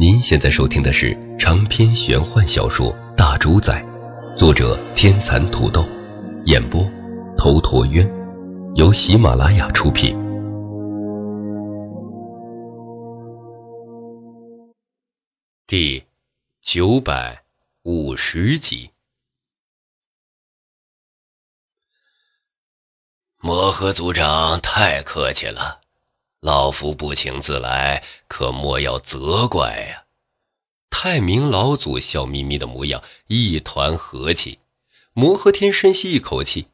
您现在收听的是长篇玄幻小说《大主宰》，作者天蚕土豆，演播头陀渊，由喜马拉雅出品。第九百五十集，魔合族长太客气了。老夫不请自来，可莫要责怪呀！太明老祖笑眯眯的模样，一团和气。摩诃天深吸一口气：“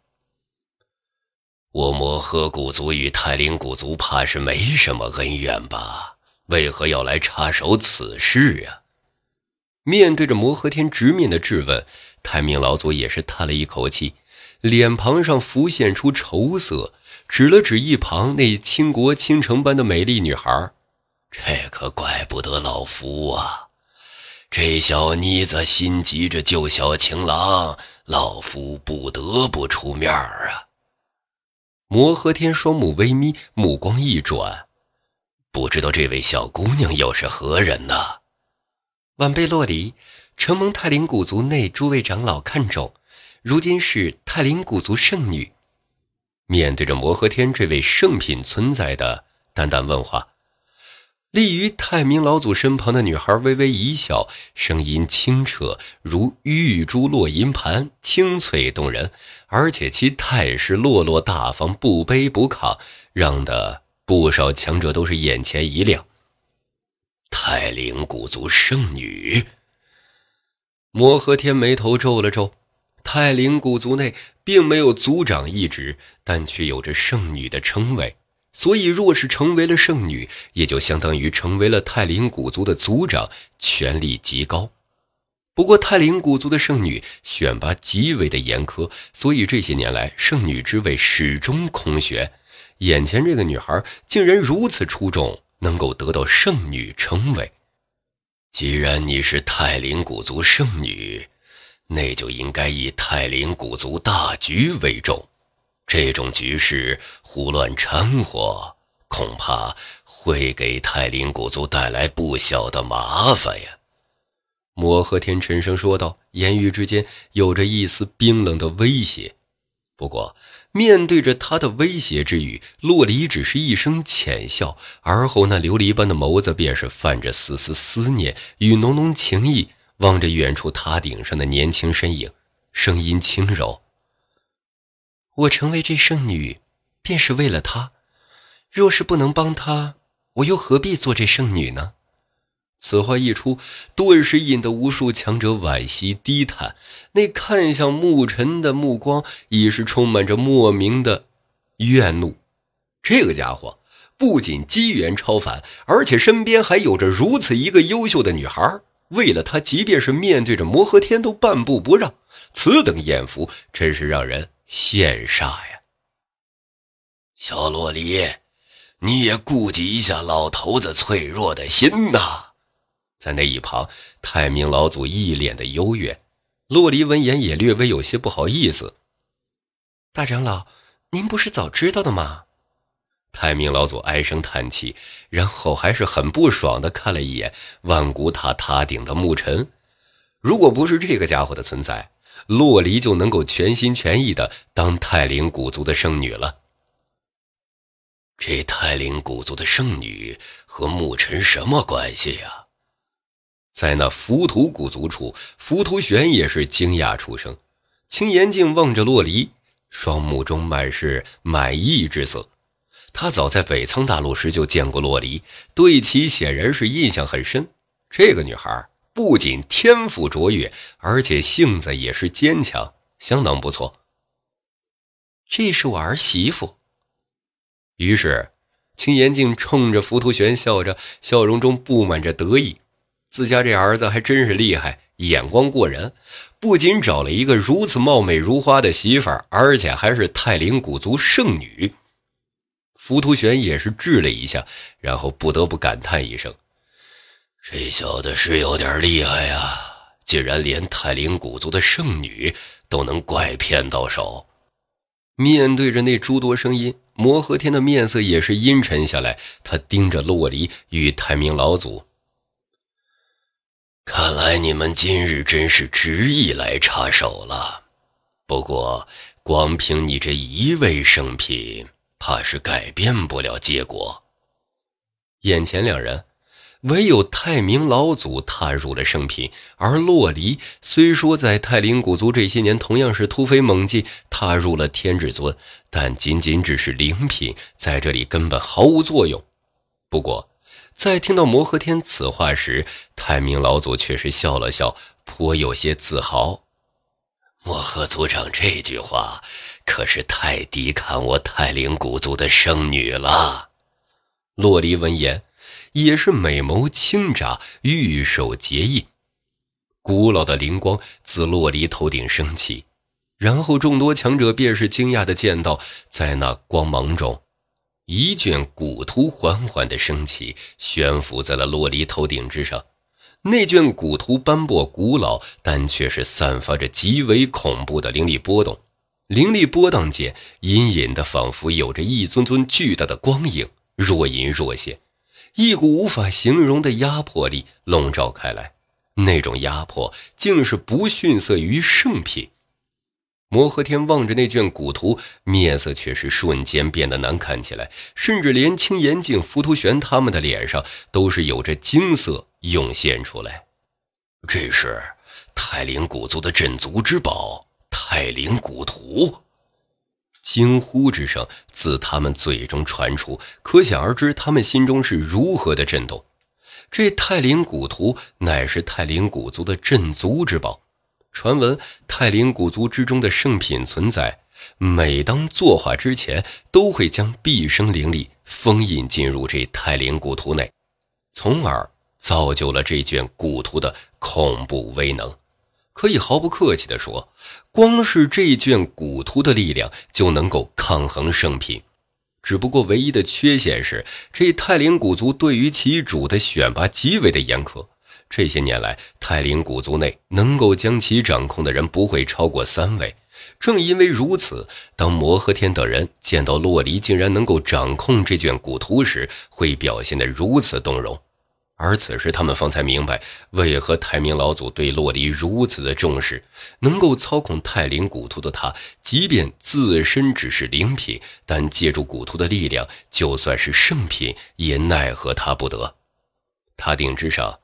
我摩诃古族与太灵古族，怕是没什么恩怨吧？为何要来插手此事啊？”面对着摩诃天直面的质问，太明老祖也是叹了一口气，脸庞上浮现出愁色。指了指一旁那倾国倾城般的美丽女孩这可怪不得老夫啊！这小妮子心急着救小情郎，老夫不得不出面啊！摩诃天双目微眯，目光一转，不知道这位小姑娘又是何人呢？晚辈洛离，承蒙泰林古族内诸位长老看重，如今是泰林古族圣女。面对着摩诃天这位圣品存在的淡淡问话，立于太明老祖身旁的女孩微微一笑，声音清澈如玉珠落银盘，清脆动人，而且其态势落落大方，不卑不亢，让的不少强者都是眼前一亮。太灵古族圣女，摩诃天眉头皱了皱。泰灵古族内并没有族长一职，但却有着圣女的称谓，所以若是成为了圣女，也就相当于成为了泰灵古族的族长，权力极高。不过，泰灵古族的圣女选拔极为的严苛，所以这些年来圣女之位始终空悬。眼前这个女孩竟然如此出众，能够得到圣女称谓。既然你是泰灵古族圣女。那就应该以泰林古族大局为重，这种局势胡乱掺和，恐怕会给泰林古族带来不小的麻烦呀。”摩诃天沉声说道，言语之间有着一丝冰冷的威胁。不过，面对着他的威胁之语，洛离只是一声浅笑，而后那琉璃般的眸子便是泛着丝丝思念与浓浓情意。望着远处塔顶上的年轻身影，声音轻柔：“我成为这圣女，便是为了他。若是不能帮他，我又何必做这圣女呢？”此话一出，顿时引得无数强者惋惜低叹。那看向牧尘的目光，已是充满着莫名的怨怒。这个家伙不仅机缘超凡，而且身边还有着如此一个优秀的女孩为了他，即便是面对着魔和天，都半步不让。此等艳福，真是让人羡煞呀！小洛离，你也顾及一下老头子脆弱的心呐！在那一旁，太明老祖一脸的幽怨。洛离闻言也略微有些不好意思。大长老，您不是早知道的吗？太明老祖唉声叹气，然后还是很不爽的看了一眼万古塔塔顶的牧尘。如果不是这个家伙的存在，洛离就能够全心全意的当泰灵古族的圣女了。这泰灵古族的圣女和牧尘什么关系呀？在那浮屠古族处，浮屠玄也是惊讶出声，青岩镜望着洛离，双目中满是满意之色。他早在北苍大陆时就见过洛璃，对其显然是印象很深。这个女孩不仅天赋卓越，而且性子也是坚强，相当不错。这是我儿媳妇。于是，青岩静冲着浮屠玄笑着，笑容中布满着得意。自家这儿子还真是厉害，眼光过人，不仅找了一个如此貌美如花的媳妇，而且还是泰林古族圣女。浮屠玄也是滞了一下，然后不得不感叹一声：“这小子是有点厉害啊！竟然连太灵古族的圣女都能拐骗到手。”面对着那诸多声音，摩诃天的面色也是阴沉下来。他盯着洛璃与太明老祖，看来你们今日真是执意来插手了。不过，光凭你这一位圣品……怕是改变不了结果。眼前两人，唯有太明老祖踏入了圣品，而洛离虽说在太灵古族这些年同样是突飞猛进，踏入了天至尊，但仅仅只是灵品，在这里根本毫无作用。不过，在听到摩诃天此话时，太明老祖却是笑了笑，颇有些自豪。漠河族长这句话，可是太抵看我泰灵古族的圣女了。洛离闻言，也是美眸轻眨，玉手结印，古老的灵光自洛离头顶升起，然后众多强者便是惊讶的见到，在那光芒中，一卷古图缓缓的升起，悬浮在了洛离头顶之上。那卷古图斑驳古老，但却是散发着极为恐怖的灵力波动。灵力波荡间，隐隐的仿佛有着一尊尊巨大的光影若隐若现，一股无法形容的压迫力笼罩开来。那种压迫，竟是不逊色于圣品。摩诃天望着那卷古图，面色却是瞬间变得难看起来，甚至连青岩镜、浮屠玄他们的脸上都是有着金色涌现出来。这是泰林古族的镇族之宝——泰林古图！惊呼之声自他们嘴中传出，可想而知他们心中是如何的震动。这泰林古图乃是泰林古族的镇族之宝。传闻，泰灵古族之中的圣品存在，每当作画之前，都会将毕生灵力封印进入这泰灵古图内，从而造就了这卷古图的恐怖威能。可以毫不客气地说，光是这卷古图的力量就能够抗衡圣品。只不过，唯一的缺陷是，这泰灵古族对于其主的选拔极为的严苛。这些年来，泰林古族内能够将其掌控的人不会超过三位。正因为如此，当摩诃天等人见到洛离竟然能够掌控这卷古图时，会表现得如此动容。而此时，他们方才明白为何泰明老祖对洛离如此的重视。能够操控泰林古图的他，即便自身只是灵品，但借助古图的力量，就算是圣品也奈何他不得。塔顶之上。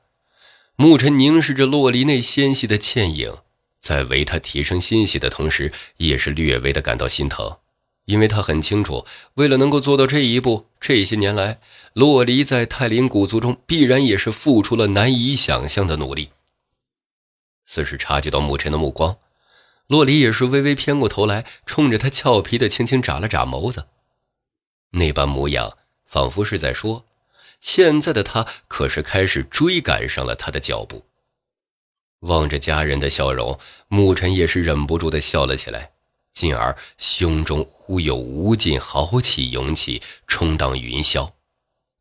牧尘凝视着洛璃那纤细的倩影，在为她提升欣喜的同时，也是略微的感到心疼，因为他很清楚，为了能够做到这一步，这些年来，洛璃在泰林古族中必然也是付出了难以想象的努力。似是察觉到牧尘的目光，洛璃也是微微偏过头来，冲着他俏皮的轻轻眨了眨眸子，那般模样，仿佛是在说。现在的他可是开始追赶上了他的脚步。望着家人的笑容，牧尘也是忍不住的笑了起来，进而胸中忽有无尽豪气涌起，冲荡云霄。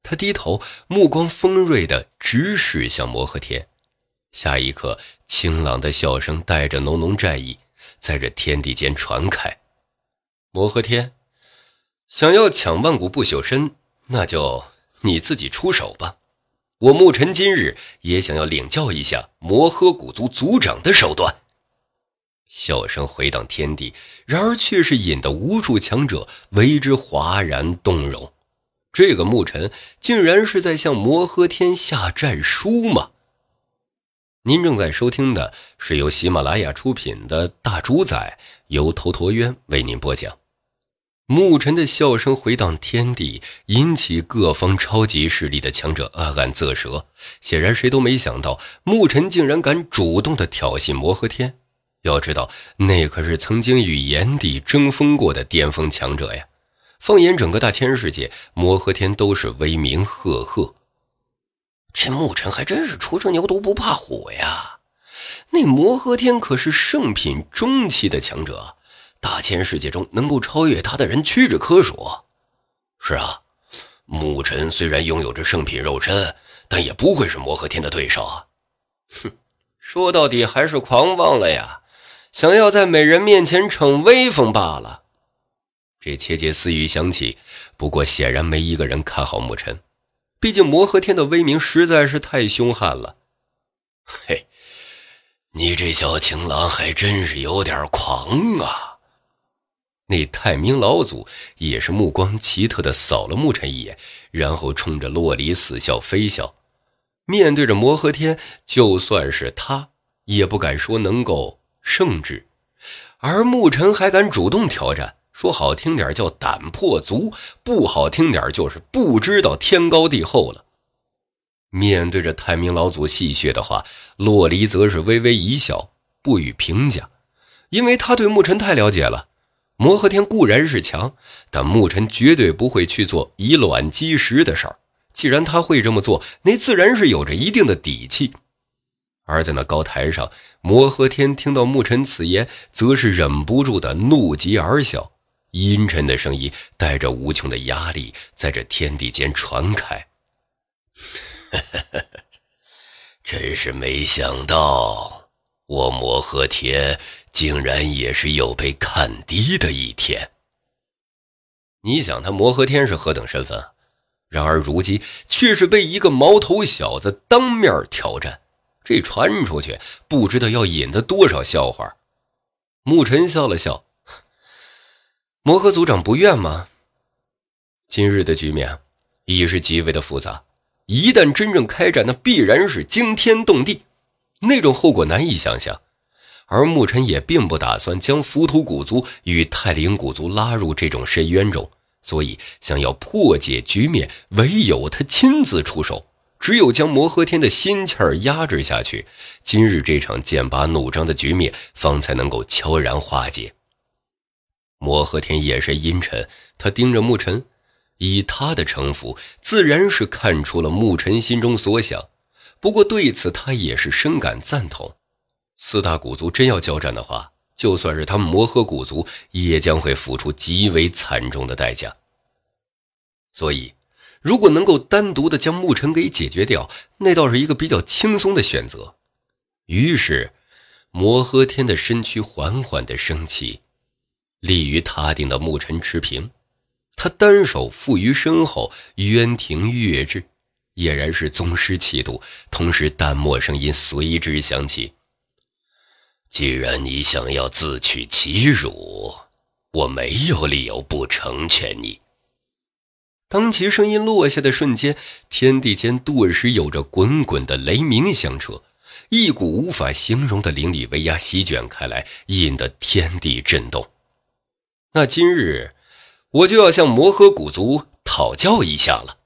他低头，目光锋锐的直视向摩诃天。下一刻，清朗的笑声带着浓浓战意，在这天地间传开。摩诃天，想要抢万古不朽身，那就。你自己出手吧，我牧尘今日也想要领教一下摩诃古族族长的手段。笑声回荡天地，然而却是引得无数强者为之哗然动容。这个牧尘竟然是在向摩诃天下战书吗？您正在收听的是由喜马拉雅出品的《大主宰》，由头陀渊为您播讲。牧尘的笑声回荡天地，引起各方超级势力的强者暗暗啧舌。显然，谁都没想到牧尘竟然敢主动的挑衅魔诃天。要知道，那可是曾经与炎帝争锋过的巅峰强者呀！放眼整个大千世界，魔诃天都是威名赫赫。这牧尘还真是初生牛犊不怕虎呀！那魔诃天可是圣品中期的强者。大千世界中，能够超越他的人屈指可数。是啊，牧尘虽然拥有着圣品肉身，但也不会是魔和天的对手啊！哼，说到底还是狂妄了呀，想要在美人面前逞威风罢了。这窃窃私语响起，不过显然没一个人看好牧尘，毕竟魔和天的威名实在是太凶悍了。嘿，你这小情郎还真是有点狂啊！那太明老祖也是目光奇特的扫了牧尘一眼，然后冲着洛离似笑非笑。面对着魔合天，就算是他也不敢说能够胜之，而牧尘还敢主动挑战，说好听点叫胆破足，不好听点就是不知道天高地厚了。面对着太明老祖戏谑的话，洛离则是微微一笑，不予评价，因为他对牧尘太了解了。摩诃天固然是强，但牧尘绝对不会去做以卵击石的事儿。既然他会这么做，那自然是有着一定的底气。而在那高台上，摩诃天听到牧尘此言，则是忍不住的怒极而笑，阴沉的声音带着无穷的压力，在这天地间传开。真是没想到，我摩诃天。竟然也是有被看低的一天。你想，他摩诃天是何等身份？然而如今却是被一个毛头小子当面挑战，这传出去，不知道要引得多少笑话。牧尘笑了笑：“摩诃族长不愿吗？”今日的局面已是极为的复杂，一旦真正开战，那必然是惊天动地，那种后果难以想象。而牧尘也并不打算将浮屠古族与泰灵古族拉入这种深渊中，所以想要破解局面，唯有他亲自出手。只有将摩诃天的心气儿压制下去，今日这场剑拔弩张的局面方才能够悄然化解。摩诃天眼神阴沉，他盯着牧尘，以他的城府，自然是看出了牧尘心中所想。不过对此，他也是深感赞同。四大古族真要交战的话，就算是他们魔合古族，也将会付出极为惨重的代价。所以，如果能够单独的将牧尘给解决掉，那倒是一个比较轻松的选择。于是，魔合天的身躯缓缓的升起，立于塔顶的牧尘持平，他单手负于身后，渊庭月至，俨然是宗师气度。同时，淡漠声音随之响起。既然你想要自取其辱，我没有理由不成全你。当其声音落下的瞬间，天地间顿时有着滚滚的雷鸣响彻，一股无法形容的灵力威压席卷开来，引得天地震动。那今日我就要向魔核古族讨教一下了。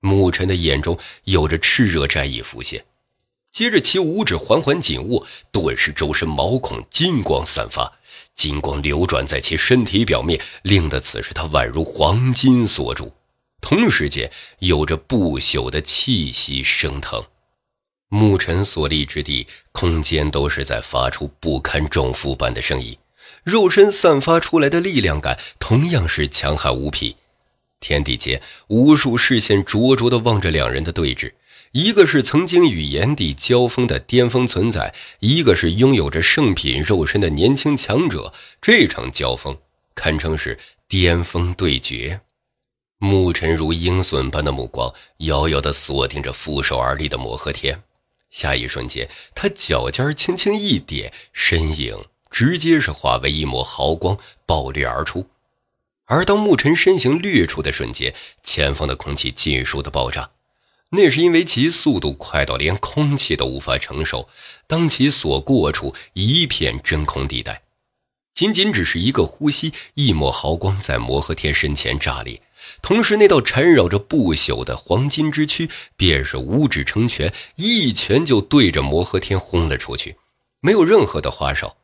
牧尘的眼中有着炽热战意浮现。接着，其五指缓缓紧握，顿时周身毛孔金光散发，金光流转在其身体表面，令得此时他宛如黄金所铸。同时间，有着不朽的气息升腾。牧尘所立之地，空间都是在发出不堪重负般的声音，肉身散发出来的力量感同样是强悍无匹。天地间，无数视线灼灼的望着两人的对峙。一个是曾经与炎帝交锋的巅峰存在，一个是拥有着圣品肉身的年轻强者，这场交锋堪称是巅峰对决。牧尘如鹰隼般的目光，遥遥的锁定着负手而立的魔合天。下一瞬间，他脚尖轻轻一点，身影直接是化为一抹毫光，爆掠而出。而当牧尘身形掠出的瞬间，前方的空气尽数的爆炸。那是因为其速度快到连空气都无法承受，当其所过处一片真空地带。仅仅只是一个呼吸，一抹毫光在魔和天身前炸裂，同时那道缠绕着不朽的黄金之躯，便是五指成拳，一拳就对着魔和天轰了出去，没有任何的花哨，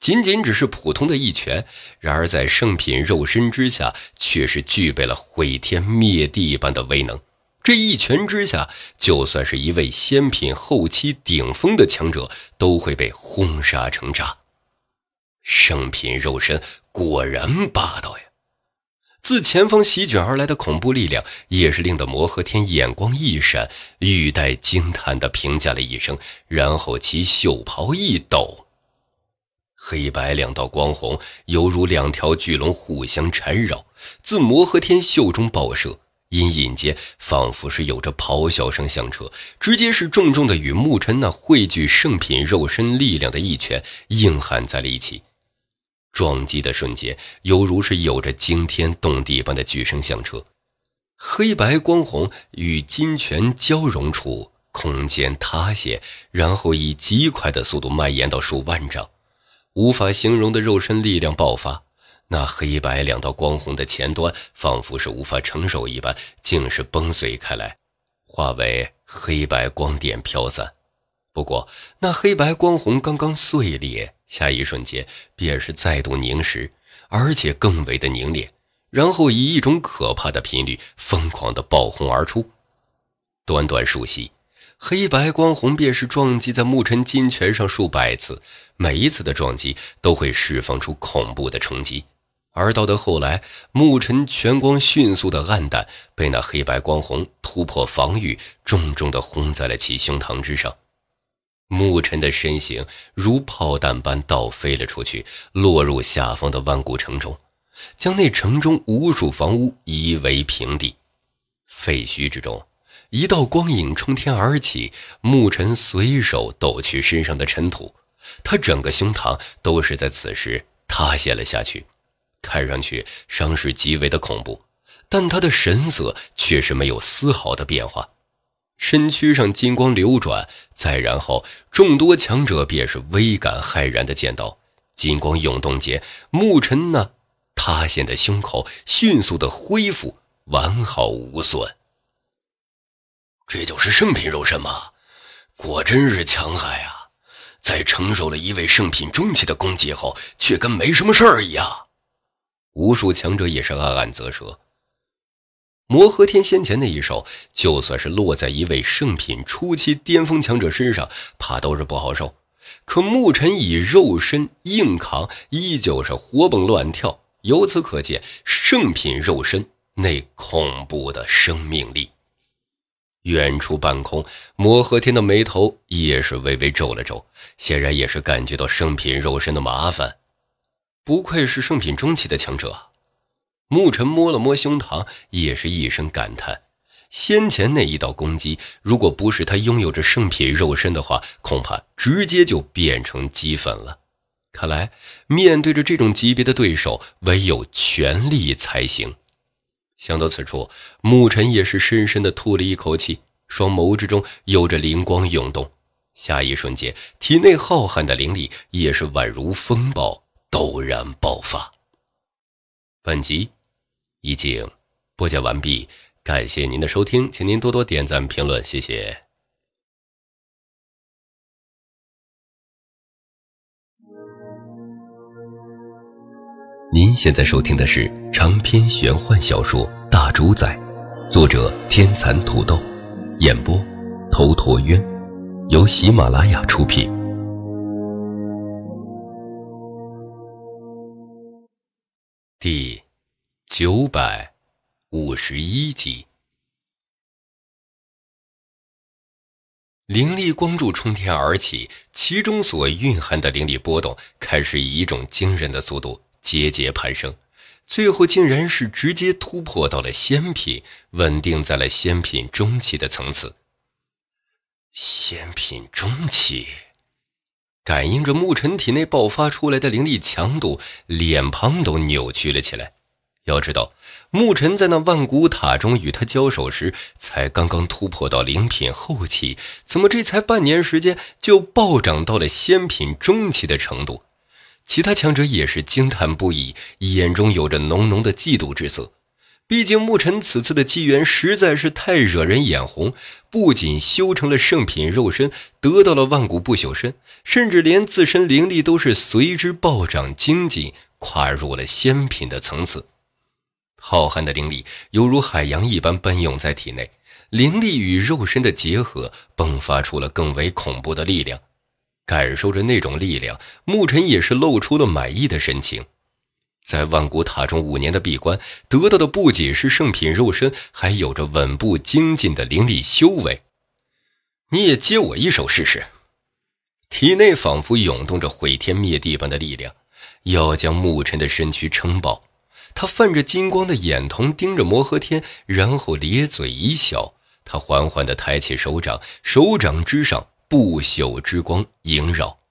仅仅只是普通的一拳。然而在圣品肉身之下，却是具备了毁天灭地般的威能。这一拳之下，就算是一位仙品后期顶峰的强者，都会被轰杀成渣。圣品肉身果然霸道呀！自前方席卷而来的恐怖力量，也是令得魔合天眼光一闪，欲带惊叹的评价了一声，然后其袖袍一抖，黑白两道光虹，犹如两条巨龙互相缠绕，自摩诃天袖中爆射。阴影间，仿佛是有着咆哮声响彻，直接是重重的与牧尘那汇聚圣品肉身力量的一拳硬撼在了一起。撞击的瞬间，犹如是有着惊天动地般的巨声响彻，黑白光红与金拳交融处，空间塌陷，然后以极快的速度蔓延到数万丈，无法形容的肉身力量爆发。那黑白两道光红的前端，仿佛是无法承受一般，竟是崩碎开来，化为黑白光点飘散。不过，那黑白光红刚刚碎裂，下一瞬间便是再度凝实，而且更为的凝练，然后以一种可怕的频率疯狂的爆轰而出。短短数息，黑白光红便是撞击在牧尘金拳上数百次，每一次的撞击都会释放出恐怖的冲击。而到的后来，牧尘全光迅速的暗淡，被那黑白光红突破防御，重重的轰在了其胸膛之上。牧尘的身形如炮弹般倒飞了出去，落入下方的万古城中，将那城中无数房屋夷为平地。废墟之中，一道光影冲天而起，牧尘随手抖去身上的尘土，他整个胸膛都是在此时塌陷了下去。看上去伤势极为的恐怖，但他的神色却是没有丝毫的变化。身躯上金光流转，再然后，众多强者便是微感骇然的见到金光涌动间，牧尘那塌陷的胸口迅速的恢复完好无损。这就是圣品肉身吗？果真是强悍啊！在承受了一位圣品中期的攻击后，却跟没什么事儿一样。无数强者也是暗暗啧舌。魔和天先前那一手，就算是落在一位圣品初期巅峰强者身上，怕都是不好受。可牧尘以肉身硬扛，依旧是活蹦乱跳。由此可见，圣品肉身那恐怖的生命力。远处半空，魔和天的眉头也是微微皱了皱，显然也是感觉到圣品肉身的麻烦。不愧是圣品中期的强者，牧尘摸了摸胸膛，也是一声感叹。先前那一道攻击，如果不是他拥有着圣品肉身的话，恐怕直接就变成齑粉了。看来，面对着这种级别的对手，唯有全力才行。想到此处，牧尘也是深深的吐了一口气，双眸之中有着灵光涌动，下一瞬间，体内浩瀚的灵力也是宛如风暴。陡然爆发。本集已经播讲完毕，感谢您的收听，请您多多点赞、评论，谢谢。您现在收听的是长篇玄幻小说《大主宰》，作者天蚕土豆，演播头陀渊，由喜马拉雅出品。第九百五十一集，灵力光柱冲天而起，其中所蕴含的灵力波动开始以一种惊人的速度节节攀升，最后竟然是直接突破到了仙品，稳定在了仙品中期的层次。仙品中期。感应着牧尘体内爆发出来的灵力强度，脸庞都扭曲了起来。要知道，牧尘在那万古塔中与他交手时，才刚刚突破到灵品后期，怎么这才半年时间就暴涨到了仙品中期的程度？其他强者也是惊叹不已，眼中有着浓浓的嫉妒之色。毕竟，牧尘此次的机缘实在是太惹人眼红。不仅修成了圣品肉身，得到了万古不朽身，甚至连自身灵力都是随之暴涨，精进，跨入了仙品的层次。浩瀚的灵力犹如海洋一般奔涌在体内，灵力与肉身的结合，迸发出了更为恐怖的力量。感受着那种力量，牧尘也是露出了满意的神情。在万古塔中五年的闭关，得到的不仅是圣品肉身，还有着稳步精进的灵力修为。你也接我一手试试！体内仿佛涌动着毁天灭地般的力量，要将牧尘的身躯撑爆。他泛着金光的眼瞳盯着魔和天，然后咧嘴一笑。他缓缓的抬起手掌，手掌之上不朽之光萦绕。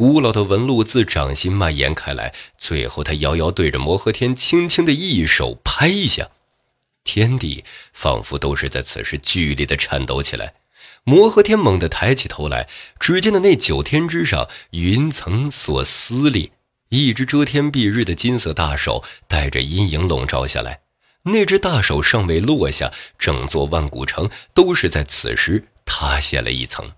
古老的纹路自掌心蔓延开来，最后他遥遥对着魔诃天，轻轻的一手拍下，天地仿佛都是在此时剧烈的颤抖起来。魔诃天猛地抬起头来，只见的那九天之上云层所撕裂，一只遮天蔽日的金色大手带着阴影笼罩下来。那只大手尚未落下，整座万古城都是在此时塌陷了一层。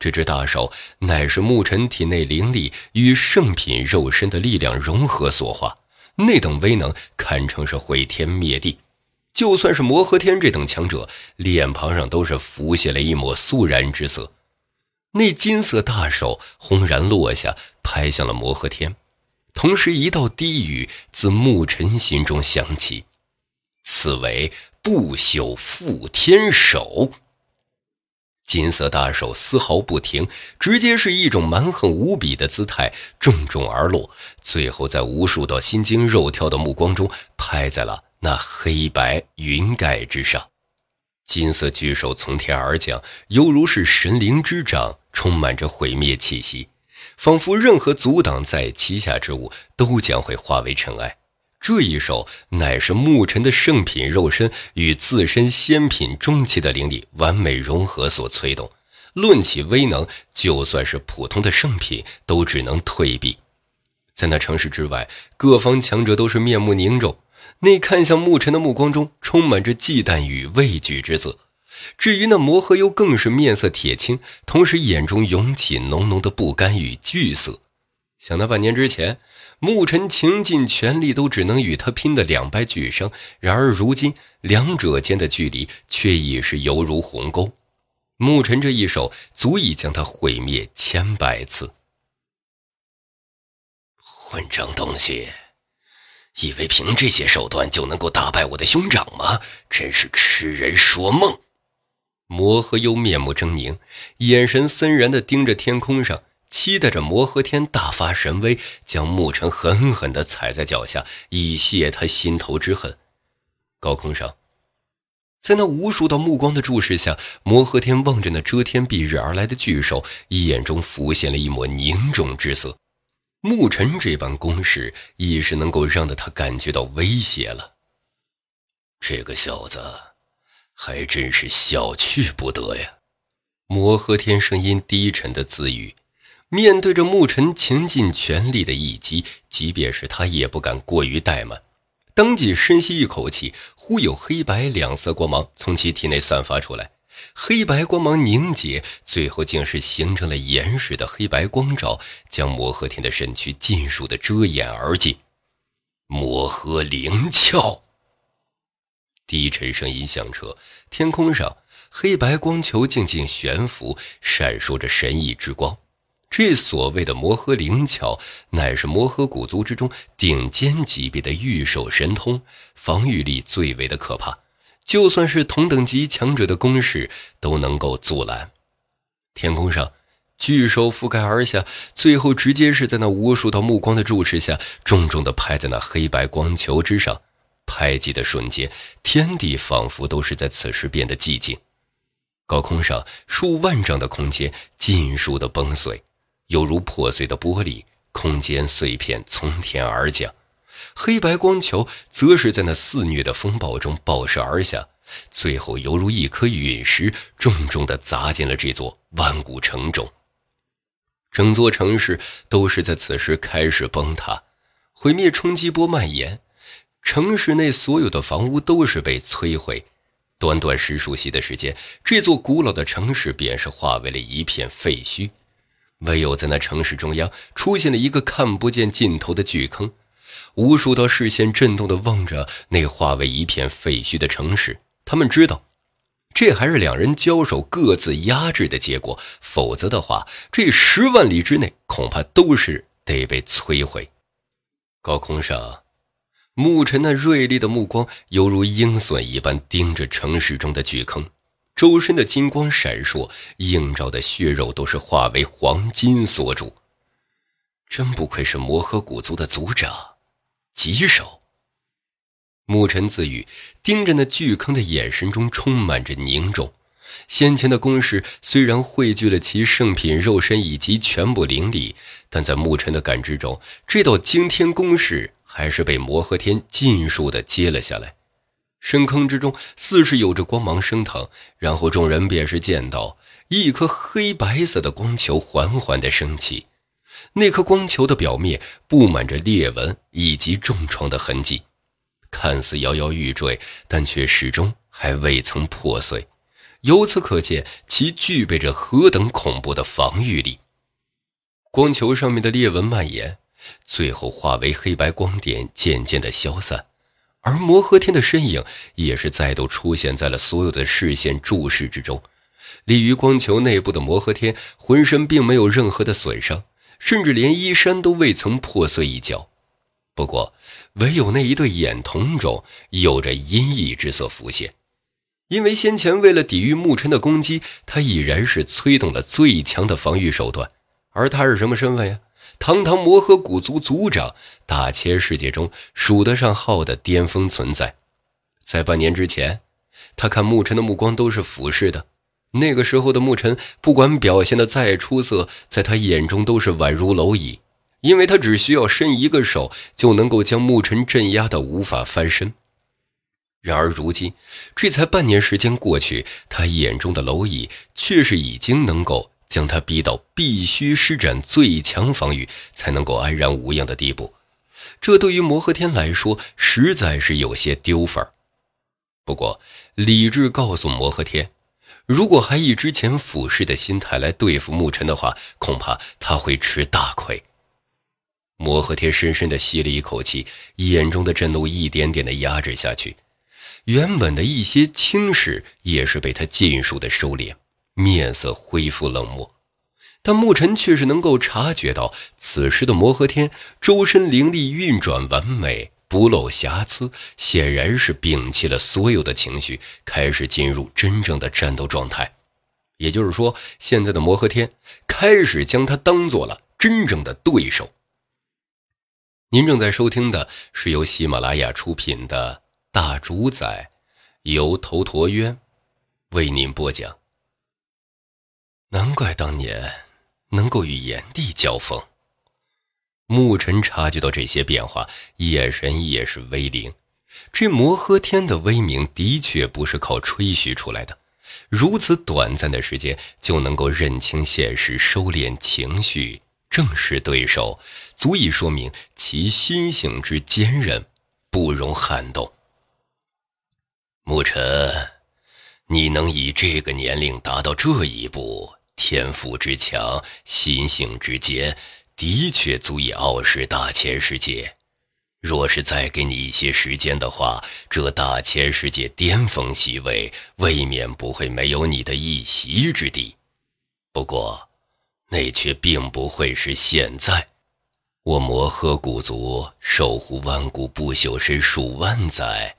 这只大手乃是牧尘体内灵力与圣品肉身的力量融合所化，那等威能堪称是毁天灭地。就算是魔和天这等强者，脸庞上都是浮现了一抹肃然之色。那金色大手轰然落下，拍向了魔和天。同时，一道低语自牧尘心中响起：“此为不朽覆天手。”金色大手丝毫不停，直接是一种蛮横无比的姿态，重重而落，最后在无数道心惊肉跳的目光中，拍在了那黑白云盖之上。金色巨手从天而降，犹如是神灵之掌，充满着毁灭气息，仿佛任何阻挡在其下之物，都将会化为尘埃。这一手乃是牧尘的圣品肉身与自身仙品中期的灵力完美融合所催动，论起威能，就算是普通的圣品都只能退避。在那城市之外，各方强者都是面目凝重，那看向牧尘的目光中充满着忌惮与畏惧之色。至于那魔和幽，更是面色铁青，同时眼中涌起浓浓的不甘与惧色。想到半年之前。牧尘倾尽全力，都只能与他拼的两败俱伤。然而如今，两者间的距离却已是犹如鸿沟。牧尘这一手，足以将他毁灭千百次。混账东西，以为凭这些手段就能够打败我的兄长吗？真是痴人说梦！魔和幽面目狰狞，眼神森然的盯着天空上。期待着魔和天大发神威，将牧尘狠狠地踩在脚下，以泄他心头之恨。高空上，在那无数道目光的注视下，魔和天望着那遮天蔽日而来的巨一眼中浮现了一抹凝重之色。牧尘这般攻势，已是能够让得他感觉到威胁了。这个小子，还真是小觑不得呀！摩诃天声音低沉的自语。面对着牧尘倾尽全力的一击，即便是他也不敢过于怠慢，当即深吸一口气，忽有黑白两色光芒从其体内散发出来，黑白光芒凝结，最后竟是形成了严实的黑白光照，将魔和天的身躯尽数的遮掩而尽。魔和灵窍，低沉声音响彻天空上，黑白光球静静悬浮，闪烁着神异之光。这所谓的魔合灵巧，乃是魔合古族之中顶尖级别的御守神通，防御力最为的可怕。就算是同等级强者的攻势，都能够阻拦。天空上，巨兽覆盖而下，最后直接是在那无数道目光的注视下，重重的拍在那黑白光球之上。拍击的瞬间，天地仿佛都是在此时变得寂静。高空上数万丈的空间尽数的崩碎。犹如破碎的玻璃，空间碎片从天而降；黑白光球则是在那肆虐的风暴中爆射而下，最后犹如一颗陨石，重重地砸进了这座万古城中。整座城市都是在此时开始崩塌，毁灭冲击波蔓延，城市内所有的房屋都是被摧毁。短短十数息的时间，这座古老的城市便是化为了一片废墟。唯有在那城市中央出现了一个看不见尽头的巨坑，无数道视线震动地望着那化为一片废墟的城市。他们知道，这还是两人交手各自压制的结果，否则的话，这十万里之内恐怕都是得被摧毁。高空上，牧尘那锐利的目光犹如鹰隼一般盯着城市中的巨坑。周身的金光闪烁，映照的血肉都是化为黄金所铸。真不愧是魔合谷族的族长，棘手。牧尘自语，盯着那巨坑的眼神中充满着凝重。先前的攻势虽然汇聚了其圣品肉身以及全部灵力，但在牧尘的感知中，这道惊天攻势还是被魔合天尽数的接了下来。深坑之中，似是有着光芒升腾，然后众人便是见到一颗黑白色的光球缓缓的升起。那颗光球的表面布满着裂纹以及重创的痕迹，看似摇摇欲坠，但却始终还未曾破碎。由此可见，其具备着何等恐怖的防御力。光球上面的裂纹蔓延，最后化为黑白光点，渐渐的消散。而摩诃天的身影也是再度出现在了所有的视线注视之中。立于光球内部的摩诃天，浑身并没有任何的损伤，甚至连衣衫都未曾破碎一角。不过，唯有那一对眼瞳中有着阴翳之色浮现。因为先前为了抵御牧尘的攻击，他已然是催动了最强的防御手段。而他是什么身份呀？堂堂摩诃古族族长。大千世界中数得上号的巅峰存在，在半年之前，他看牧尘的目光都是俯视的。那个时候的牧尘，不管表现的再出色，在他眼中都是宛如蝼蚁，因为他只需要伸一个手，就能够将牧尘镇压的无法翻身。然而如今，这才半年时间过去，他眼中的蝼蚁却是已经能够将他逼到必须施展最强防御才能够安然无恙的地步。这对于摩诃天来说，实在是有些丢份儿。不过，理智告诉摩诃天，如果还以之前俯视的心态来对付牧尘的话，恐怕他会吃大亏。摩诃天深深的吸了一口气，眼中的震怒一点点的压制下去，原本的一些轻视也是被他尽数的收敛，面色恢复冷漠。但牧尘却是能够察觉到，此时的魔诃天周身灵力运转完美，不露瑕疵，显然是摒弃了所有的情绪，开始进入真正的战斗状态。也就是说，现在的魔诃天开始将他当做了真正的对手。您正在收听的是由喜马拉雅出品的《大主宰》，由头陀渊为您播讲。难怪当年。能够与炎帝交锋，牧尘察觉到这些变化，眼神也是微灵。这摩诃天的威名的确不是靠吹嘘出来的。如此短暂的时间就能够认清现实，收敛情绪，正视对手，足以说明其心性之坚韧，不容撼动。牧尘，你能以这个年龄达到这一步？天赋之强，心性之坚，的确足以傲视大千世界。若是再给你一些时间的话，这大千世界巅峰席位，未免不会没有你的一席之地。不过，那却并不会是现在。我摩诃古族守护万古不朽身数万载，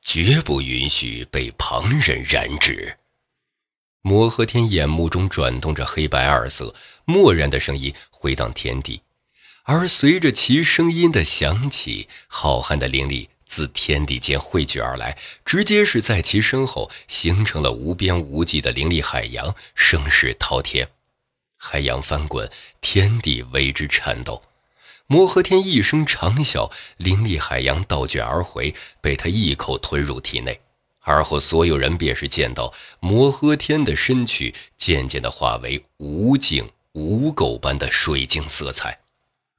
绝不允许被旁人染指。摩诃天眼目中转动着黑白二色，漠然的声音回荡天地，而随着其声音的响起，浩瀚的灵力自天地间汇聚而来，直接是在其身后形成了无边无际的灵力海洋，声势滔天。海洋翻滚，天地为之颤抖。摩诃天一声长啸，灵力海洋倒卷而回，被他一口吞入体内。而后，所有人便是见到摩诃天的身躯渐渐的化为无净无垢般的水晶色彩，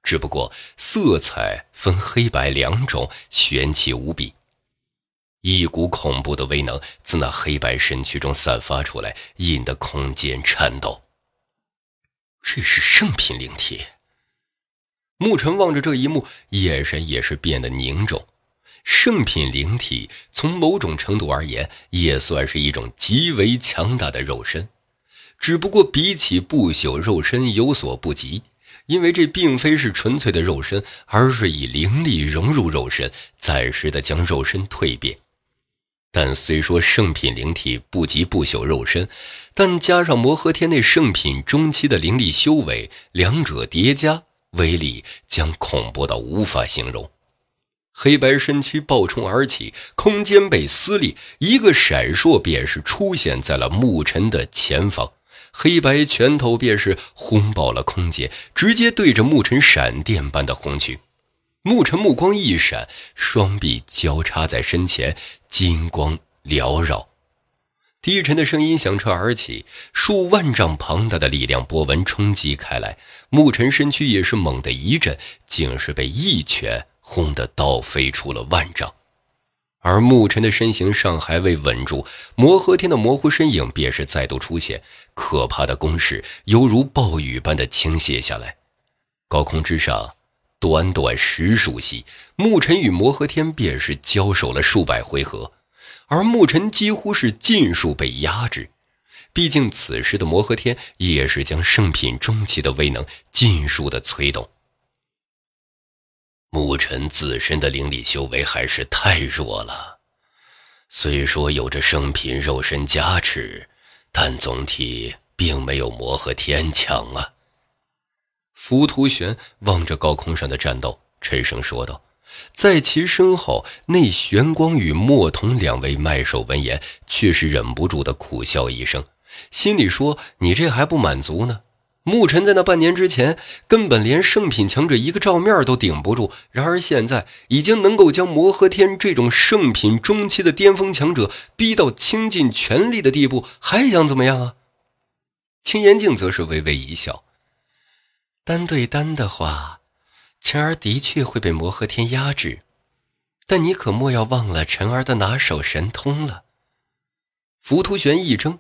只不过色彩分黑白两种，玄奇无比。一股恐怖的威能自那黑白身躯中散发出来，引得空间颤抖。这是圣品灵体。牧尘望着这一幕，眼神也是变得凝重。圣品灵体从某种程度而言也算是一种极为强大的肉身，只不过比起不朽肉身有所不及，因为这并非是纯粹的肉身，而是以灵力融入肉身，暂时的将肉身蜕变。但虽说圣品灵体不及不朽肉身，但加上魔合天内圣品中期的灵力修为，两者叠加，威力将恐怖到无法形容。黑白身躯暴冲而起，空间被撕裂，一个闪烁便是出现在了牧尘的前方，黑白拳头便是轰爆了空间，直接对着牧尘闪电般的轰去。牧尘目光一闪，双臂交叉在身前，金光缭绕。低沉的声音响彻而起，数万丈庞大的力量波纹冲击开来，牧尘身躯也是猛地一震，竟是被一拳轰得倒飞出了万丈。而牧尘的身形尚还未稳住，魔合天的模糊身影便是再度出现，可怕的攻势犹如暴雨般的倾泻下来。高空之上，短短十数息，牧尘与魔合天便是交手了数百回合。而牧尘几乎是尽数被压制，毕竟此时的魔合天也是将圣品中期的威能尽数的催动。牧尘自身的灵力修为还是太弱了，虽说有着圣品肉身加持，但总体并没有魔合天强啊。浮屠玄望着高空上的战斗，沉声说道。在其身后，那玄光与墨童两位卖手闻言，却是忍不住的苦笑一声，心里说：“你这还不满足呢？”牧尘在那半年之前，根本连圣品强者一个照面都顶不住，然而现在已经能够将魔和天这种圣品中期的巅峰强者逼到倾尽全力的地步，还想怎么样啊？青岩镜则是微微一笑：“单对单的话。”尘儿的确会被魔和天压制，但你可莫要忘了尘儿的拿手神通了。浮屠玄一怔，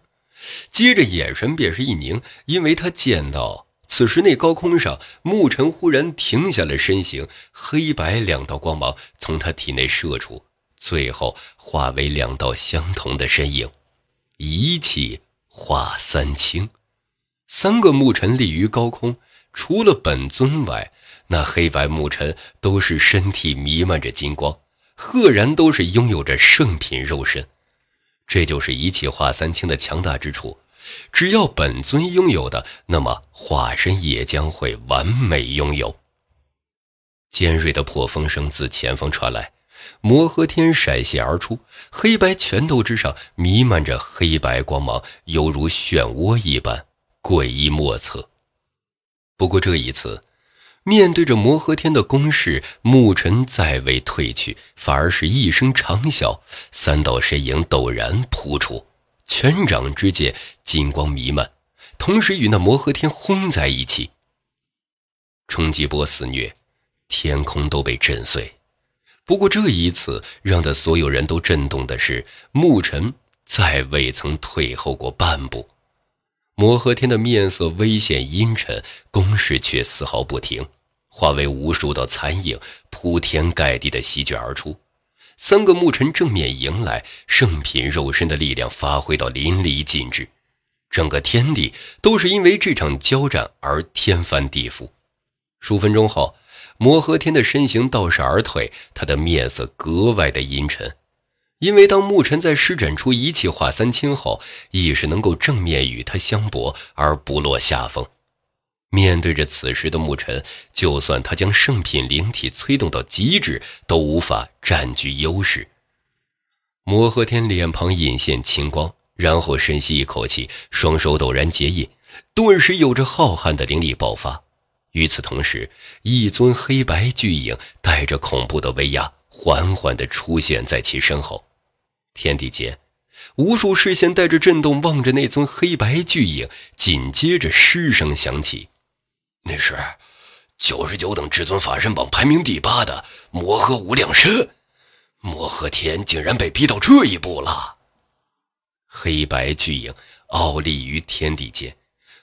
接着眼神便是一凝，因为他见到此时那高空上，牧尘忽然停下了身形，黑白两道光芒从他体内射出，最后化为两道相同的身影，一气化三清，三个牧尘立于高空，除了本尊外。那黑白牧尘都是身体弥漫着金光，赫然都是拥有着圣品肉身。这就是一气化三清的强大之处，只要本尊拥有的，那么化身也将会完美拥有。尖锐的破风声自前方传来，魔和天闪现而出，黑白拳头之上弥漫着黑白光芒，犹如漩涡一般诡异莫测。不过这一次。面对着魔和天的攻势，牧尘再未退去，反而是一声长啸，三道身影陡然扑出，拳掌之间金光弥漫，同时与那魔和天轰在一起。冲击波肆虐，天空都被震碎。不过这一次让的所有人都震动的是，牧尘再未曾退后过半步。魔和天的面色微显阴沉，攻势却丝毫不停。化为无数道残影，铺天盖地的席卷而出。三个牧尘正面迎来圣品肉身的力量，发挥到淋漓尽致。整个天地都是因为这场交战而天翻地覆。数分钟后，魔和天的身形倒是而退，他的面色格外的阴沉。因为当牧尘在施展出一气化三清后，亦是能够正面与他相搏而不落下风。面对着此时的牧尘，就算他将圣品灵体催动到极致，都无法占据优势。摩诃天脸庞隐现青光，然后深吸一口气，双手陡然结印，顿时有着浩瀚的灵力爆发。与此同时，一尊黑白巨影带着恐怖的威压，缓缓的出现在其身后。天地间，无数视线带着震动望着那尊黑白巨影，紧接着失声响起。那是九十九等至尊法身榜排名第八的摩诃无量身，摩诃天竟然被逼到这一步了。黑白巨影傲立于天地间，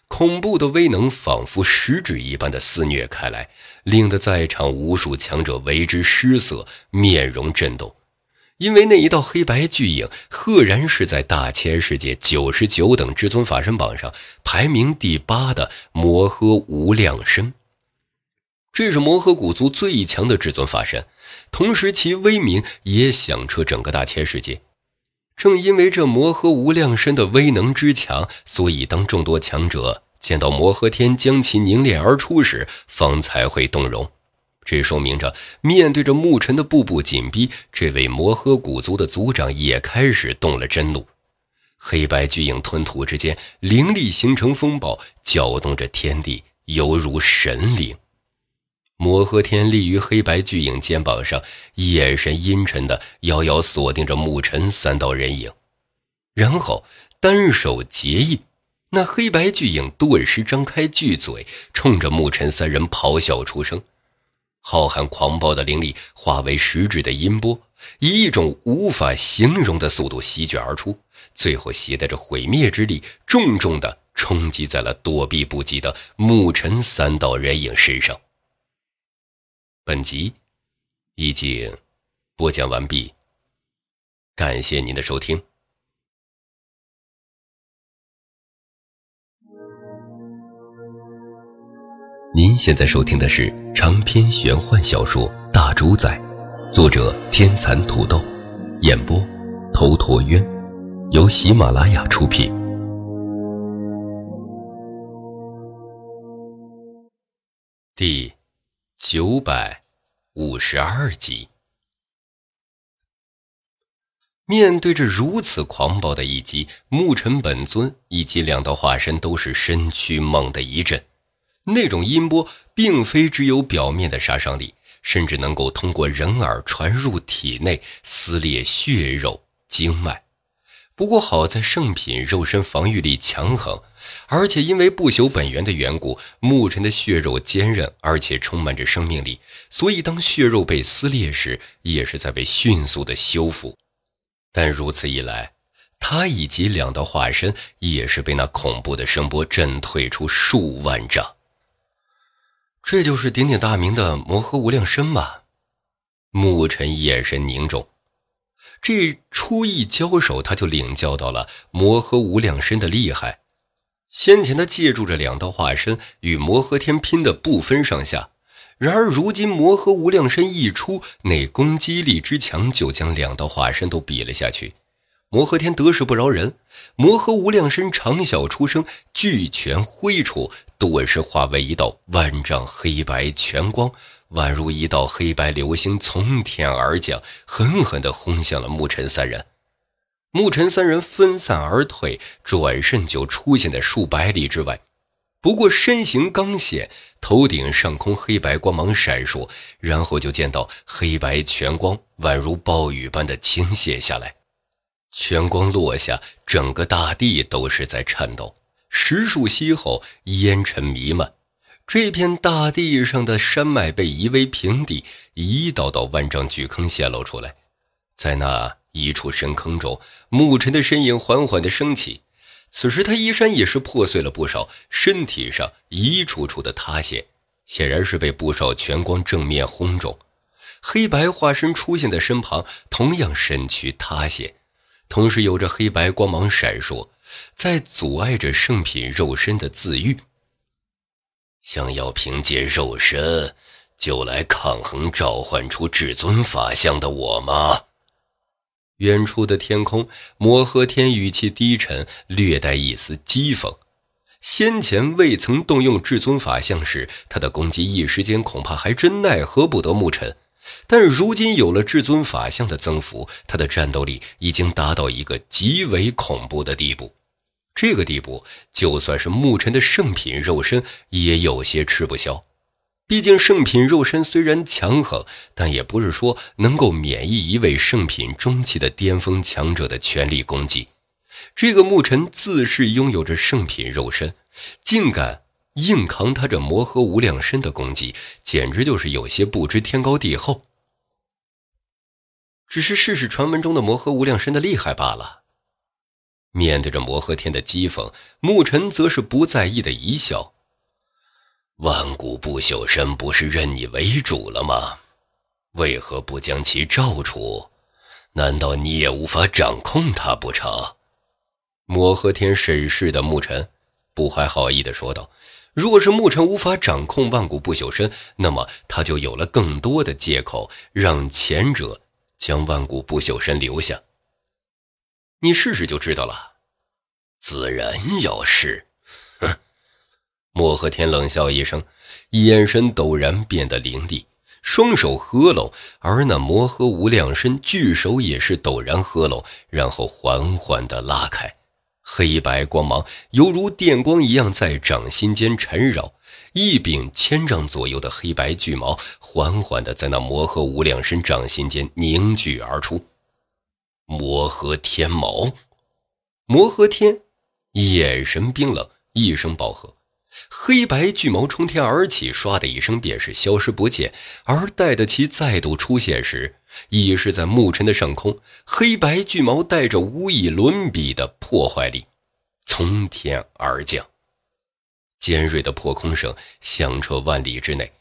恐怖的威能仿佛食指一般的肆虐开来，令得在场无数强者为之失色，面容震动。因为那一道黑白巨影，赫然是在大千世界九十九等至尊法身榜上排名第八的摩诃无量身。这是摩诃古族最强的至尊法身，同时其威名也响彻整个大千世界。正因为这摩诃无量身的威能之强，所以当众多强者见到摩诃天将其凝练而出时，方才会动容。这说明着，面对着牧尘的步步紧逼，这位摩诃古族的族长也开始动了真怒。黑白巨影吞吐之间，灵力形成风暴，搅动着天地，犹如神灵。摩诃天立于黑白巨影肩膀上，眼神阴沉的遥遥锁定着牧尘三道人影，然后单手结印，那黑白巨影顿时张开巨嘴，冲着牧尘三人咆哮出声。浩瀚狂暴的灵力化为实质的音波，以一种无法形容的速度席卷而出，最后携带着毁灭之力，重重的冲击在了躲避不及的牧尘三道人影身上。本集已经播讲完毕，感谢您的收听。您现在收听的是长篇玄幻小说《大主宰》，作者天蚕土豆，演播头陀渊，由喜马拉雅出品。第九百五十二集，面对着如此狂暴的一击，牧尘本尊以及两道化身都是身躯猛地一震。那种音波并非只有表面的杀伤力，甚至能够通过人耳传入体内，撕裂血肉经脉。不过好在圣品肉身防御力强横，而且因为不朽本源的缘故，牧尘的血肉坚韧，而且充满着生命力，所以当血肉被撕裂时，也是在被迅速的修复。但如此一来，他以及两道化身也是被那恐怖的声波震退出数万丈。这就是鼎鼎大名的魔诃无量身吗？牧尘眼神凝重，这初一交手他就领教到了魔诃无量身的厉害。先前他借助着两道化身与魔诃天拼的不分上下，然而如今魔诃无量身一出，那攻击力之强就将两道化身都比了下去。摩诃天得势不饶人，摩诃无量身长啸出声，巨拳挥出，顿时化为一道万丈黑白拳光，宛如一道黑白流星从天而降，狠狠的轰向了牧尘三人。牧尘三人分散而退，转瞬就出现在数百里之外。不过身形刚显，头顶上空黑白光芒闪烁，然后就见到黑白拳光宛如暴雨般的倾泻下来。全光落下，整个大地都是在颤抖。石树息后，烟尘弥漫，这片大地上的山脉被夷为平地，一道道万丈巨坑显露出来。在那一处深坑中，牧尘的身影缓缓地升起。此时，他衣衫也是破碎了不少，身体上一处处的塌陷，显然是被不少全光正面轰中。黑白化身出现在身旁，同样身躯塌陷。同时有着黑白光芒闪烁，在阻碍着圣品肉身的自愈。想要凭借肉身就来抗衡召唤出至尊法相的我吗？远处的天空，魔和天语气低沉，略带一丝讥讽。先前未曾动用至尊法相时，他的攻击一时间恐怕还真奈何不得牧尘。但如今有了至尊法相的增幅，他的战斗力已经达到一个极为恐怖的地步。这个地步，就算是牧尘的圣品肉身也有些吃不消。毕竟圣品肉身虽然强横，但也不是说能够免疫一位圣品中期的巅峰强者的全力攻击。这个牧尘自是拥有着圣品肉身，竟敢！硬扛他这魔合无量身的攻击，简直就是有些不知天高地厚。只是试试传闻中的魔合无量身的厉害罢了。面对着魔合天的讥讽，牧尘则是不在意的一笑：“万古不朽身不是任你为主了吗？为何不将其召出？难道你也无法掌控他不成？”魔合天审视的牧尘，不怀好意的说道。如果是牧尘无法掌控万古不朽身，那么他就有了更多的借口，让前者将万古不朽身留下。你试试就知道了。自然要试。墨和天冷笑一声，眼神陡然变得凌厉，双手合拢，而那魔和无量身巨手也是陡然合拢，然后缓缓的拉开。黑白光芒犹如电光一样在掌心间缠绕，一柄千丈左右的黑白巨矛缓缓的在那魔合无量身掌心间凝聚而出。魔合天矛，魔合天，眼神冰冷，一声暴喝。黑白巨毛冲天而起，唰的一声便是消失不见。而待得其再度出现时，已是在牧尘的上空。黑白巨毛带着无以伦比的破坏力，从天而降，尖锐的破空声响彻万里之内。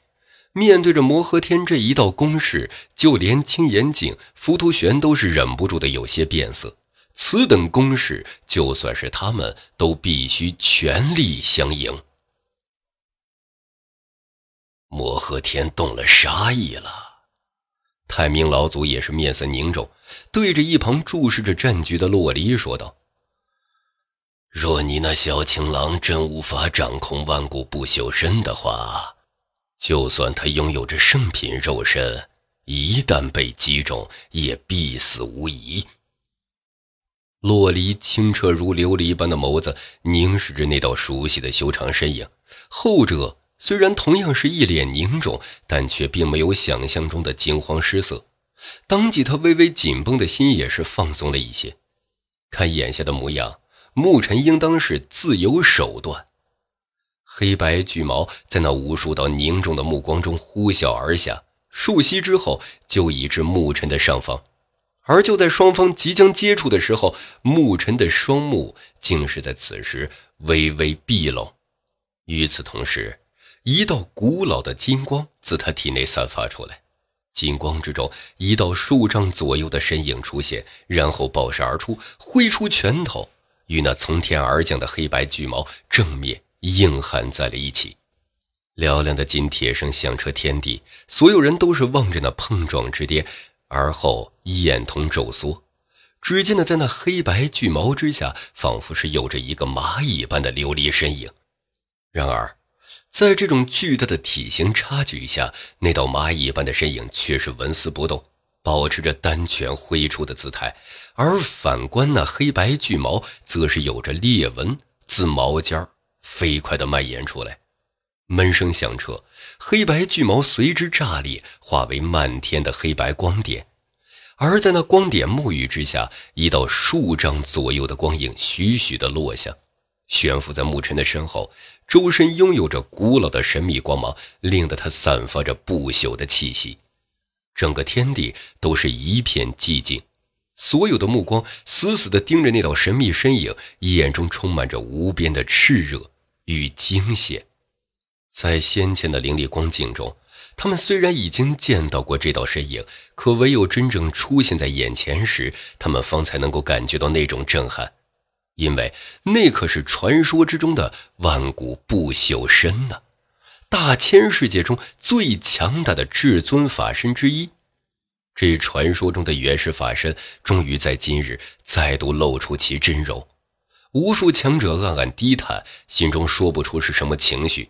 面对着魔和天这一道攻势，就连青眼井、浮屠玄都是忍不住的有些变色。此等攻势，就算是他们都必须全力相迎。摩和天动了杀意了，太明老祖也是面色凝重，对着一旁注视着战局的洛离说道：“若你那小情郎真无法掌控万古不朽身的话，就算他拥有着圣品肉身，一旦被击中，也必死无疑。”洛离清澈如琉璃般的眸子凝视着那道熟悉的修长身影，后者。虽然同样是一脸凝重，但却并没有想象中的惊慌失色。当即，他微微紧绷的心也是放松了一些。看眼下的模样，牧尘应当是自有手段。黑白巨毛在那无数道凝重的目光中呼啸而下，数息之后就已至牧尘的上方。而就在双方即将接触的时候，牧尘的双目竟是在此时微微闭拢。与此同时。一道古老的金光自他体内散发出来，金光之中，一道数丈左右的身影出现，然后暴射而出，挥出拳头，与那从天而降的黑白巨矛正面硬撼在了一起。嘹亮的金铁声响彻天地，所有人都是望着那碰撞之巅，而后眼瞳骤缩。只见的在那黑白巨矛之下，仿佛是有着一个蚂蚁般的琉璃身影。然而。在这种巨大的体型差距下，那道蚂蚁般的身影却是纹丝不动，保持着单拳挥出的姿态；而反观那黑白巨毛，则是有着裂纹自毛尖飞快地蔓延出来。闷声响彻，黑白巨毛随之炸裂，化为漫天的黑白光点。而在那光点沐浴之下，一道数丈左右的光影徐徐地落下，悬浮在牧尘的身后。周身拥有着古老的神秘光芒，令得他散发着不朽的气息。整个天地都是一片寂静，所有的目光死死地盯着那道神秘身影，眼中充满着无边的炽热与惊险。在先前的灵力光镜中，他们虽然已经见到过这道身影，可唯有真正出现在眼前时，他们方才能够感觉到那种震撼。因为那可是传说之中的万古不朽身呢，大千世界中最强大的至尊法身之一。这传说中的原始法身，终于在今日再度露出其真容。无数强者暗暗低叹，心中说不出是什么情绪。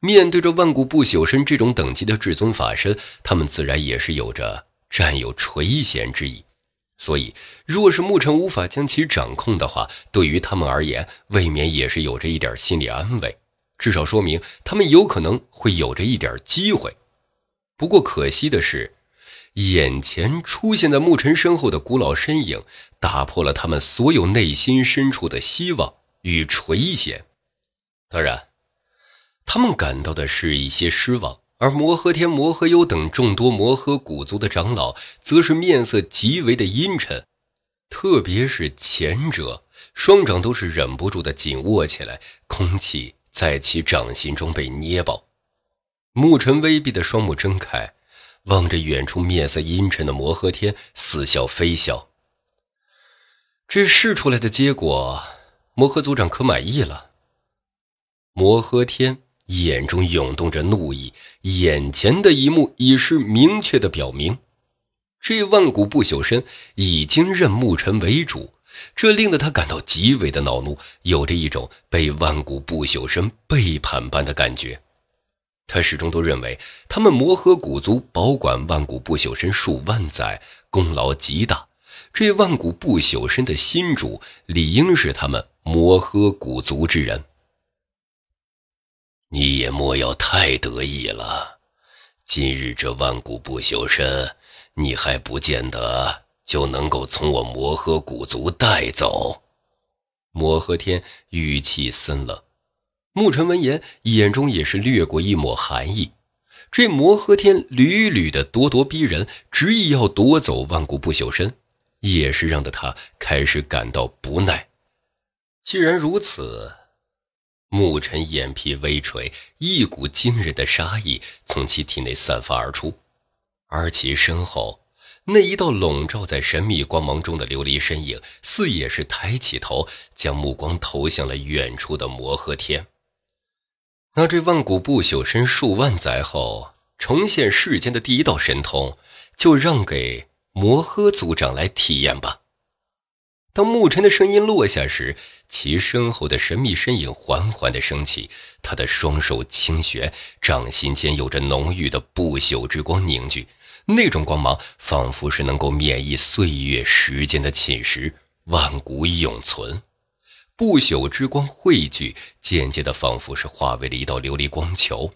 面对着万古不朽身这种等级的至尊法身，他们自然也是有着占有垂涎之意。所以，若是牧尘无法将其掌控的话，对于他们而言，未免也是有着一点心理安慰，至少说明他们有可能会有着一点机会。不过可惜的是，眼前出现在牧尘身后的古老身影，打破了他们所有内心深处的希望与垂涎。当然，他们感到的是一些失望。而摩诃天、摩诃幽等众多摩诃古族的长老，则是面色极为的阴沉，特别是前者，双掌都是忍不住的紧握起来，空气在其掌心中被捏爆。牧尘微闭的双目睁开，望着远处面色阴沉的摩诃天，似笑非笑：“这试出来的结果，摩诃族长可满意了？”摩诃天。眼中涌动着怒意，眼前的一幕已是明确的表明，这万古不朽身已经认牧尘为主，这令得他感到极为的恼怒，有着一种被万古不朽身背叛般的感觉。他始终都认为，他们摩诃古族保管万古不朽身数万载，功劳极大，这万古不朽身的新主理应是他们摩诃古族之人。你也莫要太得意了，今日这万古不朽身，你还不见得就能够从我摩诃古族带走。摩诃天语气森冷，牧尘闻言，眼中也是掠过一抹寒意。这摩诃天屡屡的咄咄逼人，执意要夺走万古不朽身，也是让得他开始感到不耐。既然如此。牧尘眼皮微垂，一股惊人的杀意从其体内散发而出，而其身后那一道笼罩在神秘光芒中的琉璃身影，似也是抬起头，将目光投向了远处的摩诃天。那这万古不朽身数万载后重现世间的第一道神通，就让给摩诃族长来体验吧。当牧尘的声音落下时，其身后的神秘身影缓缓的升起，他的双手轻旋，掌心间有着浓郁的不朽之光凝聚，那种光芒仿佛是能够免疫岁月时间的侵蚀，万古永存。不朽之光汇聚，渐渐的仿佛是化为了一道琉璃光球，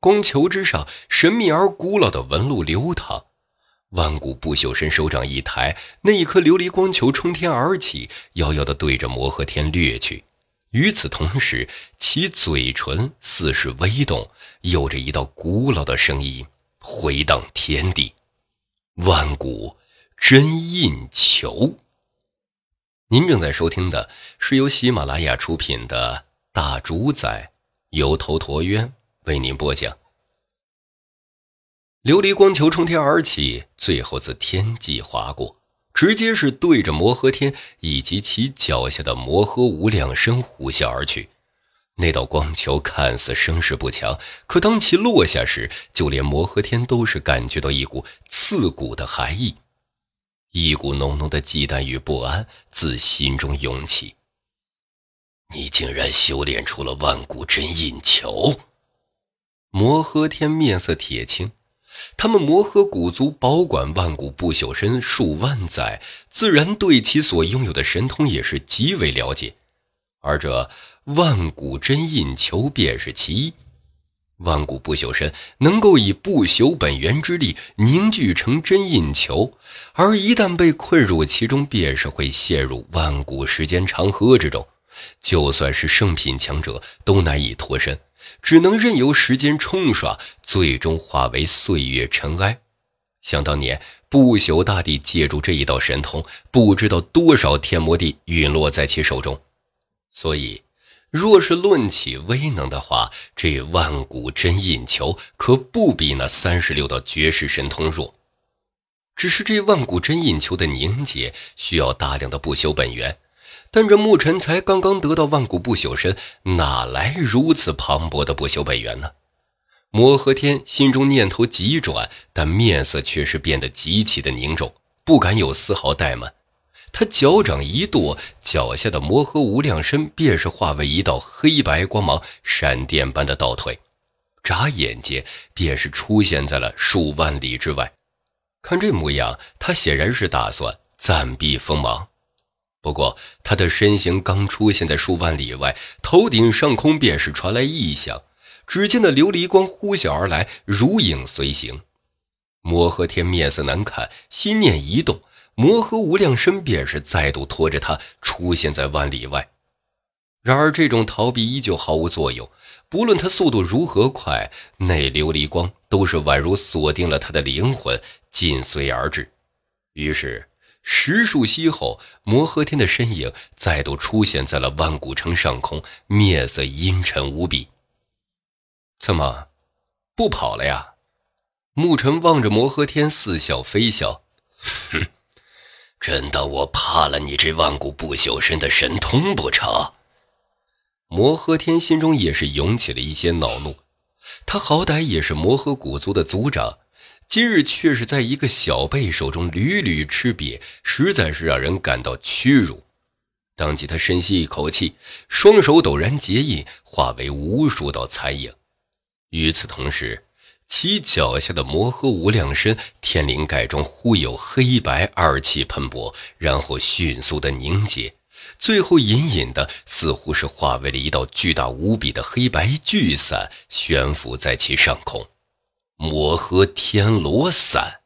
光球之上，神秘而古老的纹路流淌。万古不朽身，手掌一抬，那一颗琉璃光球冲天而起，遥遥地对着魔和天掠去。与此同时，其嘴唇似是微动，有着一道古老的声音回荡天地：“万古真印球。”您正在收听的是由喜马拉雅出品的《大主宰》，由头陀渊为您播讲。琉璃光球冲天而起，最后自天际划过，直接是对着摩诃天以及其脚下的摩诃无量身呼啸而去。那道光球看似声势不强，可当其落下时，就连摩诃天都是感觉到一股刺骨的寒意，一股浓浓的忌惮与不安自心中涌起。你竟然修炼出了万古真印球！摩诃天面色铁青。他们魔合古族保管万古不朽身数万载，自然对其所拥有的神通也是极为了解。而这万古真印球便是其一。万古不朽身能够以不朽本源之力凝聚成真印球，而一旦被困入其中，便是会陷入万古时间长河之中，就算是圣品强者都难以脱身。只能任由时间冲刷，最终化为岁月尘埃。想当年，不朽大帝借助这一道神通，不知道多少天魔帝陨落在其手中。所以，若是论起威能的话，这万古真印球可不比那三十六道绝世神通弱。只是这万古真印球的凝结，需要大量的不朽本源。但这沐尘才刚刚得到万古不朽身，哪来如此磅礴的不朽本源呢？摩诃天心中念头急转，但面色却是变得极其的凝重，不敢有丝毫怠慢。他脚掌一跺，脚下的摩诃无量身便是化为一道黑白光芒，闪电般的倒退，眨眼间便是出现在了数万里之外。看这模样，他显然是打算暂避锋芒。不过，他的身形刚出现在数万里外，头顶上空便是传来异响。只见那琉璃光呼啸而来，如影随形。摩诃天面色难看，心念一动，摩诃无量身便是再度拖着他出现在万里外。然而，这种逃避依旧毫无作用。不论他速度如何快，那琉璃光都是宛如锁定了他的灵魂，紧随而至。于是。十数息后，摩诃天的身影再度出现在了万古城上空，面色阴沉无比。怎么，不跑了呀？牧尘望着摩诃天，似笑非笑：“哼，真当我怕了你这万古不朽身的神通不成？”摩诃天心中也是涌起了一些恼怒，他好歹也是摩诃古族的族长。今日却是在一个小辈手中屡屡吃瘪，实在是让人感到屈辱。当即，他深吸一口气，双手陡然结印，化为无数道残影。与此同时，其脚下的摩诃无量身天灵盖中忽有黑白二气喷薄，然后迅速的凝结，最后隐隐的似乎是化为了一道巨大无比的黑白巨伞，悬浮在其上空。摩诃天罗伞，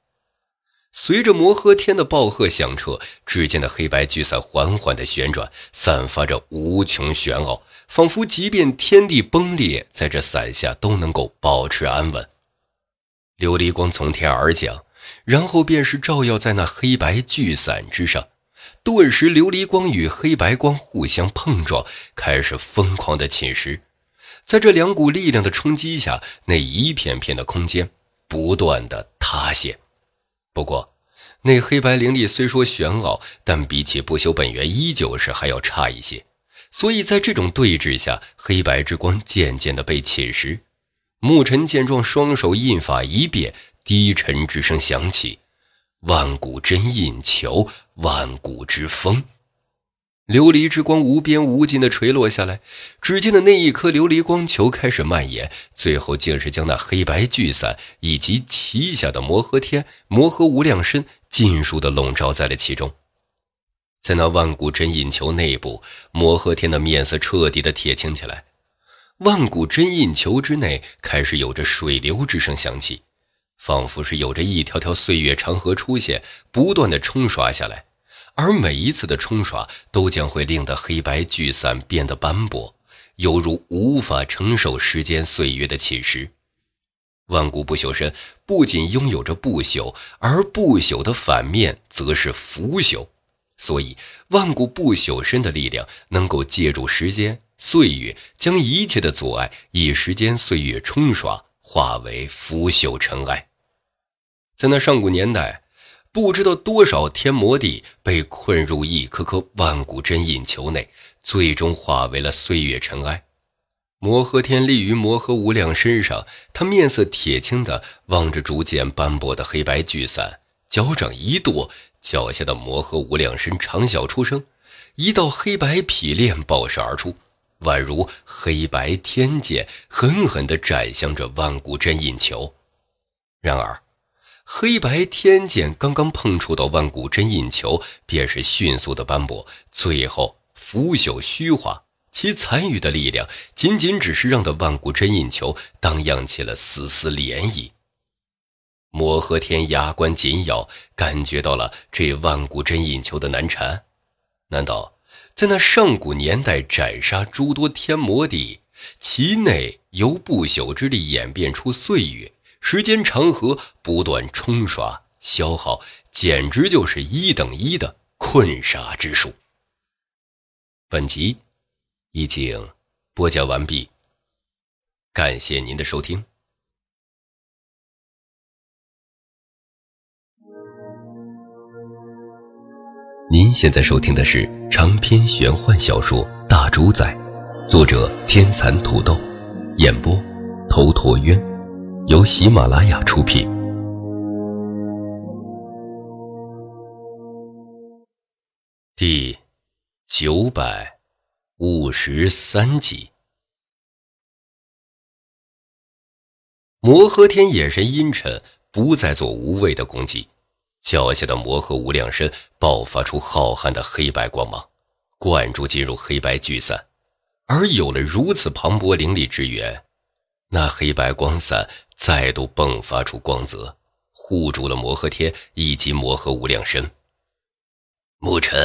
随着摩诃天的暴喝响彻，只见那黑白巨伞缓缓的旋转，散发着无穷玄奥，仿佛即便天地崩裂，在这伞下都能够保持安稳。琉璃光从天而降，然后便是照耀在那黑白巨伞之上，顿时琉璃光与黑白光互相碰撞，开始疯狂的侵蚀。在这两股力量的冲击下，那一片片的空间不断的塌陷。不过，那黑白灵力虽说玄奥，但比起不朽本源，依旧是还要差一些。所以在这种对峙下，黑白之光渐渐的被侵蚀。牧尘见状，双手印法一变，低沉之声响起：“万古真印球，万古之风。”琉璃之光无边无尽的垂落下来，只见的那一颗琉璃光球开始蔓延，最后竟是将那黑白聚散以及旗下的摩诃天、摩诃无量身尽数的笼罩在了其中。在那万古真印球内部，摩诃天的面色彻底的铁青起来。万古真印球之内开始有着水流之声响起，仿佛是有着一条条岁月长河出现，不断的冲刷下来。而每一次的冲刷，都将会令得黑白聚散变得斑驳，犹如无法承受时间岁月的侵蚀。万古不朽身不仅拥有着不朽，而不朽的反面则是腐朽。所以，万古不朽身的力量能够借助时间岁月，将一切的阻碍以时间岁月冲刷，化为腐朽尘埃。在那上古年代。不知道多少天魔帝被困入一颗颗万古真印球内，最终化为了岁月尘埃。魔合天立于魔合无量身上，他面色铁青的望着逐渐斑驳的黑白聚散，脚掌一跺，脚下的魔合无量身长啸出声，一道黑白匹练爆射而出，宛如黑白天剑，狠狠的斩向这万古真印球。然而。黑白天剑刚刚碰触到万古真印球，便是迅速的斑驳，最后腐朽虚化。其残余的力量，仅仅只是让的万古真印球荡漾起了丝丝涟漪。魔和天牙关紧咬，感觉到了这万古真印球的难缠。难道在那上古年代斩杀诸多天魔帝，其内由不朽之力演变出岁月？时间长河不断冲刷消耗，简直就是一等一的困杀之术。本集已经播讲完毕，感谢您的收听。您现在收听的是长篇玄幻小说《大主宰》，作者天蚕土豆，演播头陀渊。由喜马拉雅出品，第九百五十三集。摩诃天眼神阴沉，不再做无谓的攻击，脚下的摩诃无量身爆发出浩瀚的黑白光芒，灌注进入黑白聚散，而有了如此磅礴灵力之源，那黑白光散。再度迸发出光泽，护住了摩诃天以及摩诃无量身。牧尘，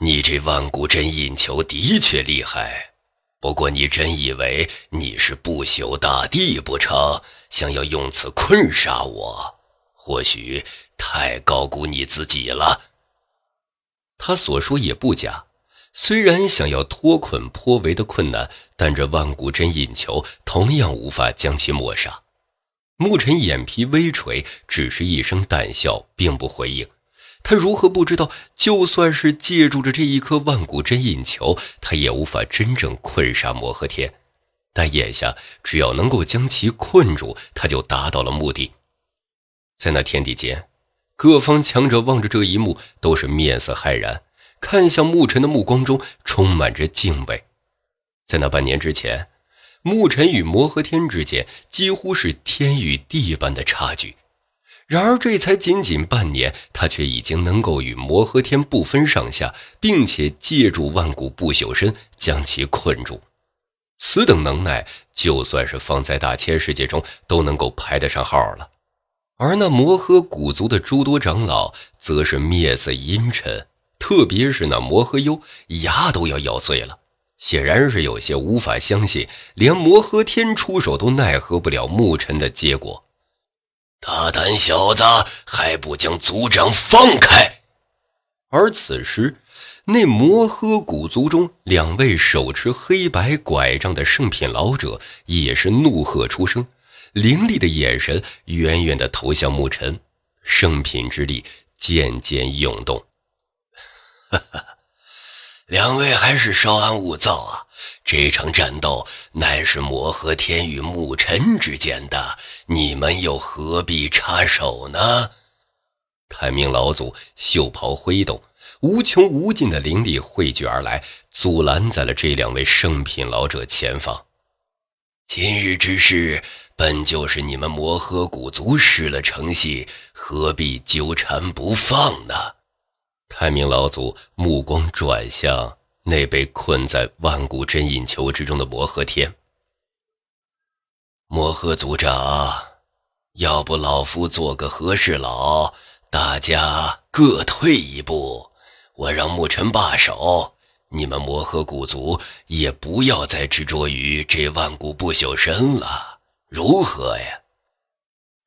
你这万古真引球的确厉害，不过你真以为你是不朽大帝不成？想要用此困杀我，或许太高估你自己了。他所说也不假。虽然想要脱困颇为的困难，但这万古真引球同样无法将其抹杀。牧尘眼皮微垂，只是一声淡笑，并不回应。他如何不知道，就算是借助着这一颗万古真引球，他也无法真正困杀魔和天。但眼下，只要能够将其困住，他就达到了目的。在那天地间，各方强者望着这一幕，都是面色骇然。看向牧尘的目光中充满着敬畏。在那半年之前，牧尘与摩诃天之间几乎是天与地般的差距。然而这才仅仅半年，他却已经能够与摩诃天不分上下，并且借助万古不朽身将其困住。此等能耐，就算是放在大千世界中，都能够排得上号了。而那摩诃古族的诸多长老，则是面色阴沉。特别是那摩诃优，牙都要咬碎了，显然是有些无法相信，连摩诃天出手都奈何不了牧尘的结果。大胆小子，还不将族长放开！而此时，那摩诃古族中两位手持黑白拐杖的圣品老者也是怒喝出声，凌厉的眼神远远的投向牧尘，圣品之力渐渐涌动。两位还是稍安勿躁啊！这场战斗乃是魔和天与牧尘之间的，你们又何必插手呢？太明老祖袖袍挥动，无穷无尽的灵力汇聚而来，阻拦在了这两位圣品老者前方。今日之事，本就是你们魔和古族失了诚信，何必纠缠不放呢？太明老祖目光转向那被困在万古真引球之中的摩诃天。摩诃族长，要不老夫做个和事佬，大家各退一步，我让牧尘罢手，你们摩诃古族也不要再执着于这万古不朽身了，如何呀？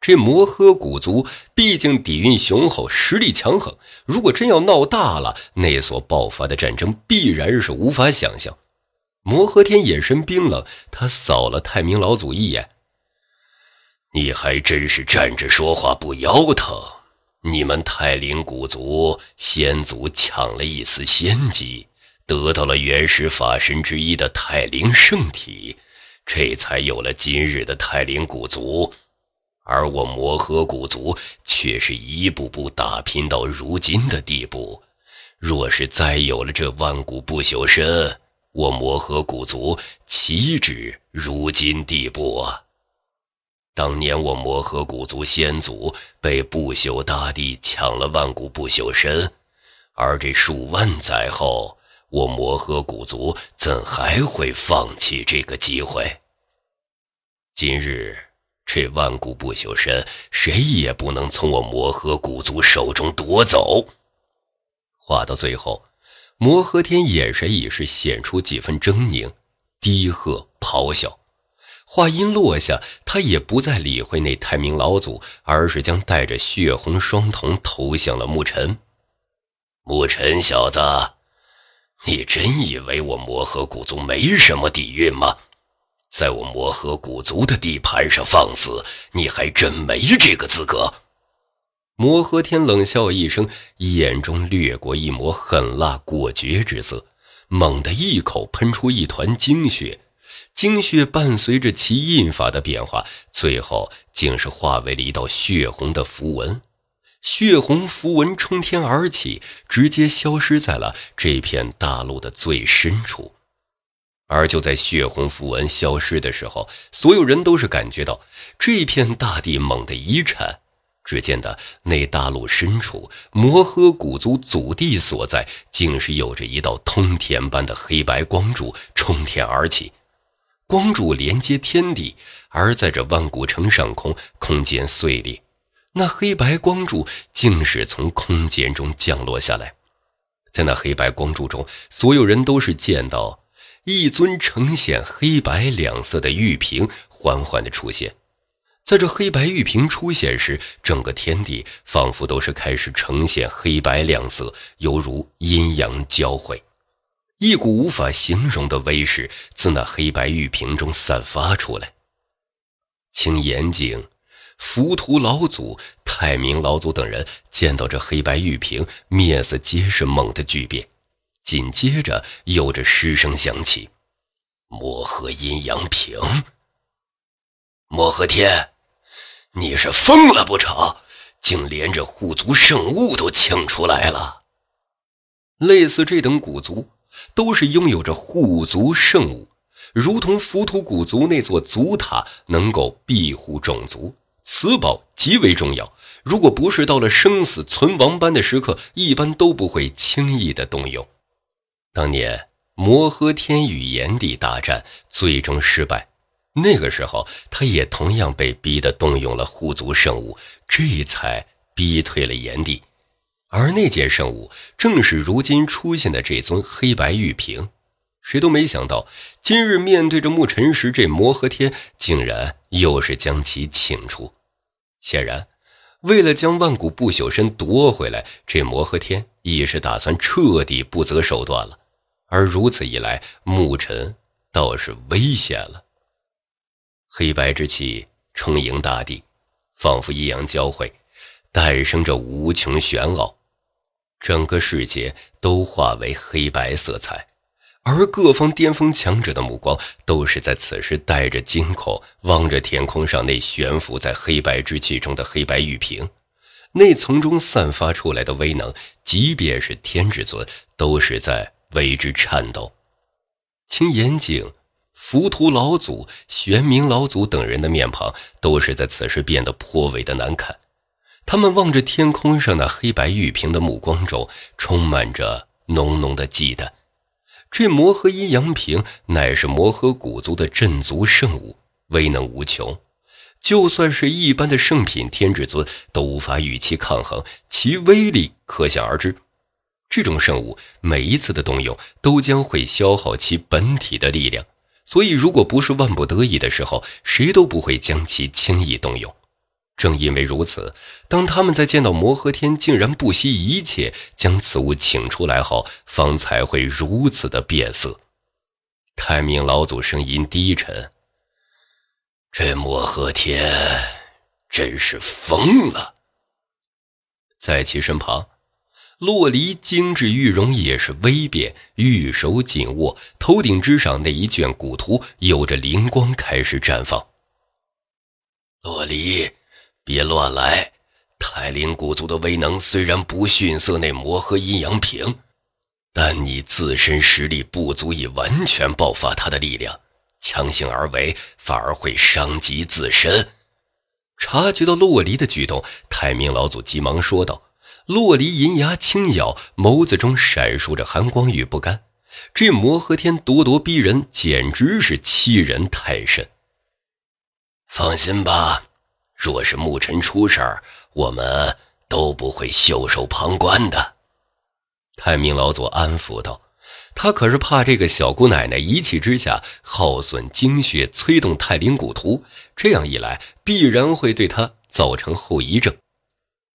这摩诃古族毕竟底蕴雄厚，实力强横。如果真要闹大了，那所爆发的战争必然是无法想象。摩诃天眼神冰冷，他扫了太明老祖一眼：“你还真是站着说话不腰疼！你们太灵古族先祖抢了一丝先机，得到了原始法神之一的太灵圣体，这才有了今日的太灵古族。”而我魔合谷族却是一步步打拼到如今的地步。若是再有了这万古不朽身，我魔合谷族岂止如今地步啊？当年我魔合谷族先祖被不朽大帝抢了万古不朽身，而这数万载后，我魔合谷族怎还会放弃这个机会？今日。这万古不朽身，谁也不能从我魔合古族手中夺走。话到最后，魔合天眼神已是显出几分狰狞，低喝咆哮。话音落下，他也不再理会那太明老祖，而是将带着血红双瞳投向了牧尘。牧尘小子，你真以为我魔合古族没什么底蕴吗？在我魔合古族的地盘上放肆，你还真没这个资格！魔合天冷笑一声，眼中掠过一抹狠辣果决之色，猛地一口喷出一团精血，精血伴随着其印法的变化，最后竟是化为了一道血红的符文。血红符文冲天而起，直接消失在了这片大陆的最深处。而就在血红符文消失的时候，所有人都是感觉到这片大地猛地一颤。只见的那大陆深处，摩诃古族祖地所在，竟是有着一道通天般的黑白光柱冲天而起，光柱连接天地。而在这万古城上空，空间碎裂，那黑白光柱竟是从空间中降落下来。在那黑白光柱中，所有人都是见到。一尊呈现黑白两色的玉瓶缓缓地出现。在这黑白玉瓶出现时，整个天地仿佛都是开始呈现黑白两色，犹如阴阳交汇。一股无法形容的威势自那黑白玉瓶中散发出来。请严井、浮屠老祖、太明老祖等人见到这黑白玉瓶，面色皆是猛的巨变。紧接着，有着失声响起：“魔合阴阳瓶，魔合天，你是疯了不成？竟连这护族圣物都请出来了！类似这等古族，都是拥有着护族圣物，如同浮屠古族那座足塔，能够庇护种族。此宝极为重要，如果不是到了生死存亡般的时刻，一般都不会轻易的动用。”当年魔诃天与炎帝大战，最终失败。那个时候，他也同样被逼得动用了护族圣物，这才逼退了炎帝。而那件圣物，正是如今出现的这尊黑白玉瓶。谁都没想到，今日面对着沐尘时，这魔诃天竟然又是将其请出。显然，为了将万古不朽身夺回来，这魔诃天已是打算彻底不择手段了。而如此一来，牧尘倒是危险了。黑白之气充盈大地，仿佛阴阳交汇，诞生着无穷玄奥。整个世界都化为黑白色彩，而各方巅峰强者的目光都是在此时带着惊恐，望着天空上那悬浮在黑白之气中的黑白玉瓶，那从中散发出来的威能，即便是天之尊，都是在。为之颤抖，清岩井、浮屠老祖、玄冥老祖等人的面庞都是在此时变得颇为的难看。他们望着天空上那黑白玉瓶的目光中，充满着浓浓的忌惮。这魔合阴阳瓶乃是魔合古族的镇族圣物，威能无穷，就算是一般的圣品天至尊都无法与其抗衡，其威力可想而知。这种圣物每一次的动用都将会消耗其本体的力量，所以如果不是万不得已的时候，谁都不会将其轻易动用。正因为如此，当他们在见到摩合天竟然不惜一切将此物请出来后，方才会如此的变色。太明老祖声音低沉：“这摩合天真是疯了。”在其身旁。洛离精致玉容也是微变，玉手紧握，头顶之上那一卷古图有着灵光开始绽放。洛离，别乱来！太灵古族的威能虽然不逊色那魔和阴阳瓶，但你自身实力不足以完全爆发他的力量，强行而为反而会伤及自身。察觉到洛离的举动，太明老祖急忙说道。洛离银牙轻咬，眸子中闪烁着寒光与不甘。这魔和天咄咄逼人，简直是欺人太甚。放心吧，若是牧尘出事儿，我们都不会袖手旁观的。太明老祖安抚道：“他可是怕这个小姑奶奶一气之下耗损精血，催动太灵古图，这样一来必然会对她造成后遗症。”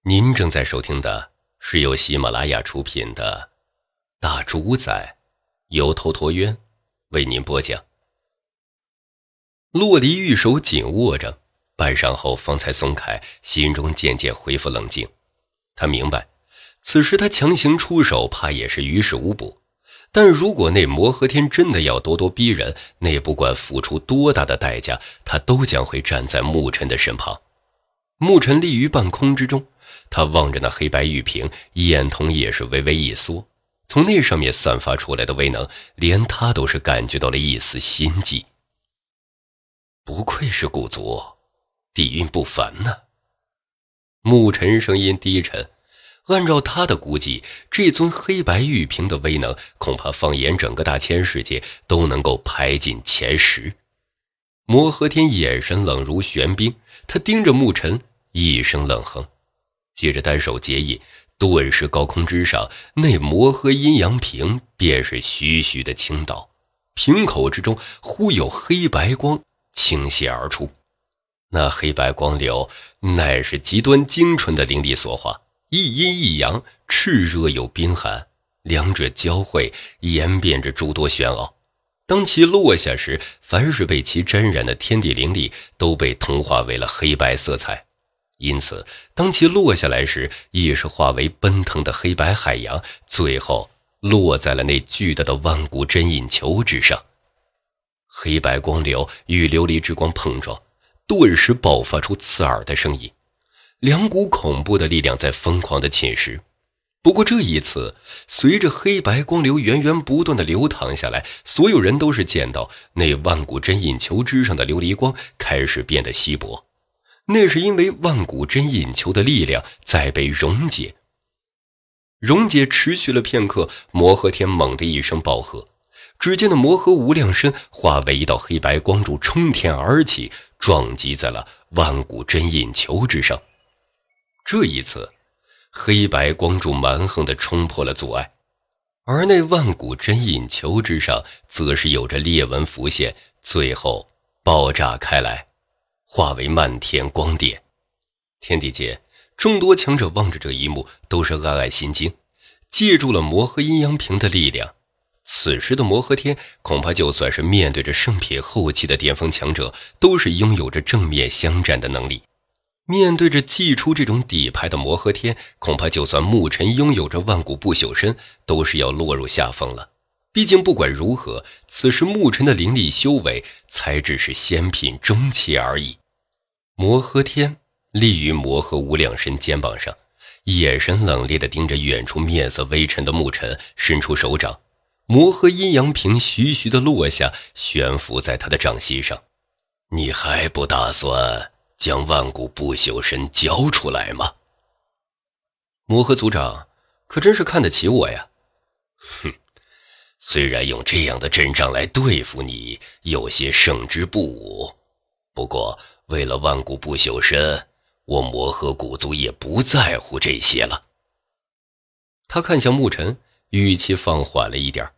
您正在收听的是由喜马拉雅出品的《大主宰》，由头陀渊为您播讲。洛离玉手紧握着，半晌后方才松开，心中渐渐恢复冷静。他明白，此时他强行出手，怕也是于事无补。但如果那魔和天真的要咄咄逼人，那不管付出多大的代价，他都将会站在牧尘的身旁。牧尘立于半空之中。他望着那黑白玉瓶，眼瞳也是微微一缩。从那上面散发出来的威能，连他都是感觉到了一丝心悸。不愧是古族，底蕴不凡呐！牧尘声音低沉，按照他的估计，这尊黑白玉瓶的威能，恐怕放眼整个大千世界，都能够排进前十。魔和天眼神冷如玄冰，他盯着牧尘，一声冷哼。接着单手结印，顿时高空之上那魔喝阴阳瓶便是徐徐的倾倒，瓶口之中忽有黑白光倾泻而出，那黑白光流乃是极端精纯的灵力所化，一阴一阳，炽热有冰寒，两者交汇，演变着诸多玄奥。当其落下时，凡是被其沾染的天地灵力都被同化为了黑白色彩。因此，当其落下来时，亦是化为奔腾的黑白海洋，最后落在了那巨大的万古真印球之上。黑白光流与琉璃之光碰撞，顿时爆发出刺耳的声音，两股恐怖的力量在疯狂的侵蚀。不过这一次，随着黑白光流源源不断的流淌下来，所有人都是见到那万古真印球之上的琉璃光开始变得稀薄。那是因为万古真印球的力量在被溶解，溶解持续了片刻。摩诃天猛的一声暴喝，只见那摩诃无量身化为一道黑白光柱冲天而起，撞击在了万古真印球之上。这一次，黑白光柱蛮横的冲破了阻碍，而那万古真印球之上，则是有着裂纹浮现，最后爆炸开来。化为漫天光点，天地间众多强者望着这一幕，都是暗暗心惊。借助了魔和阴阳瓶的力量，此时的魔和天恐怕就算是面对着圣品后期的巅峰强者，都是拥有着正面相战的能力。面对着祭出这种底牌的魔和天，恐怕就算牧尘拥有着万古不朽身，都是要落入下风了。毕竟不管如何，此时牧尘的灵力修为才只是仙品中期而已。摩诃天立于摩诃无量身肩膀上，眼神冷冽的盯着远处面色微沉的牧尘，伸出手掌，摩诃阴阳瓶徐徐的落下，悬浮在他的掌心上。你还不打算将万古不朽神交出来吗？摩诃族长可真是看得起我呀！哼，虽然用这样的阵仗来对付你有些胜之不武，不过。为了万古不朽身，我魔荷古族也不在乎这些了。他看向牧尘，语气放缓了一点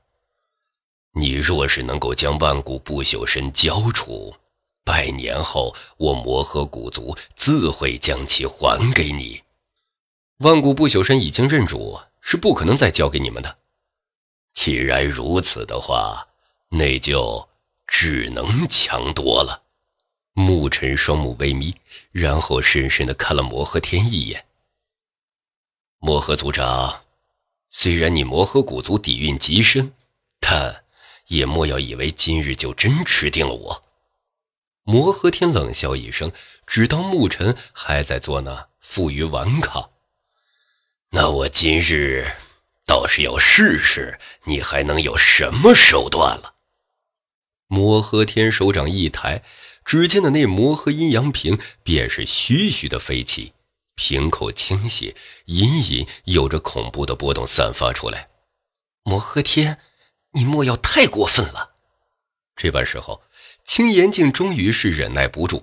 你若是能够将万古不朽身交出，百年后我魔荷古族自会将其还给你。万古不朽身已经认主，是不可能再交给你们的。既然如此的话，那就只能强多了。”牧尘双目微眯，然后深深的看了魔和天一眼。魔和族长，虽然你魔和古族底蕴极深，但也莫要以为今日就真吃定了我。魔和天冷笑一声，只当牧尘还在做那负隅顽抗。那我今日倒是要试试你还能有什么手段了。魔和天手掌一抬。只见的那魔和阴阳瓶便是徐徐的飞起，瓶口倾斜，隐隐有着恐怖的波动散发出来。魔和天，你莫要太过分了！这般时候，青岩镜终于是忍耐不住，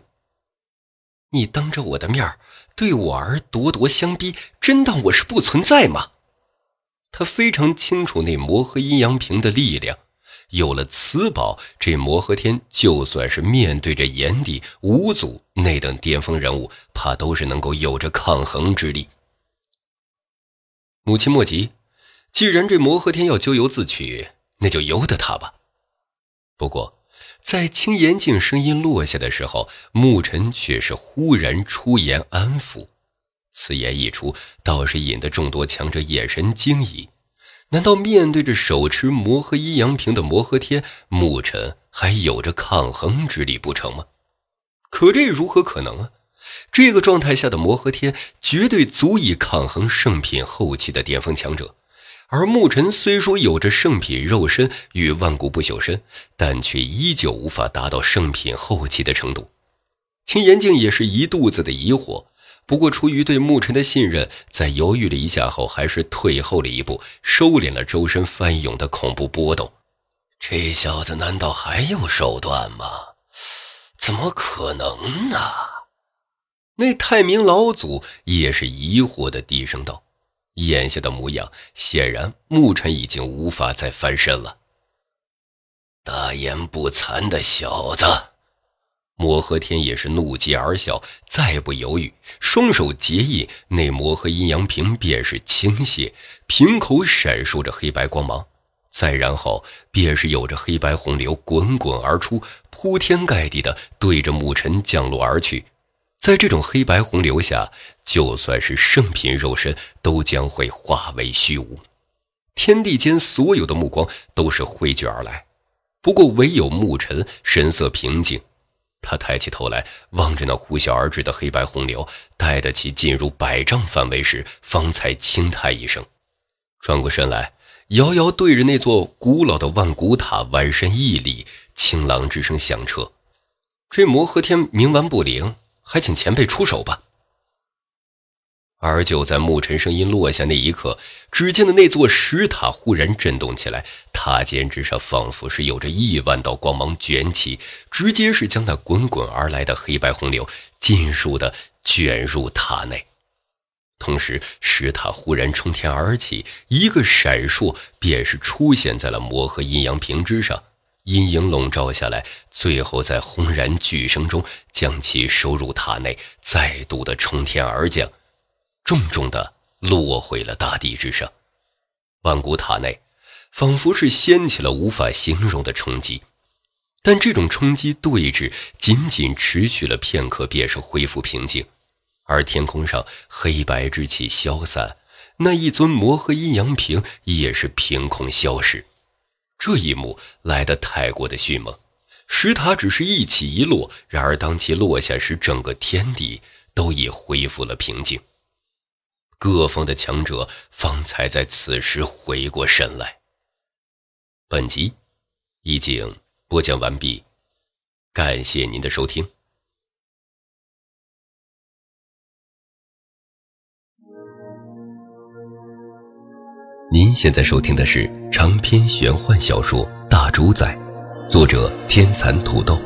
你当着我的面儿对我儿咄咄相逼，真当我是不存在吗？他非常清楚那魔和阴阳瓶的力量。有了此宝，这摩诃天就算是面对着炎帝、五祖那等巅峰人物，怕都是能够有着抗衡之力。母亲莫急，既然这摩诃天要咎由自取，那就由得他吧。不过，在青岩镜声音落下的时候，牧尘却是忽然出言安抚。此言一出，倒是引得众多强者眼神惊疑。难道面对着手持魔和阴阳瓶的魔和天牧尘还有着抗衡之力不成吗？可这如何可能啊？这个状态下的魔和天绝对足以抗衡圣品后期的巅峰强者，而牧尘虽说有着圣品肉身与万古不朽身，但却依旧无法达到圣品后期的程度。青岩镜也是一肚子的疑惑。不过，出于对牧尘的信任，在犹豫了一下后，还是退后了一步，收敛了周身翻涌的恐怖波动。这小子难道还有手段吗？怎么可能呢？那太明老祖也是疑惑的低声道：“眼下的模样，显然牧尘已经无法再翻身了。”大言不惭的小子！摩和天也是怒极而笑，再不犹豫，双手结印，那摩和阴阳瓶便是倾泻，瓶口闪烁着黑白光芒，再然后便是有着黑白洪流滚滚而出，铺天盖地的对着牧尘降落而去。在这种黑白洪流下，就算是圣品肉身都将会化为虚无。天地间所有的目光都是汇聚而来，不过唯有牧尘神色平静。他抬起头来，望着那呼啸而至的黑白洪流，待得其进入百丈范围时，方才轻叹一声，转过身来，遥遥对着那座古老的万古塔弯身一立，清朗之声响彻：“这魔合天冥顽不灵，还请前辈出手吧。”而就在牧尘声音落下那一刻，只见的那座石塔忽然震动起来，塔尖之上仿佛是有着亿万道光芒卷起，直接是将那滚滚而来的黑白洪流尽数的卷入塔内。同时，石塔忽然冲天而起，一个闪烁便是出现在了魔和阴阳瓶之上，阴影笼罩下来，最后在轰然巨声中将其收入塔内，再度的冲天而降。重重地落回了大地之上，万古塔内仿佛是掀起了无法形容的冲击，但这种冲击对峙仅仅持续了片刻，便是恢复平静。而天空上黑白之气消散，那一尊魔和阴阳瓶也是凭空消失。这一幕来得太过的迅猛，石塔只是一起一落，然而当其落下时，整个天地都已恢复了平静。各方的强者方才在此时回过神来。本集已经播讲完毕，感谢您的收听。您现在收听的是长篇玄幻小说《大主宰》，作者天蚕土豆，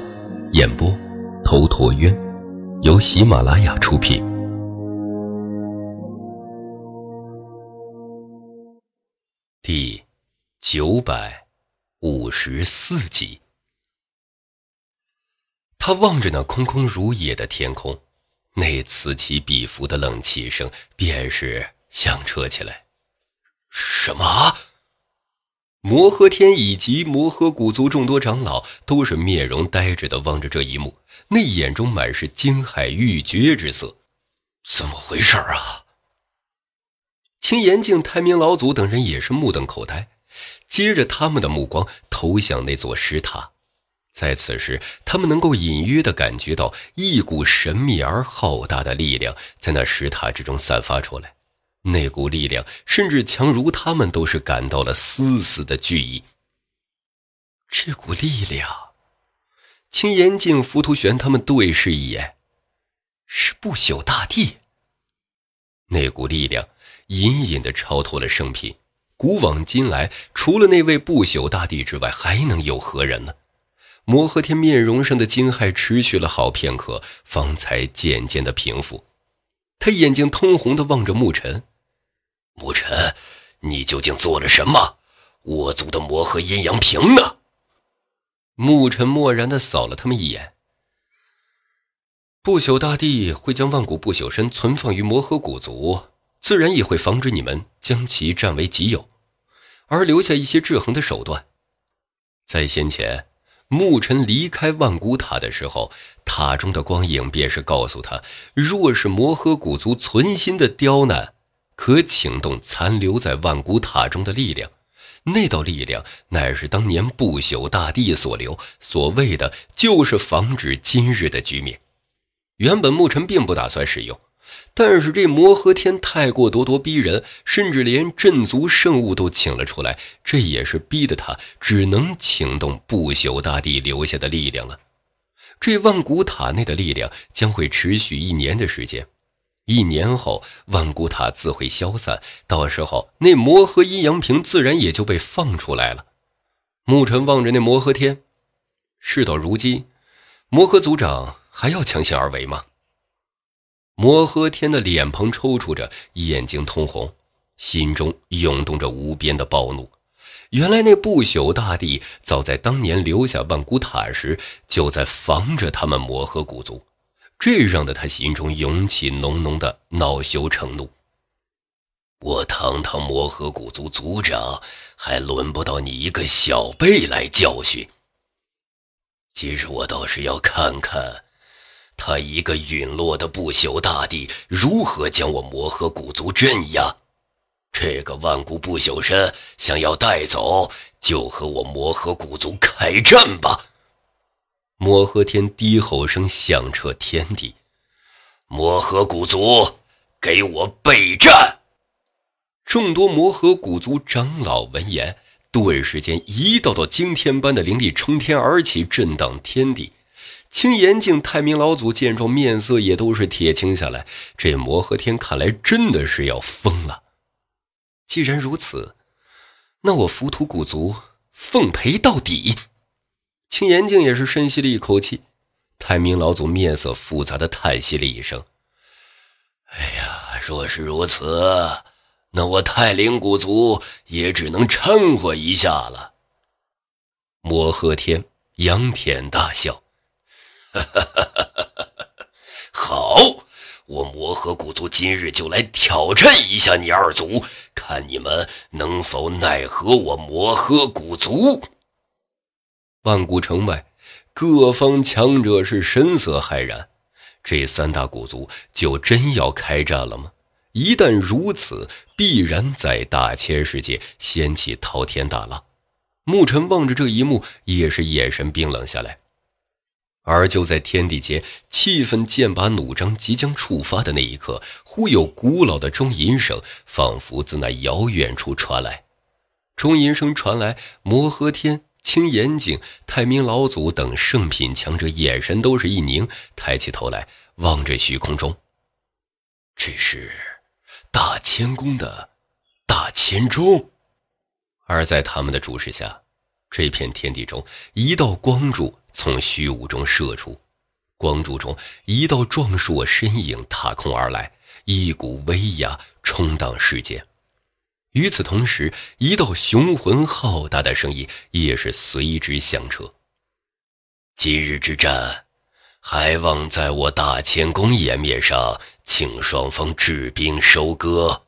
演播头陀渊，由喜马拉雅出品。第九百五十四集，他望着那空空如也的天空，那此起彼伏的冷气声便是响彻起来。什么？摩诃天以及摩诃古族众多长老都是面容呆滞的望着这一幕，那眼中满是惊骇欲绝之色。怎么回事啊？青岩境、太明老祖等人也是目瞪口呆，接着他们的目光投向那座石塔，在此时，他们能够隐约的感觉到一股神秘而浩大的力量在那石塔之中散发出来，那股力量甚至强如他们都是感到了丝丝的惧意。这股力量，青岩镜、浮屠玄他们对视一眼，是不朽大帝。那股力量。隐隐的超脱了圣品，古往今来，除了那位不朽大帝之外，还能有何人呢？摩诃天面容上的惊骇持续了好片刻，方才渐渐的平复。他眼睛通红的望着牧尘，牧尘，你究竟做了什么？我族的魔和阴阳瓶呢？牧尘漠然的扫了他们一眼。不朽大帝会将万古不朽身存放于魔和古族。自然也会防止你们将其占为己有，而留下一些制衡的手段。在先前牧尘离开万古塔的时候，塔中的光影便是告诉他，若是魔荷古族存心的刁难，可请动残留在万古塔中的力量。那道力量乃是当年不朽大帝所留，所谓的就是防止今日的局面。原本牧尘并不打算使用。但是这魔诃天太过咄咄逼人，甚至连镇族圣物都请了出来，这也是逼得他只能请动不朽大帝留下的力量了。这万古塔内的力量将会持续一年的时间，一年后万古塔自会消散，到时候那魔诃阴阳瓶自然也就被放出来了。牧尘望着那魔诃天，事到如今，魔诃族长还要强行而为吗？摩诃天的脸庞抽搐着，眼睛通红，心中涌动着无边的暴怒。原来那不朽大帝早在当年留下万古塔时，就在防着他们摩诃古族，这让的他心中涌起浓浓的恼羞成怒。我堂堂摩诃古族族长，还轮不到你一个小辈来教训。今日我倒是要看看。他一个陨落的不朽大帝，如何将我魔合古族镇压？这个万古不朽身想要带走，就和我魔合古族开战吧！魔合天低吼声响彻天地，魔合古族，给我备战！众多魔合古族长老闻言，顿时间一道道惊天般的灵力冲天而起，震荡天地。青岩镜、太明老祖见状，面色也都是铁青下来。这魔和天看来真的是要疯了。既然如此，那我浮屠古族奉陪到底。青岩镜也是深吸了一口气。太明老祖面色复杂的叹息了一声：“哎呀，若是如此，那我太灵古族也只能掺和一下了。”魔和天仰天大笑。哈，好！我魔河古族今日就来挑战一下你二族，看你们能否奈何我魔河古族。万古城外，各方强者是神色骇然：这三大古族就真要开战了吗？一旦如此，必然在大千世界掀起滔天大浪。牧尘望着这一幕，也是眼神冰冷下来。而就在天地间气氛剑拔弩张、即将触发的那一刻，忽有古老的钟吟声，仿佛自那遥远处传来。钟吟声传来，魔和天、青岩井、太明老祖等圣品强者眼神都是一凝，抬起头来望着虚空中。这是大千宫的大千钟。而在他们的注视下，这片天地中一道光柱。从虚无中射出，光柱中一道壮硕身影踏空而来，一股威压冲荡世间。与此同时，一道雄浑浩大的声音也是随之响彻。今日之战，还望在我大乾宫颜面上，请双方治兵收割。”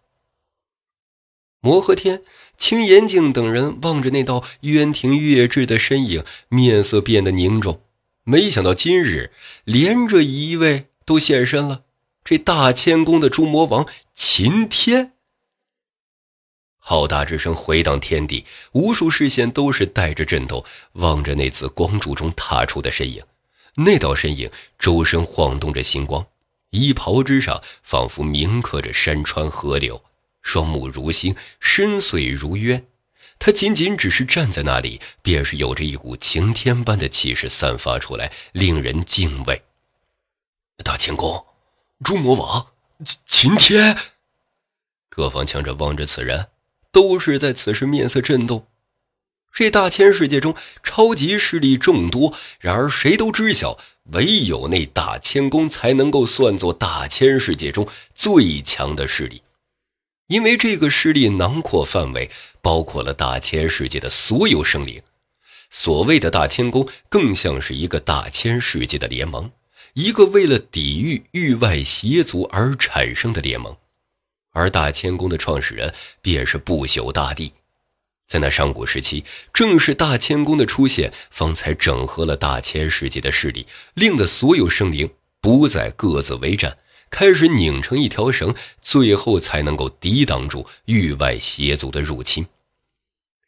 摩诃天。青岩镜等人望着那道渊庭月至的身影，面色变得凝重。没想到今日连着一位都现身了。这大千宫的诸魔王秦天，浩大之声回荡天地，无数视线都是带着震动，望着那自光柱中踏出的身影。那道身影周身晃动着星光，衣袍之上仿佛铭刻着山川河流。双目如星，深邃如渊。他仅仅只是站在那里，便是有着一股擎天般的气势散发出来，令人敬畏。大千宫，诸魔王，秦秦天。各方强者望着此人，都是在此时面色震动。这大千世界中，超级势力众多，然而谁都知晓，唯有那大千宫才能够算作大千世界中最强的势力。因为这个势力囊括范围包括了大千世界的所有生灵，所谓的大千宫更像是一个大千世界的联盟，一个为了抵御域外邪族而产生的联盟。而大千宫的创始人便是不朽大帝，在那上古时期，正是大千宫的出现，方才整合了大千世界的势力，令得所有生灵不再各自为战。开始拧成一条绳，最后才能够抵挡住域外邪族的入侵。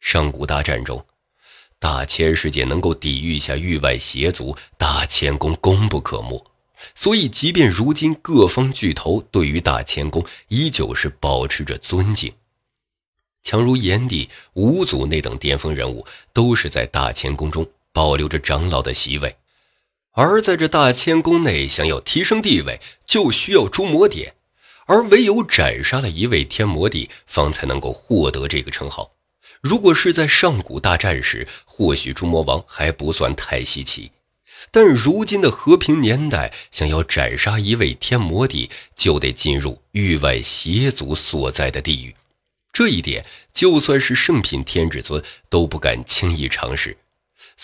上古大战中，大千世界能够抵御下域外邪族，大千宫功不可没。所以，即便如今各方巨头对于大千宫依旧是保持着尊敬。强如炎帝、五祖那等巅峰人物，都是在大千宫中保留着长老的席位。而在这大千宫内，想要提升地位，就需要诛魔点，而唯有斩杀了一位天魔帝，方才能够获得这个称号。如果是在上古大战时，或许诛魔王还不算太稀奇，但如今的和平年代，想要斩杀一位天魔帝，就得进入域外邪族所在的地域，这一点，就算是圣品天至尊都不敢轻易尝试。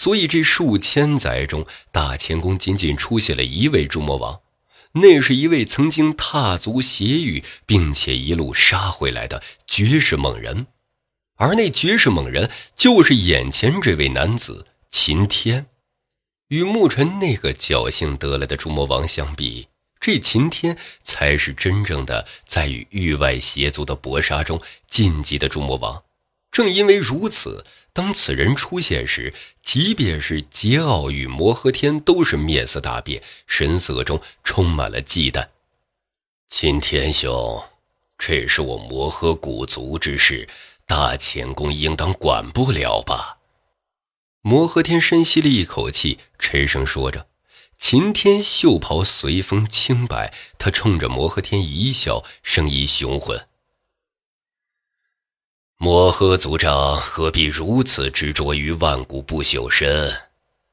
所以，这数千载中，大乾宫仅仅出现了一位猪魔王，那是一位曾经踏足邪域，并且一路杀回来的绝世猛人，而那绝世猛人就是眼前这位男子秦天。与牧尘那个侥幸得来的猪魔王相比，这秦天才是真正的在与域外邪族的搏杀中晋级的猪魔王。正因为如此。当此人出现时，即便是桀骜与摩诃天都是面色大变，神色中充满了忌惮。秦天兄，这是我摩诃古族之事，大乾宫应当管不了吧？摩诃天深吸了一口气，沉声说着。秦天袖袍随风轻摆，他冲着摩诃天一笑，声音雄浑。魔诃族长何必如此执着于万古不朽身？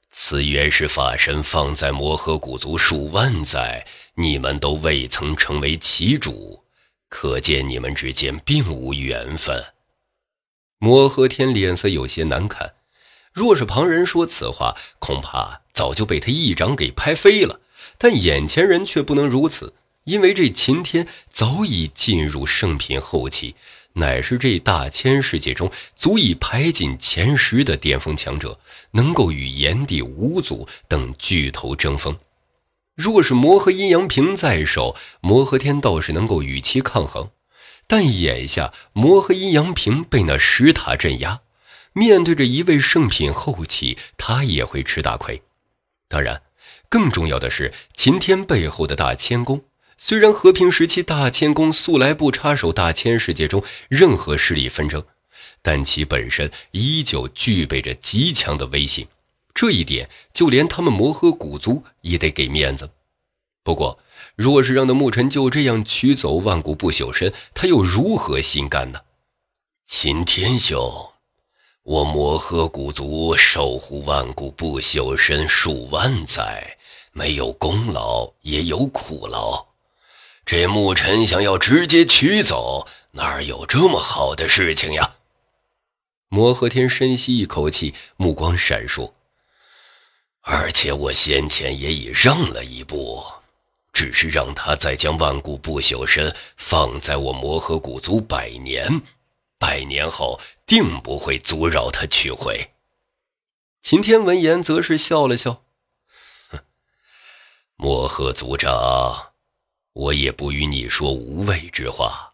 此原始法身放在魔诃古族数万载，你们都未曾成为其主，可见你们之间并无缘分。魔诃天脸色有些难看，若是旁人说此话，恐怕早就被他一掌给拍飞了。但眼前人却不能如此，因为这秦天早已进入圣品后期。乃是这大千世界中足以排进前十的巅峰强者，能够与炎帝、五祖等巨头争锋。若是魔和阴阳瓶在手，魔和天倒是能够与其抗衡。但眼下魔和阴阳瓶被那石塔镇压，面对着一位圣品后期，他也会吃大亏。当然，更重要的是秦天背后的大千宫。虽然和平时期，大千宫素来不插手大千世界中任何势力纷争，但其本身依旧具备着极强的威信，这一点就连他们摩诃古族也得给面子。不过，若是让那牧尘就这样取走万古不朽身，他又如何心甘呢？秦天兄，我摩诃古族守护万古不朽身数万载，没有功劳也有苦劳。这牧尘想要直接取走，哪有这么好的事情呀？摩诃天深吸一口气，目光闪烁。而且我先前也已让了一步，只是让他再将万古不朽身放在我摩诃古族百年，百年后定不会阻扰他取回。秦天闻言，则是笑了笑：“哼，摩诃族长。”我也不与你说无谓之话。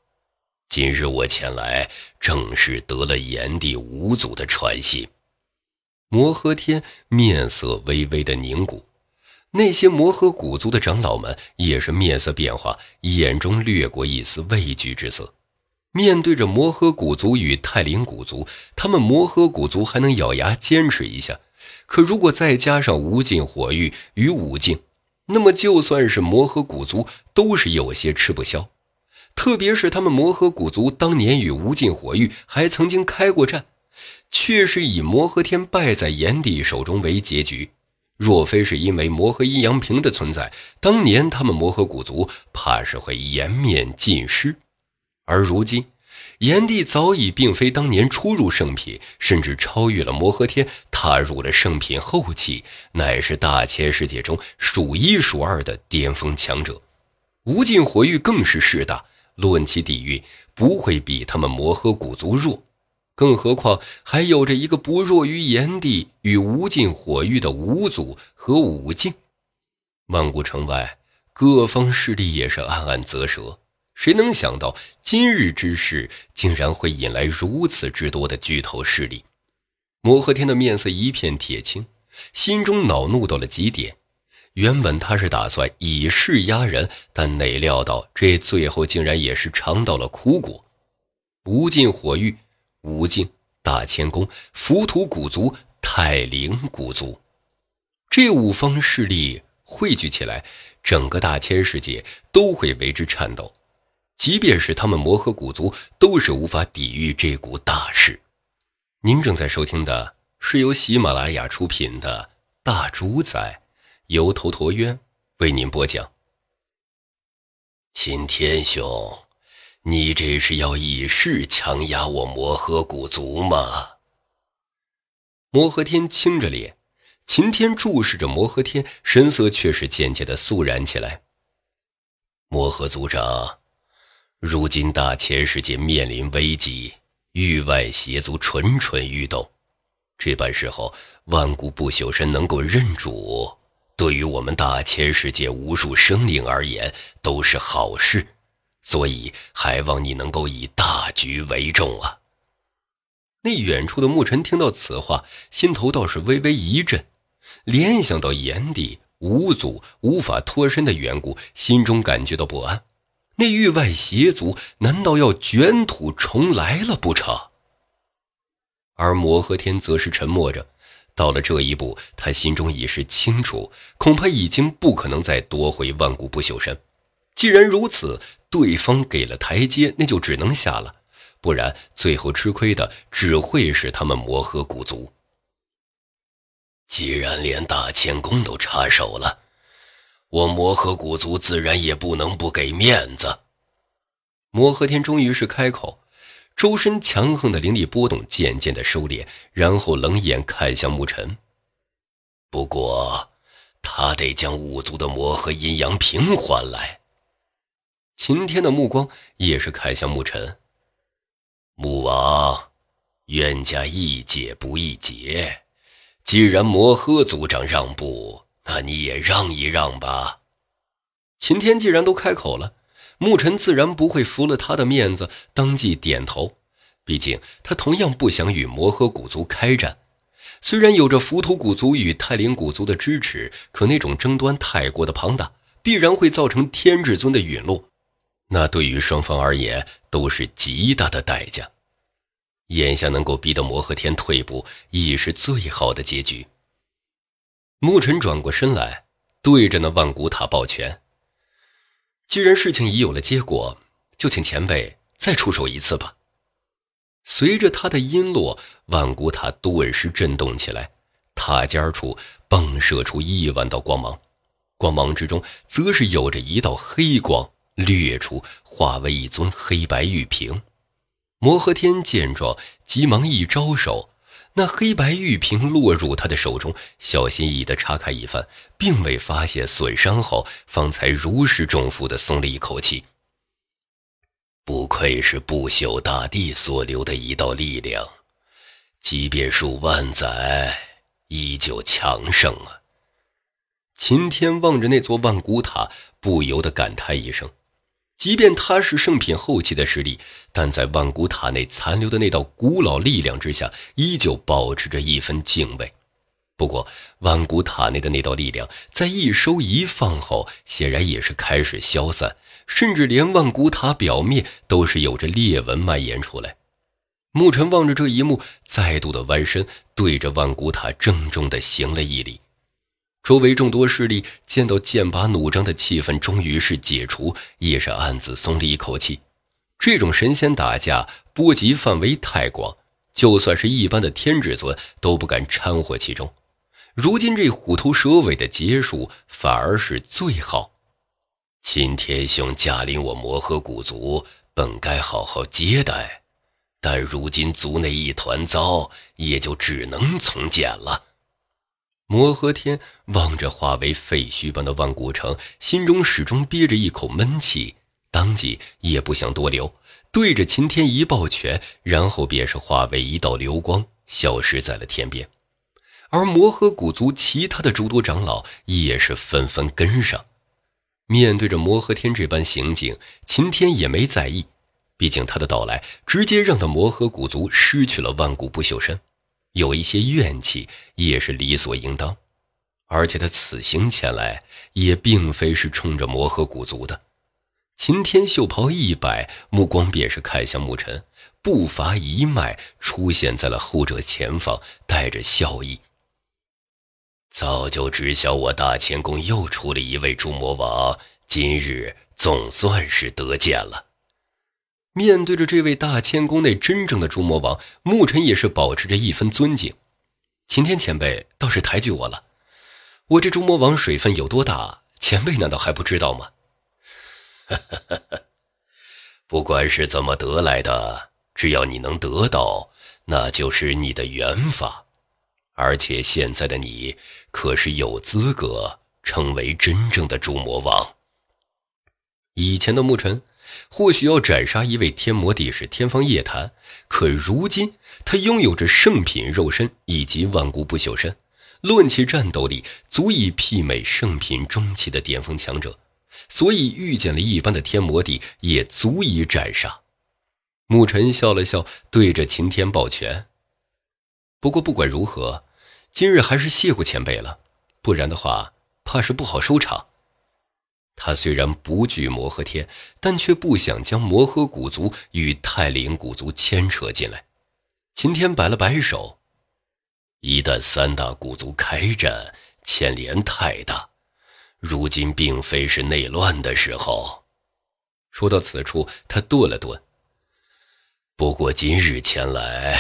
今日我前来，正是得了炎帝五祖的传信。摩诃天面色微微的凝固，那些摩诃古族的长老们也是面色变化，眼中掠过一丝畏惧之色。面对着摩诃古族与泰林古族，他们摩诃古族还能咬牙坚持一下，可如果再加上无尽火域与五境，那么就算是魔合古族，都是有些吃不消，特别是他们魔合古族当年与无尽火域还曾经开过战，却是以魔合天败在炎帝手中为结局。若非是因为魔合阴阳瓶的存在，当年他们魔合古族怕是会颜面尽失。而如今，炎帝早已并非当年初入圣品，甚至超越了魔合天，踏入了圣品后期，乃是大千世界中数一数二的巅峰强者。无尽火域更是势大，论其底蕴，不会比他们魔诃古族弱。更何况还有着一个不弱于炎帝与无尽火域的五祖和五境。万古城外，各方势力也是暗暗啧舌。谁能想到今日之事竟然会引来如此之多的巨头势力？摩诃天的面色一片铁青，心中恼怒到了极点。原本他是打算以势压人，但哪料到这最后竟然也是尝到了苦果。无尽火域、无尽大千宫、浮屠古族、泰灵古族，这五方势力汇聚起来，整个大千世界都会为之颤抖。即便是他们摩诃古族，都是无法抵御这股大势。您正在收听的是由喜马拉雅出品的《大主宰》，由头陀渊为您播讲。秦天兄，你这是要以势强压我摩诃古族吗？摩诃天青着脸，秦天注视着摩诃天，神色却是渐渐的肃然起来。摩诃族长。如今大千世界面临危机，域外邪族蠢蠢欲动。这般时候，万古不朽神能够认主，对于我们大千世界无数生灵而言都是好事。所以，还望你能够以大局为重啊！那远处的牧尘听到此话，心头倒是微微一震，联想到炎帝五祖无法脱身的缘故，心中感觉到不安。那域外邪族难道要卷土重来了不成？而摩诃天则是沉默着。到了这一步，他心中已是清楚，恐怕已经不可能再夺回万古不朽身。既然如此，对方给了台阶，那就只能下了，不然最后吃亏的只会是他们摩诃古族。既然连大千宫都插手了。我魔合古族自然也不能不给面子。魔合天终于是开口，周身强横的灵力波动渐渐的收敛，然后冷眼看向牧尘。不过，他得将五族的魔和阴阳平换来。秦天的目光也是看向牧尘。牧王，冤家易解不易结。既然魔合族长让步。那你也让一让吧。秦天既然都开口了，牧尘自然不会拂了他的面子，当即点头。毕竟他同样不想与魔合古族开战。虽然有着浮屠古族与泰林古族的支持，可那种争端太过的庞大，必然会造成天至尊的陨落。那对于双方而言都是极大的代价。眼下能够逼得魔和天退步，已是最好的结局。牧尘转过身来，对着那万古塔抱拳。既然事情已有了结果，就请前辈再出手一次吧。随着他的音落，万古塔顿时震动起来，塔尖处迸射出亿万道光芒，光芒之中，则是有着一道黑光掠出，化为一尊黑白玉瓶。摩诃天见状，急忙一招手。那黑白玉瓶落入他的手中，小心翼翼的查看一番，并未发现损伤后，方才如释重负的松了一口气。不愧是不朽大帝所留的一道力量，即便数万载依旧强盛啊！秦天望着那座万古塔，不由得感叹一声。即便他是圣品后期的实力，但在万古塔内残留的那道古老力量之下，依旧保持着一分敬畏。不过，万古塔内的那道力量在一收一放后，显然也是开始消散，甚至连万古塔表面都是有着裂纹蔓延出来。牧尘望着这一幕，再度的弯身，对着万古塔郑重的行了一礼。周围众多势力见到剑拔弩张的气氛终于是解除，也是暗自松了一口气。这种神仙打架，波及范围太广，就算是一般的天至尊都不敢掺和其中。如今这虎头蛇尾的结束，反而是最好。秦天兄驾临我魔合古族，本该好好接待，但如今族内一团糟，也就只能从简了。摩诃天望着化为废墟般的万古城，心中始终憋着一口闷气，当即也不想多留，对着秦天一抱拳，然后便是化为一道流光，消失在了天边。而摩诃古族其他的诸多长老也是纷纷跟上。面对着摩诃天这般行径，秦天也没在意，毕竟他的到来直接让他摩诃古族失去了万古不朽身。有一些怨气也是理所应当，而且他此行前来也并非是冲着魔合古族的。秦天袖袍一摆，目光便是看向牧尘，步伐一迈，出现在了后者前方，带着笑意。早就知晓我大乾宫又出了一位猪魔王，今日总算是得见了。面对着这位大千宫内真正的猪魔王，牧尘也是保持着一分尊敬。擎天前辈倒是抬举我了，我这猪魔王水分有多大，前辈难道还不知道吗？哈哈，不管是怎么得来的，只要你能得到，那就是你的缘法。而且现在的你，可是有资格成为真正的猪魔王。以前的牧尘。或许要斩杀一位天魔帝是天方夜谭，可如今他拥有着圣品肉身以及万古不朽身，论其战斗力，足以媲美圣品中期的巅峰强者，所以遇见了一般的天魔帝，也足以斩杀。牧尘笑了笑，对着秦天抱拳。不过不管如何，今日还是谢过前辈了，不然的话，怕是不好收场。他虽然不惧魔和天，但却不想将魔和古族与泰陵古族牵扯进来。秦天摆了摆手：“一旦三大古族开战，牵连太大，如今并非是内乱的时候。”说到此处，他顿了顿。不过今日前来，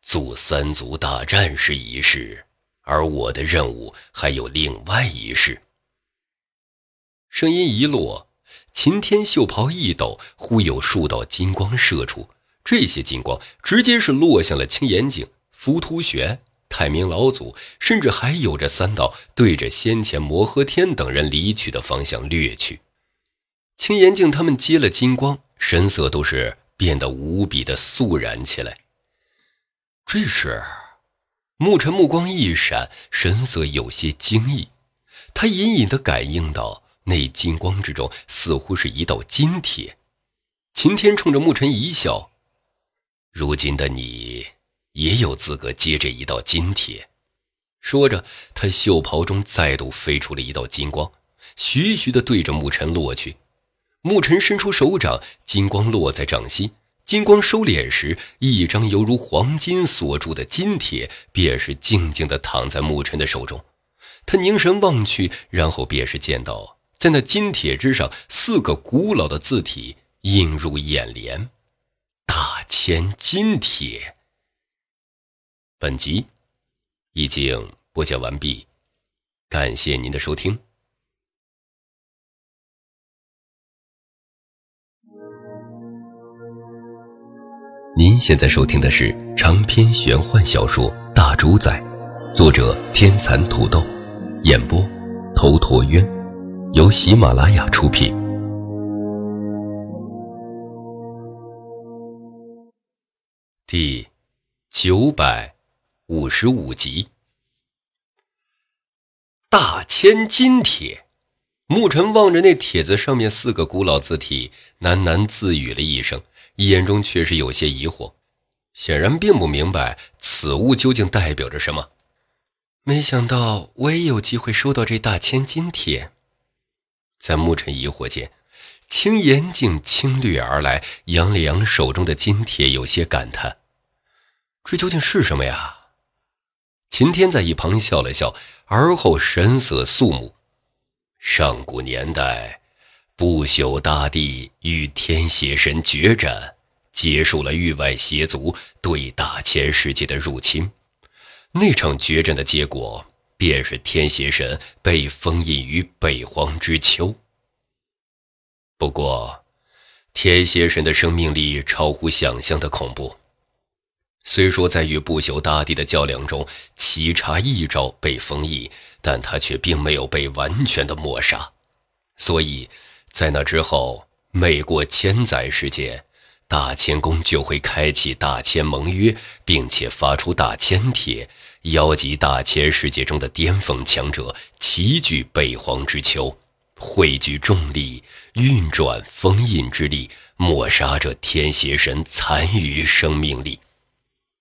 祖三族大战是一事，而我的任务还有另外一事。声音一落，秦天袖袍一抖，忽有数道金光射出。这些金光直接是落向了青岩境，浮屠玄、太明老祖，甚至还有着三道对着先前摩诃天等人离去的方向掠去。青岩境他们接了金光，神色都是变得无比的肃然起来。这时，牧尘目光一闪，神色有些惊异，他隐隐的感应到。那金光之中，似乎是一道金铁。秦天冲着牧尘一笑：“如今的你，也有资格接这一道金铁。”说着，他袖袍中再度飞出了一道金光，徐徐的对着牧尘落去。牧尘伸出手掌，金光落在掌心。金光收敛时，一张犹如黄金所铸的金铁，便是静静的躺在牧尘的手中。他凝神望去，然后便是见到。在那金铁之上，四个古老的字体映入眼帘：“大千金铁。”本集已经播讲完毕，感谢您的收听。您现在收听的是长篇玄幻小说《大主宰》，作者天蚕土豆，演播头陀渊。由喜马拉雅出品，第九百五十五集《大千金帖》。牧尘望着那帖子上面四个古老字体，喃喃自语了一声，眼中却是有些疑惑，显然并不明白此物究竟代表着什么。没想到我也有机会收到这《大千金帖》。在沐尘疑惑间，青岩镜轻掠而来，杨立阳手中的金铁有些感叹：“这究竟是什么呀？”秦天在一旁笑了笑，而后神色肃穆：“上古年代，不朽大帝与天邪神决战，结束了域外邪族对大千世界的入侵。那场决战的结果……”便是天邪神被封印于北荒之丘。不过，天邪神的生命力超乎想象的恐怖。虽说在与不朽大帝的较量中，奇差一招被封印，但他却并没有被完全的抹杀。所以，在那之后，每过千载时间，大千宫就会开启大千盟约，并且发出大千帖。妖级大千世界中的巅峰强者齐聚北荒之丘，汇聚众力，运转封印之力，抹杀这天邪神残余生命力。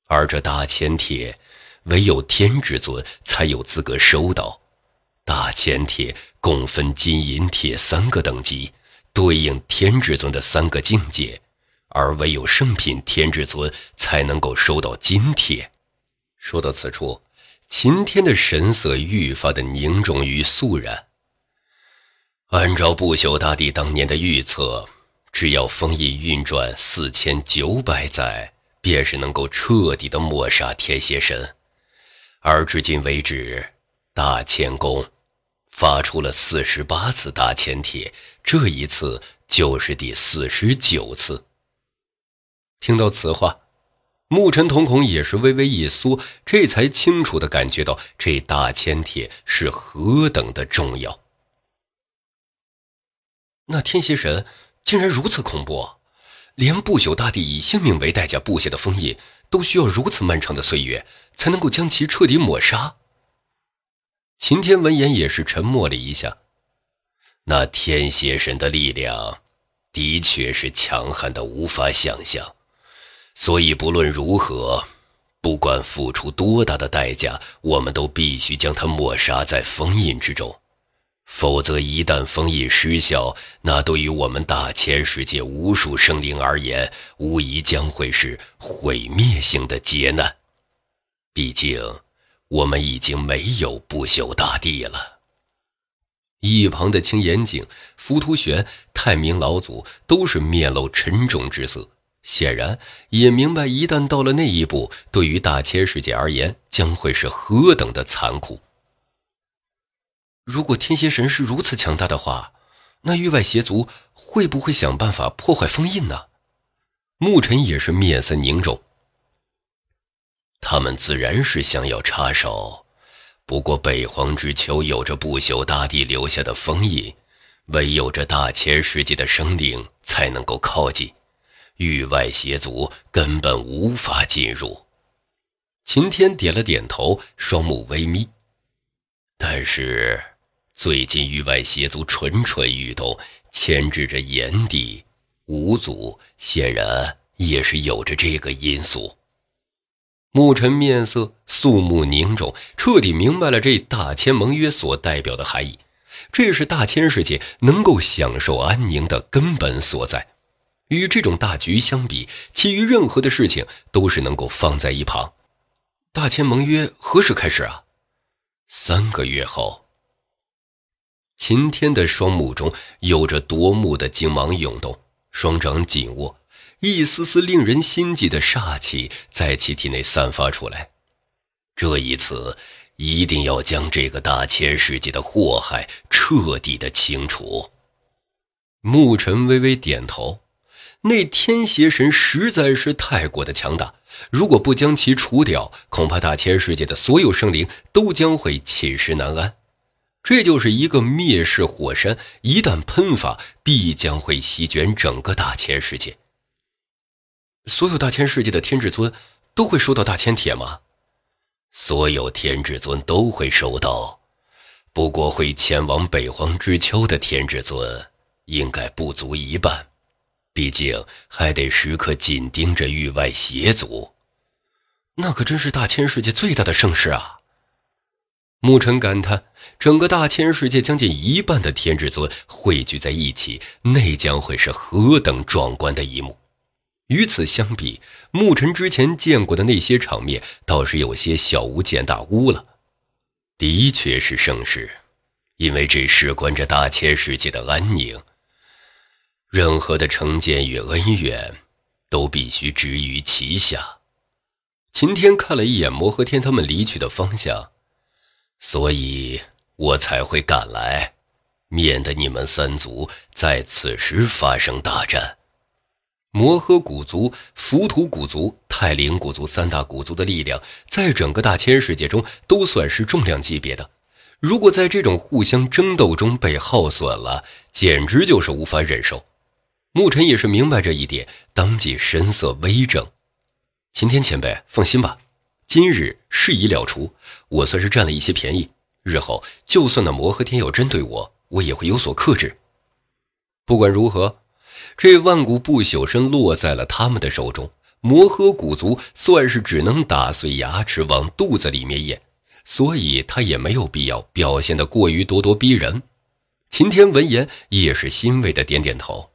而这大千铁，唯有天之尊才有资格收到。大千铁共分金银铁三个等级，对应天之尊的三个境界，而唯有圣品天之尊才能够收到金铁。说到此处，秦天的神色愈发的凝重与肃然。按照不朽大帝当年的预测，只要封印运转四千九百载，便是能够彻底的抹杀天邪神。而至今为止，大千宫发出了四十八次大千帖，这一次就是第四十九次。听到此话。沐尘瞳孔也是微微一缩，这才清楚的感觉到这大千帖是何等的重要。那天邪神竟然如此恐怖，连不朽大帝以性命为代价布下的封印，都需要如此漫长的岁月才能够将其彻底抹杀。秦天闻言也是沉默了一下，那天邪神的力量的确是强悍的无法想象。所以，不论如何，不管付出多大的代价，我们都必须将它抹杀在封印之中。否则，一旦封印失效，那对于我们大千世界无数生灵而言，无疑将会是毁灭性的劫难。毕竟，我们已经没有不朽大帝了。一旁的青岩井、浮屠玄、太明老祖都是面露沉重之色。显然也明白，一旦到了那一步，对于大千世界而言，将会是何等的残酷。如果天蝎神是如此强大的话，那域外邪族会不会想办法破坏封印呢？牧尘也是面色凝重。他们自然是想要插手，不过北荒之秋有着不朽大地留下的封印，唯有这大千世界的生灵才能够靠近。域外邪族根本无法进入。秦天点了点头，双目微眯。但是，最近域外邪族蠢蠢欲动，牵制着炎帝、五祖，显然也是有着这个因素。牧尘面色肃穆凝重，彻底明白了这大千盟约所代表的含义。这是大千世界能够享受安宁的根本所在。与这种大局相比，其余任何的事情都是能够放在一旁。大签盟约何时开始啊？三个月后。秦天的双目中有着夺目的金芒涌动，双掌紧握，一丝丝令人心悸的煞气在其体内散发出来。这一次，一定要将这个大千世界的祸害彻底的清除。牧尘微微点头。那天邪神实在是太过的强大，如果不将其除掉，恐怕大千世界的所有生灵都将会寝食难安。这就是一个灭世火山，一旦喷发，必将会席卷整个大千世界。所有大千世界的天至尊都会收到大千帖吗？所有天至尊都会收到，不过会前往北荒之丘的天至尊应该不足一半。毕竟还得时刻紧盯着域外邪族，那可真是大千世界最大的盛事啊！牧尘感叹，整个大千世界将近一半的天至尊汇聚在一起，那将会是何等壮观的一幕。与此相比，牧尘之前见过的那些场面倒是有些小巫见大巫了。的确是盛世，因为这事关着大千世界的安宁。任何的成见与恩怨都必须置于旗下。秦天看了一眼摩诃天他们离去的方向，所以我才会赶来，免得你们三族在此时发生大战。摩诃古族、浮屠古族、泰灵古族三大古族的力量，在整个大千世界中都算是重量级别的。如果在这种互相争斗中被耗损了，简直就是无法忍受。牧尘也是明白这一点，当即神色微怔。秦天前辈，放心吧，今日事已了除，我算是占了一些便宜。日后就算那魔和天要针对我，我也会有所克制。不管如何，这万古不朽身落在了他们的手中，魔和古族算是只能打碎牙齿往肚子里面咽，所以他也没有必要表现得过于咄咄逼人。秦天闻言也是欣慰的点点头。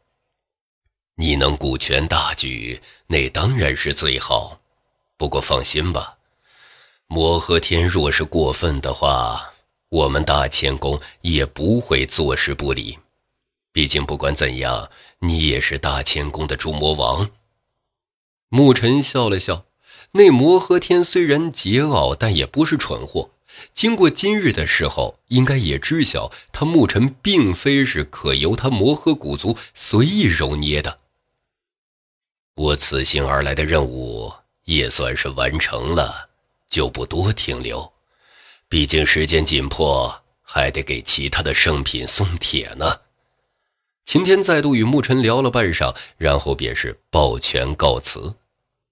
你能顾全大局，那当然是最好。不过放心吧，摩诃天若是过分的话，我们大乾宫也不会坐视不理。毕竟不管怎样，你也是大乾宫的诸魔王。牧尘笑了笑，那摩诃天虽然桀骜，但也不是蠢货。经过今日的时候，应该也知晓他牧尘并非是可由他摩诃古族随意揉捏的。我此行而来的任务也算是完成了，就不多停留。毕竟时间紧迫，还得给其他的圣品送帖呢。秦天再度与牧尘聊了半晌，然后便是抱拳告辞。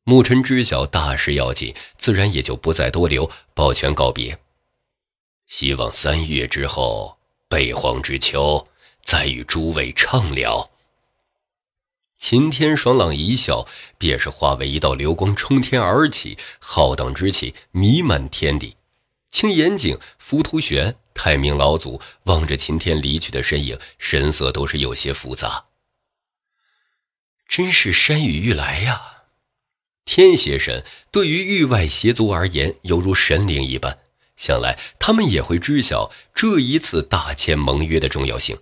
牧尘知晓大事要紧，自然也就不再多留，抱拳告别。希望三月之后，北荒之秋再与诸位畅聊。秦天爽朗一笑，便是化为一道流光冲天而起，浩荡之气弥漫天地。青岩井、浮屠玄、太明老祖望着秦天离去的身影，神色都是有些复杂。真是山雨欲来呀！天邪神对于域外邪族而言，犹如神灵一般，想来他们也会知晓这一次大千盟约的重要性，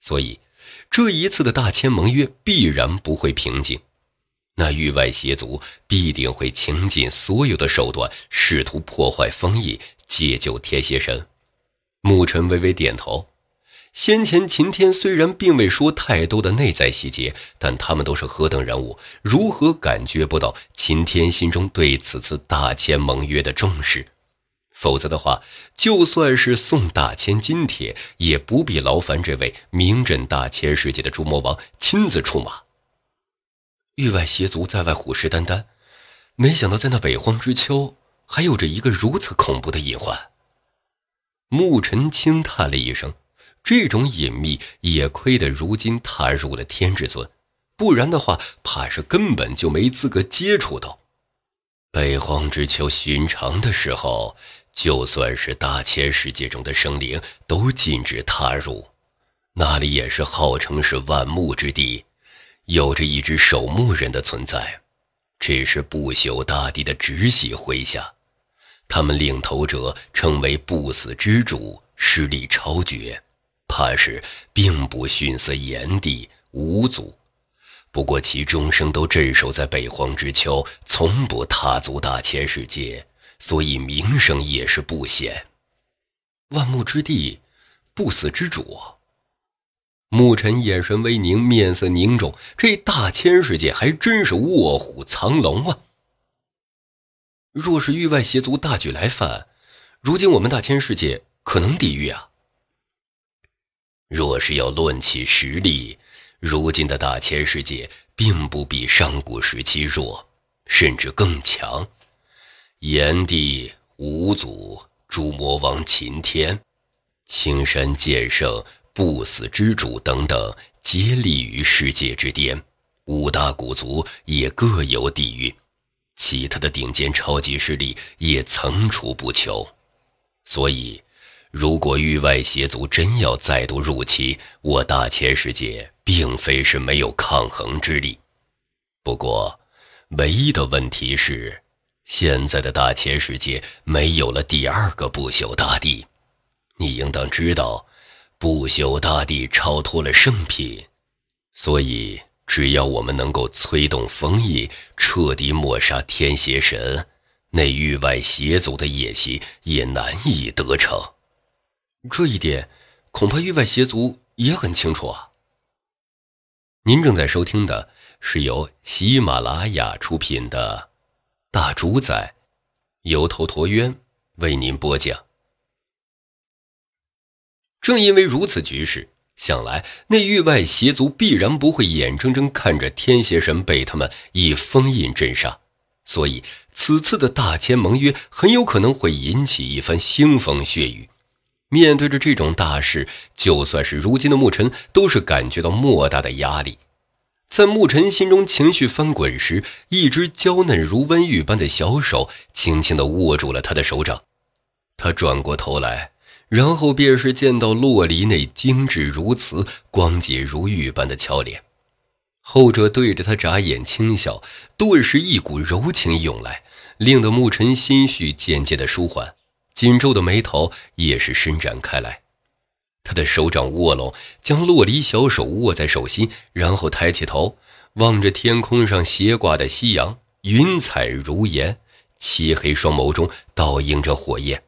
所以。这一次的大千盟约必然不会平静，那域外邪族必定会倾尽所有的手段，试图破坏封印，解救天邪神。牧尘微微点头。先前秦天虽然并未说太多的内在细节，但他们都是何等人物，如何感觉不到秦天心中对此次大千盟约的重视？否则的话，就算是送大千金铁，也不必劳烦这位名震大千世界的猪魔王亲自出马。域外邪族在外虎视眈眈，没想到在那北荒之秋，还有着一个如此恐怖的隐患。牧尘轻叹了一声，这种隐秘也亏得如今踏入了天至尊，不然的话，怕是根本就没资格接触到北荒之秋。寻常的时候。就算是大千世界中的生灵都禁止踏入，那里也是号称是万墓之地，有着一只守墓人的存在。这是不朽大帝的直系麾下，他们领头者称为不死之主，实力超绝，怕是并不逊色炎帝五祖。不过，其终生都镇守在北荒之丘，从不踏足大千世界。所以名声也是不显，万木之地，不死之主。牧尘眼神微凝，面色凝重。这大千世界还真是卧虎藏龙啊！若是域外邪族大举来犯，如今我们大千世界可能抵御啊？若是要论起实力，如今的大千世界并不比上古时期弱，甚至更强。炎帝、五祖、诸魔王、秦天、青山剑圣、不死之主等等，皆立于世界之巅。五大古族也各有底蕴，其他的顶尖超级势力也层出不穷。所以，如果域外邪族真要再度入侵，我大千世界并非是没有抗衡之力。不过，唯一的问题是。现在的大千世界没有了第二个不朽大帝，你应当知道，不朽大帝超脱了圣品，所以只要我们能够催动封印，彻底抹杀天邪神，那域外邪族的野心也难以得逞。这一点，恐怕域外邪族也很清楚啊。您正在收听的是由喜马拉雅出品的。大主宰，由头陀渊为您播讲。正因为如此局势，想来那域外邪族必然不会眼睁睁看着天邪神被他们以封印镇杀，所以此次的大千盟约很有可能会引起一番腥风血雨。面对着这种大事，就算是如今的牧尘，都是感觉到莫大的压力。在牧尘心中情绪翻滚时，一只娇嫩如温玉般的小手轻轻地握住了他的手掌。他转过头来，然后便是见到洛璃那精致如瓷、光洁如玉般的俏脸。后者对着他眨眼轻笑，顿时一股柔情涌来，令得牧尘心绪渐渐的舒缓，紧皱的眉头也是伸展开来。他的手掌握拢，将洛璃小手握在手心，然后抬起头，望着天空上斜挂的夕阳，云彩如烟，漆黑双眸中倒映着火焰。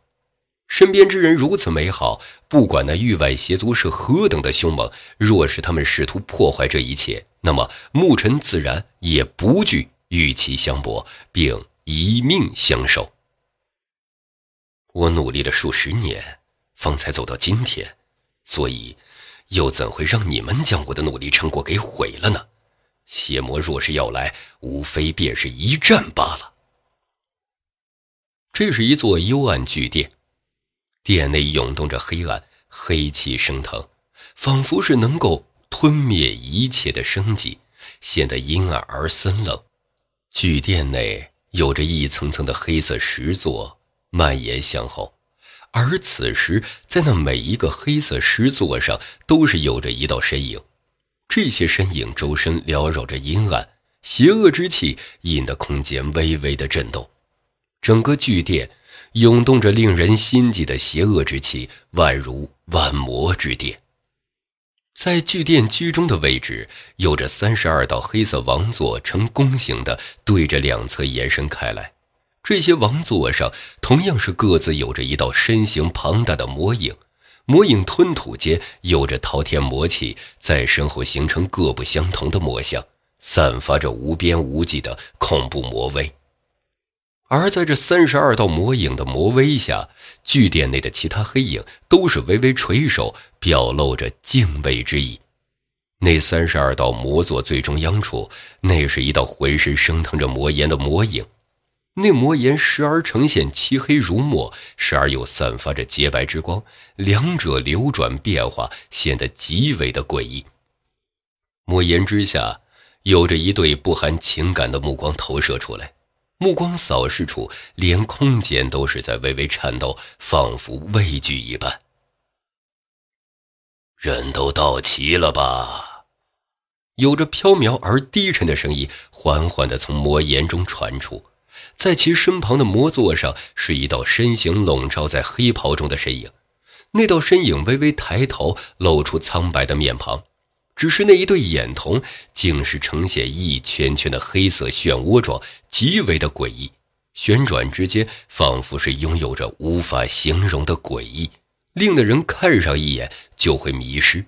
身边之人如此美好，不管那域外邪族是何等的凶猛，若是他们试图破坏这一切，那么牧尘自然也不惧与其相搏，并以命相守。我努力了数十年，方才走到今天。所以，又怎会让你们将我的努力成果给毁了呢？邪魔若是要来，无非便是一战罢了。这是一座幽暗巨殿，殿内涌动着黑暗，黑气升腾，仿佛是能够吞灭一切的生机，显得阴暗而森冷。巨殿内有着一层层的黑色石座，蔓延向后。而此时，在那每一个黑色石座上，都是有着一道身影。这些身影周身缭绕着阴暗、邪恶之气，引得空间微微的震动。整个巨殿涌动着令人心悸的邪恶之气，宛如万魔之殿。在巨殿居中的位置，有着三十二道黑色王座，呈弓形的对着两侧延伸开来。这些王座上同样是各自有着一道身形庞大的魔影，魔影吞吐间有着滔天魔气，在身后形成各不相同的魔像，散发着无边无际的恐怖魔威。而在这三十二道魔影的魔威下，据点内的其他黑影都是微微垂首，表露着敬畏之意。那三十二道魔座最中央处，那是一道浑身升腾着魔烟的魔影。那魔岩时而呈现漆黑如墨，时而又散发着洁白之光，两者流转变化，显得极为的诡异。魔岩之下，有着一对不含情感的目光投射出来，目光扫视处，连空间都是在微微颤抖，仿佛畏惧一般。人都到齐了吧？有着飘渺而低沉的声音缓缓地从魔岩中传出。在其身旁的魔座上，是一道身形笼罩在黑袍中的身影。那道身影微微抬头，露出苍白的面庞，只是那一对眼瞳，竟是呈现一圈圈的黑色漩涡状，极为的诡异。旋转之间，仿佛是拥有着无法形容的诡异，令的人看上一眼就会迷失。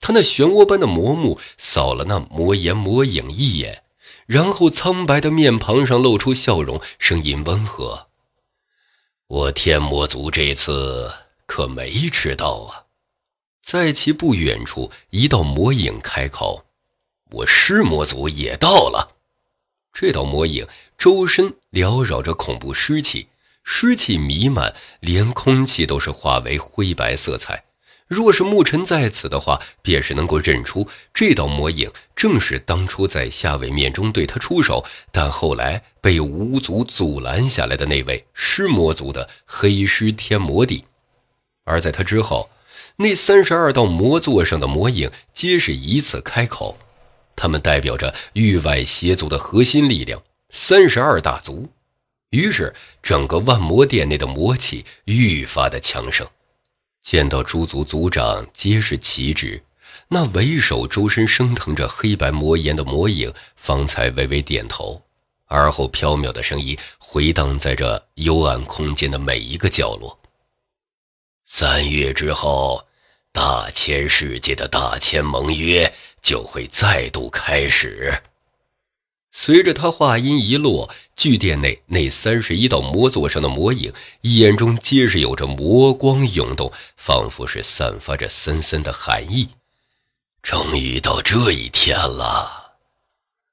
他那漩涡般的魔目扫了那魔颜魔影一眼。然后苍白的面庞上露出笑容，声音温和：“我天魔族这次可没迟到啊！”在其不远处，一道魔影开口：“我尸魔族也到了。”这道魔影周身缭绕着恐怖尸气，尸气弥漫，连空气都是化为灰白色彩。若是牧尘在此的话，便是能够认出这道魔影，正是当初在夏伟面中对他出手，但后来被五族阻拦下来的那位尸魔族的黑尸天魔帝。而在他之后，那三十二道魔座上的魔影皆是一次开口，他们代表着域外邪族的核心力量——三十二大族。于是，整个万魔殿内的魔气愈发的强盛。见到诸族族长皆是旗帜，那为首周身升腾着黑白魔岩的魔影方才微微点头，而后飘渺的声音回荡在这幽暗空间的每一个角落。三月之后，大千世界的大千盟约就会再度开始。随着他话音一落，巨殿内那三十一道魔座上的魔影眼中皆是有着魔光涌动，仿佛是散发着森森的寒意。终于到这一天了，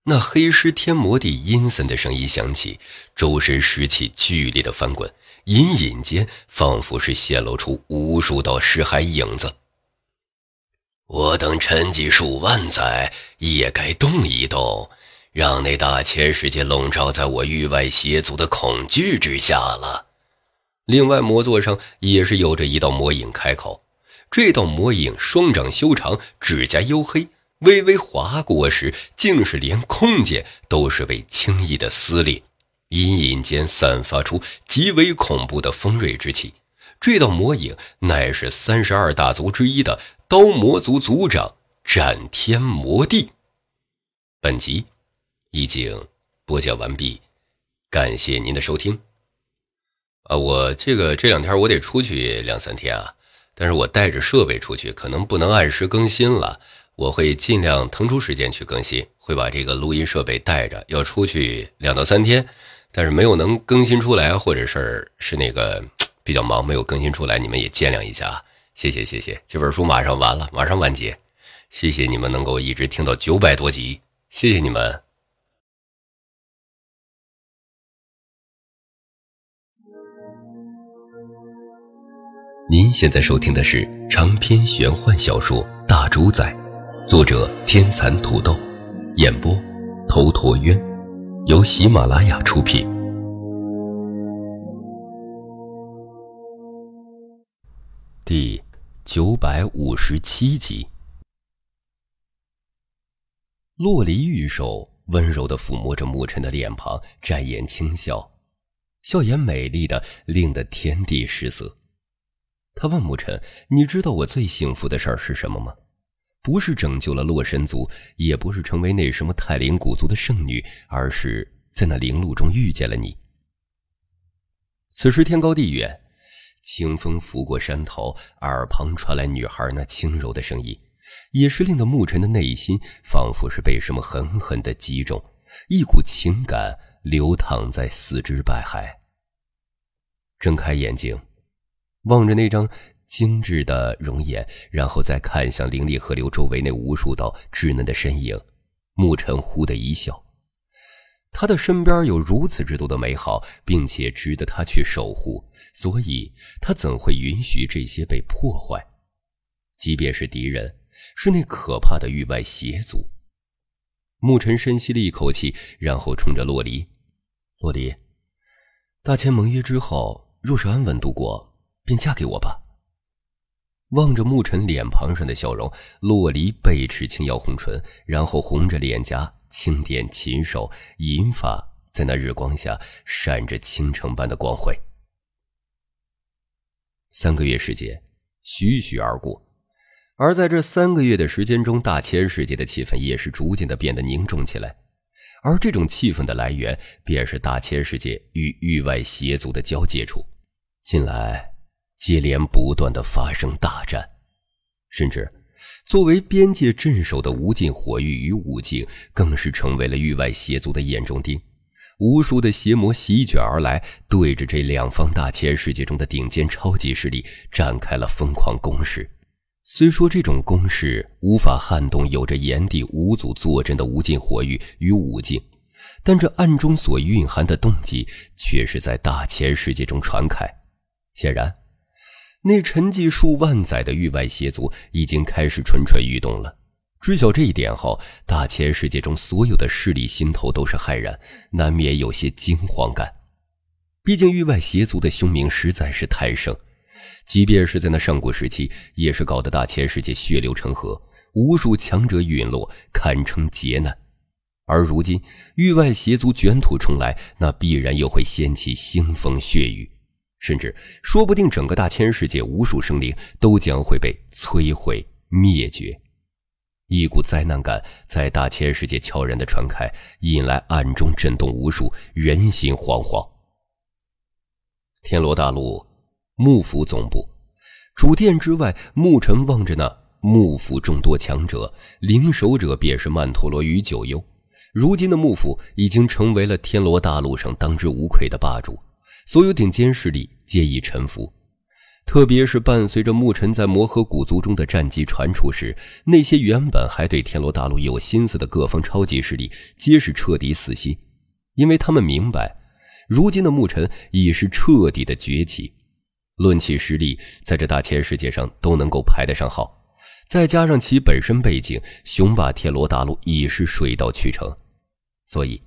那黑尸天魔帝阴森的声音响起，周身湿气剧烈的翻滚，隐隐间仿佛是泄露出无数道尸骸影子。我等沉寂数万载，也该动一动。让那大千世界笼罩在我域外邪族的恐惧之下了。另外魔座上也是有着一道魔影开口，这道魔影双掌修长，指甲黝黑，微微划过时，竟是连空间都是被轻易的撕裂，隐隐间散发出极为恐怖的锋锐之气。这道魔影乃是三十二大族之一的刀魔族族长斩天魔帝。本集。已经播讲完毕，感谢您的收听。啊，我这个这两天我得出去两三天啊，但是我带着设备出去，可能不能按时更新了。我会尽量腾出时间去更新，会把这个录音设备带着。要出去两到三天，但是没有能更新出来，或者事是那个比较忙，没有更新出来，你们也见谅一下啊。谢谢谢谢，这本书马上完了，马上完结。谢谢你们能够一直听到九百多集，谢谢你们。您现在收听的是长篇玄幻小说《大主宰》，作者天蚕土豆，演播头陀渊，由喜马拉雅出品。第九百五十七集，洛璃玉手温柔的抚摸着牧尘的脸庞，展颜轻笑，笑颜美丽的令得天地失色。他问牧尘：“你知道我最幸福的事儿是什么吗？不是拯救了洛神族，也不是成为那什么泰林古族的圣女，而是在那灵路中遇见了你。”此时天高地远，清风拂过山头，耳旁传来女孩那轻柔的声音，也是令得牧尘的内心仿佛是被什么狠狠的击中，一股情感流淌在四肢百骸。睁开眼睛。望着那张精致的容颜，然后再看向灵力河流周围那无数道稚嫩的身影，牧尘忽的一笑。他的身边有如此之多的美好，并且值得他去守护，所以他怎会允许这些被破坏？即便是敌人，是那可怕的域外邪族。牧尘深吸了一口气，然后冲着洛离：“洛离，大千盟约之后，若是安稳度过。”便嫁给我吧。望着牧尘脸庞上的笑容，洛璃背齿轻咬红唇，然后红着脸颊轻点琴手，银发在那日光下闪着倾城般的光辉。三个月时间徐徐而过，而在这三个月的时间中，大千世界的气氛也是逐渐的变得凝重起来，而这种气氛的来源，便是大千世界与域外邪族的交界处。近来。接连不断的发生大战，甚至作为边界镇守的无尽火域与武境，更是成为了域外邪族的眼中钉。无数的邪魔席卷而来，对着这两方大千世界中的顶尖超级势力展开了疯狂攻势。虽说这种攻势无法撼动有着炎帝五祖坐镇的无尽火域与武境，但这暗中所蕴含的动机却是在大千世界中传开。显然。那沉寂数万载的域外邪族已经开始蠢蠢欲动了。知晓这一点后，大千世界中所有的势力心头都是骇然，难免有些惊慌感。毕竟域外邪族的凶名实在是太盛，即便是在那上古时期，也是搞得大千世界血流成河，无数强者陨落，堪称劫难。而如今域外邪族卷土重来，那必然又会掀起腥风血雨。甚至说不定整个大千世界无数生灵都将会被摧毁灭绝，一股灾难感在大千世界悄然的传开，引来暗中震动无数人心惶惶。天罗大陆幕府总部主殿之外，牧尘望着那幕府众多强者，灵首者便是曼陀罗与九幽。如今的幕府已经成为了天罗大陆上当之无愧的霸主。所有顶尖势力皆已臣服，特别是伴随着牧尘在魔核古族中的战绩传出时，那些原本还对天罗大陆有心思的各方超级势力，皆是彻底死心，因为他们明白，如今的牧尘已是彻底的崛起，论起实力，在这大千世界上都能够排得上号，再加上其本身背景，雄霸天罗大陆已是水到渠成，所以。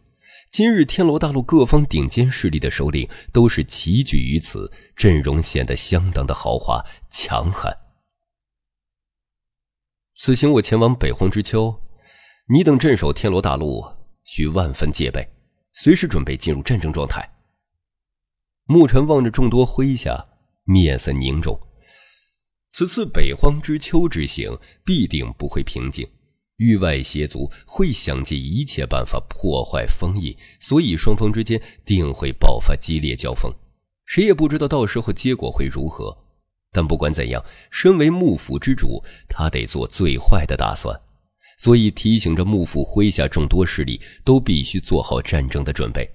今日天罗大陆各方顶尖势力的首领都是齐聚于此，阵容显得相当的豪华强悍。此行我前往北荒之丘，你等镇守天罗大陆，需万分戒备，随时准备进入战争状态。牧尘望着众多麾下，面色凝重。此次北荒之丘之行，必定不会平静。域外邪族会想尽一切办法破坏封印，所以双方之间定会爆发激烈交锋。谁也不知道到时候结果会如何。但不管怎样，身为幕府之主，他得做最坏的打算。所以提醒着幕府麾下众多势力，都必须做好战争的准备，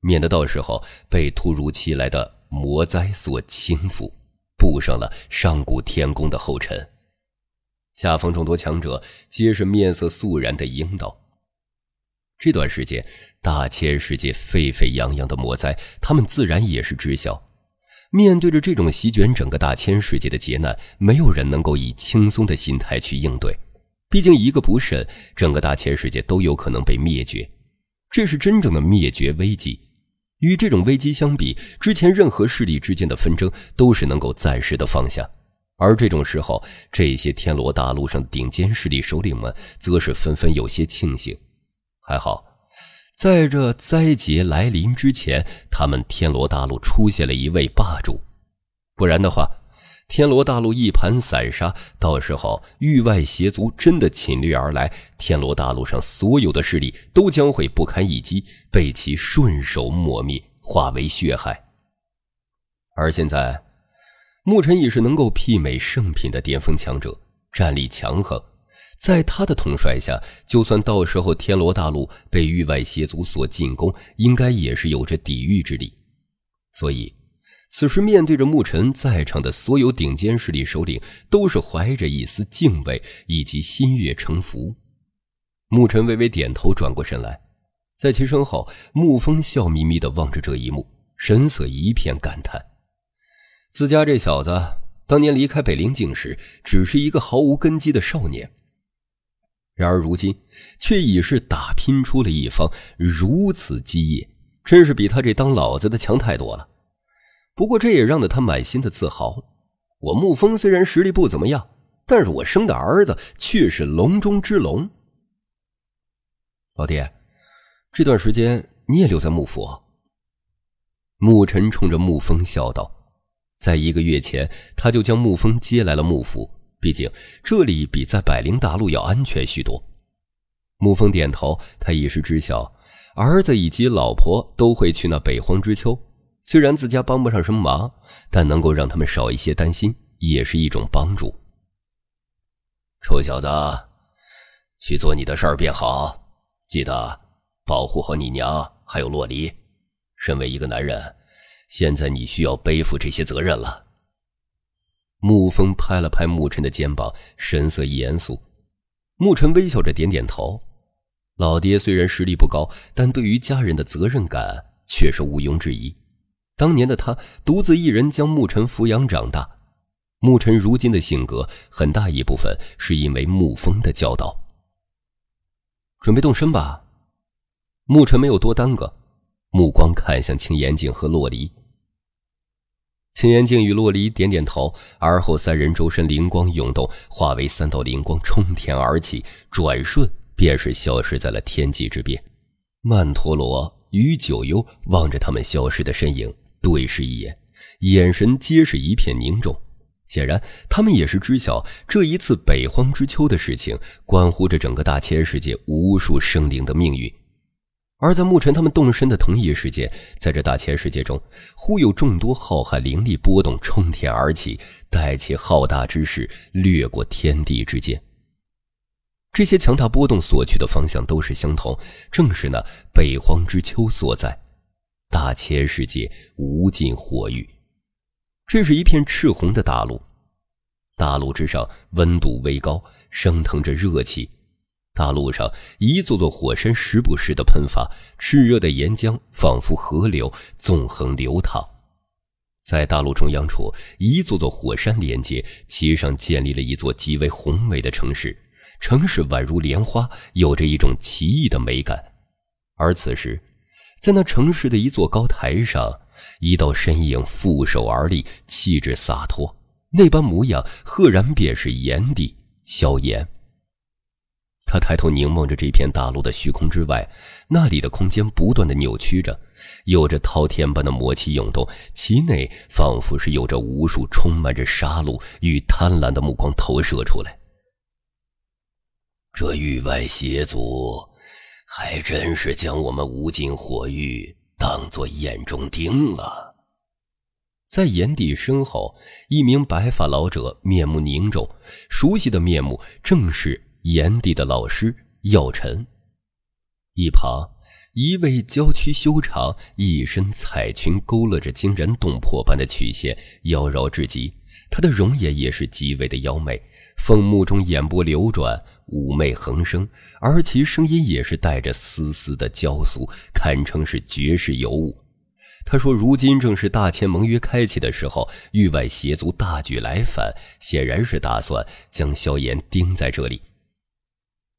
免得到时候被突如其来的魔灾所侵覆，步上了上古天宫的后尘。下方众多强者皆是面色肃然的应道：“这段时间，大千世界沸沸扬扬的魔灾，他们自然也是知晓。面对着这种席卷整个大千世界的劫难，没有人能够以轻松的心态去应对。毕竟一个不慎，整个大千世界都有可能被灭绝，这是真正的灭绝危机。与这种危机相比，之前任何势力之间的纷争都是能够暂时的放下。”而这种时候，这些天罗大陆上顶尖势力首领们，则是纷纷有些庆幸，还好，在这灾劫来临之前，他们天罗大陆出现了一位霸主，不然的话，天罗大陆一盘散沙，到时候域外邪族真的侵略而来，天罗大陆上所有的势力都将会不堪一击，被其顺手抹灭，化为血海。而现在。牧尘已是能够媲美圣品的巅峰强者，战力强横。在他的统帅下，就算到时候天罗大陆被域外邪族所进攻，应该也是有着抵御之力。所以，此时面对着牧尘，在场的所有顶尖势力首领都是怀着一丝敬畏以及心悦诚服。牧尘微微点头，转过身来，在其身后，沐风笑眯眯地望着这一幕，神色一片感叹。自家这小子当年离开北灵境时，只是一个毫无根基的少年，然而如今却已是打拼出了一方如此基业，真是比他这当老子的强太多了。不过这也让得他满心的自豪。我沐风虽然实力不怎么样，但是我生的儿子却是龙中之龙。老爹，这段时间你也留在幕府。”沐尘冲着沐风笑道。在一个月前，他就将沐风接来了幕府。毕竟这里比在百灵大陆要安全许多。沐风点头，他一时知晓，儿子以及老婆都会去那北荒之丘。虽然自家帮不上什么忙，但能够让他们少一些担心，也是一种帮助。臭小子，去做你的事儿便好，记得保护好你娘还有洛离。身为一个男人。现在你需要背负这些责任了。沐风拍了拍沐晨的肩膀，神色严肃。沐晨微笑着点点头。老爹虽然实力不高，但对于家人的责任感却是毋庸置疑。当年的他独自一人将沐晨抚养长大，沐晨如今的性格很大一部分是因为沐风的教导。准备动身吧。沐晨没有多耽搁，目光看向青岩井和洛离。秦言靖与洛璃点点头，而后三人周身灵光涌动，化为三道灵光冲天而起，转瞬便是消失在了天际之边。曼陀罗与九幽望着他们消失的身影，对视一眼，眼神皆是一片凝重。显然，他们也是知晓这一次北荒之秋的事情，关乎着整个大千世界无数生灵的命运。而在牧尘他们动身的同一时间，在这大千世界中，忽有众多浩瀚灵力波动冲天而起，带起浩大之势掠过天地之间。这些强大波动所去的方向都是相同，正是那北荒之秋所在，大千世界无尽火域。这是一片赤红的大陆，大陆之上温度微高，升腾着热气。大陆上，一座座火山时不时的喷发，炽热的岩浆仿佛河流纵横流淌。在大陆中央处，一座座火山连接，其上建立了一座极为宏伟的城市。城市宛如莲花，有着一种奇异的美感。而此时，在那城市的一座高台上，一道身影负手而立，气质洒脱，那般模样，赫然便是炎帝萧炎。他抬头凝望着这片大陆的虚空之外，那里的空间不断的扭曲着，有着滔天般的魔气涌动，其内仿佛是有着无数充满着杀戮与贪婪的目光投射出来。这域外邪族，还真是将我们无尽火域当做眼中钉了。在眼底身后，一名白发老者面目凝重，熟悉的面目正是。炎帝的老师药尘，一旁一位娇躯修长，一身彩裙勾勒着惊人动魄般的曲线，妖娆至极。她的容颜也是极为的妖媚，凤目中眼波流转，妩媚横生，而其声音也是带着丝丝的娇俗，堪称是绝世尤物。他说：“如今正是大千盟约开启的时候，域外邪族大举来犯，显然是打算将萧炎钉在这里。”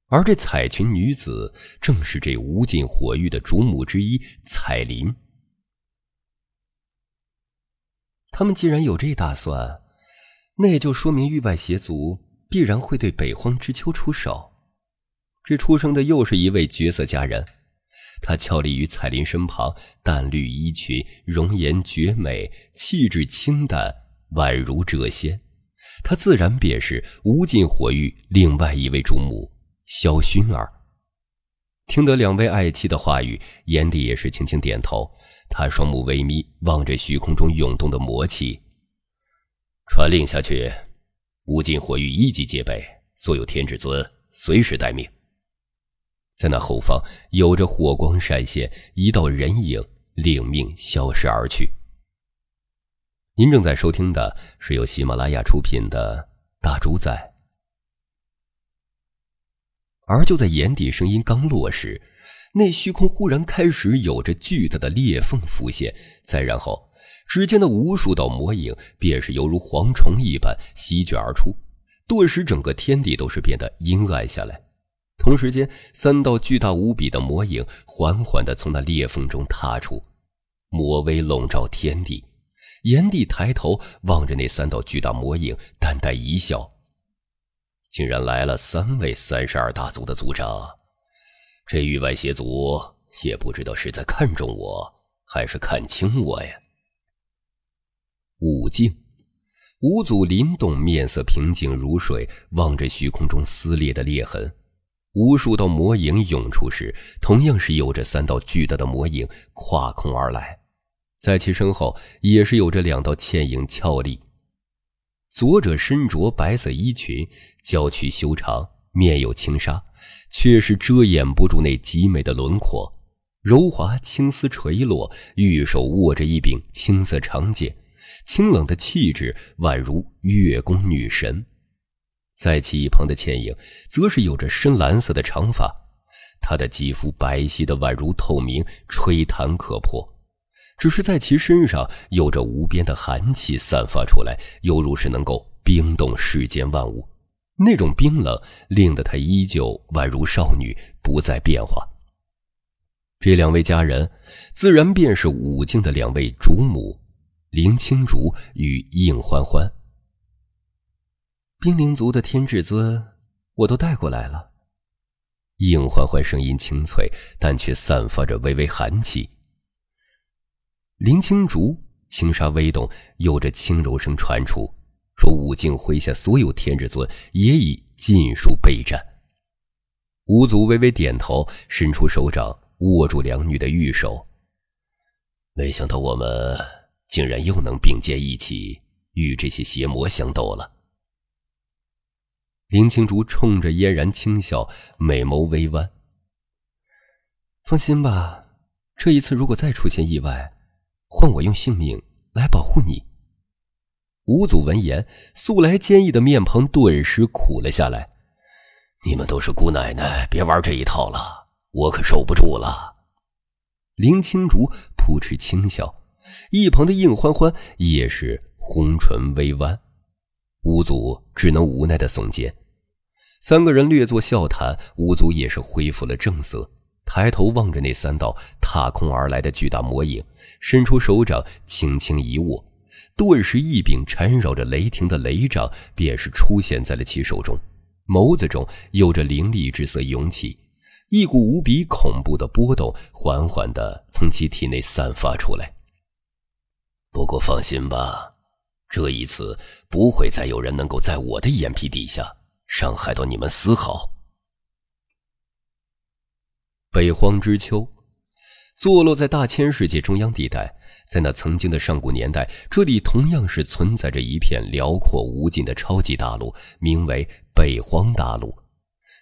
而这彩裙女子正是这无尽火域的主母之一，彩林。他们既然有这打算，那也就说明域外邪族必然会对北荒之秋出手。这出生的又是一位绝色佳人，她俏丽于彩林身旁，淡绿衣裙，容颜绝美，气质清淡，宛如谪仙。她自然便是无尽火域另外一位主母。萧薰儿听得两位爱妻的话语，眼底也是轻轻点头。他双目微眯，望着虚空中涌动的魔气，传令下去：无尽火域一级戒备，所有天至尊随时待命。在那后方，有着火光闪现，一道人影领命消失而去。您正在收听的是由喜马拉雅出品的《大主宰》。而就在炎帝声音刚落时，那虚空忽然开始有着巨大的裂缝浮现，再然后，只见那无数道魔影便是犹如蝗虫一般席卷而出，顿时整个天地都是变得阴暗下来。同时间，三道巨大无比的魔影缓缓地从那裂缝中踏出，魔威笼罩天地。炎帝抬头望着那三道巨大魔影，淡淡一笑。竟然来了三位三十二大族的族长，这域外邪族也不知道是在看中我还是看清我呀。武境，五祖林动面色平静如水，望着虚空中撕裂的裂痕，无数道魔影涌出时，同样是有着三道巨大的魔影跨空而来，在其身后也是有着两道倩影俏丽，左者身着白色衣裙。娇躯修长，面有轻纱，却是遮掩不住那极美的轮廓。柔滑青丝垂落，玉手握着一柄青色长剑，清冷的气质宛如月宫女神。在其一旁的倩影，则是有着深蓝色的长发，她的肌肤白皙的宛如透明，吹弹可破。只是在其身上有着无边的寒气散发出来，犹如是能够冰冻世间万物。那种冰冷令得她依旧宛如少女，不再变化。这两位佳人，自然便是武境的两位主母，林青竹与应欢欢。冰灵族的天至尊，我都带过来了。应欢欢声音清脆，但却散发着微微寒气。林青竹轻纱微动，有着轻柔声传出。说：“武敬麾下所有天之尊也已尽数备战。”吴祖微微点头，伸出手掌握住两女的玉手。没想到我们竟然又能并肩一起与这些邪魔相斗了。林青竹冲着嫣然轻笑，美眸微弯。放心吧，这一次如果再出现意外，换我用性命来保护你。吴祖闻言，素来坚毅的面庞顿时苦了下来。你们都是姑奶奶，别玩这一套了，我可受不住了。林青竹扑哧轻笑，一旁的应欢欢也是红唇微弯。吴祖只能无奈的耸肩。三个人略作笑谈，吴祖也是恢复了正色，抬头望着那三道踏空而来的巨大魔影，伸出手掌，轻轻一握。顿时，一柄缠绕着雷霆的雷掌便是出现在了其手中，眸子中有着凌厉之色涌起，一股无比恐怖的波动缓缓的从其体内散发出来。不过放心吧，这一次不会再有人能够在我的眼皮底下伤害到你们丝毫。北荒之丘，坐落在大千世界中央地带。在那曾经的上古年代，这里同样是存在着一片辽阔无尽的超级大陆，名为北荒大陆。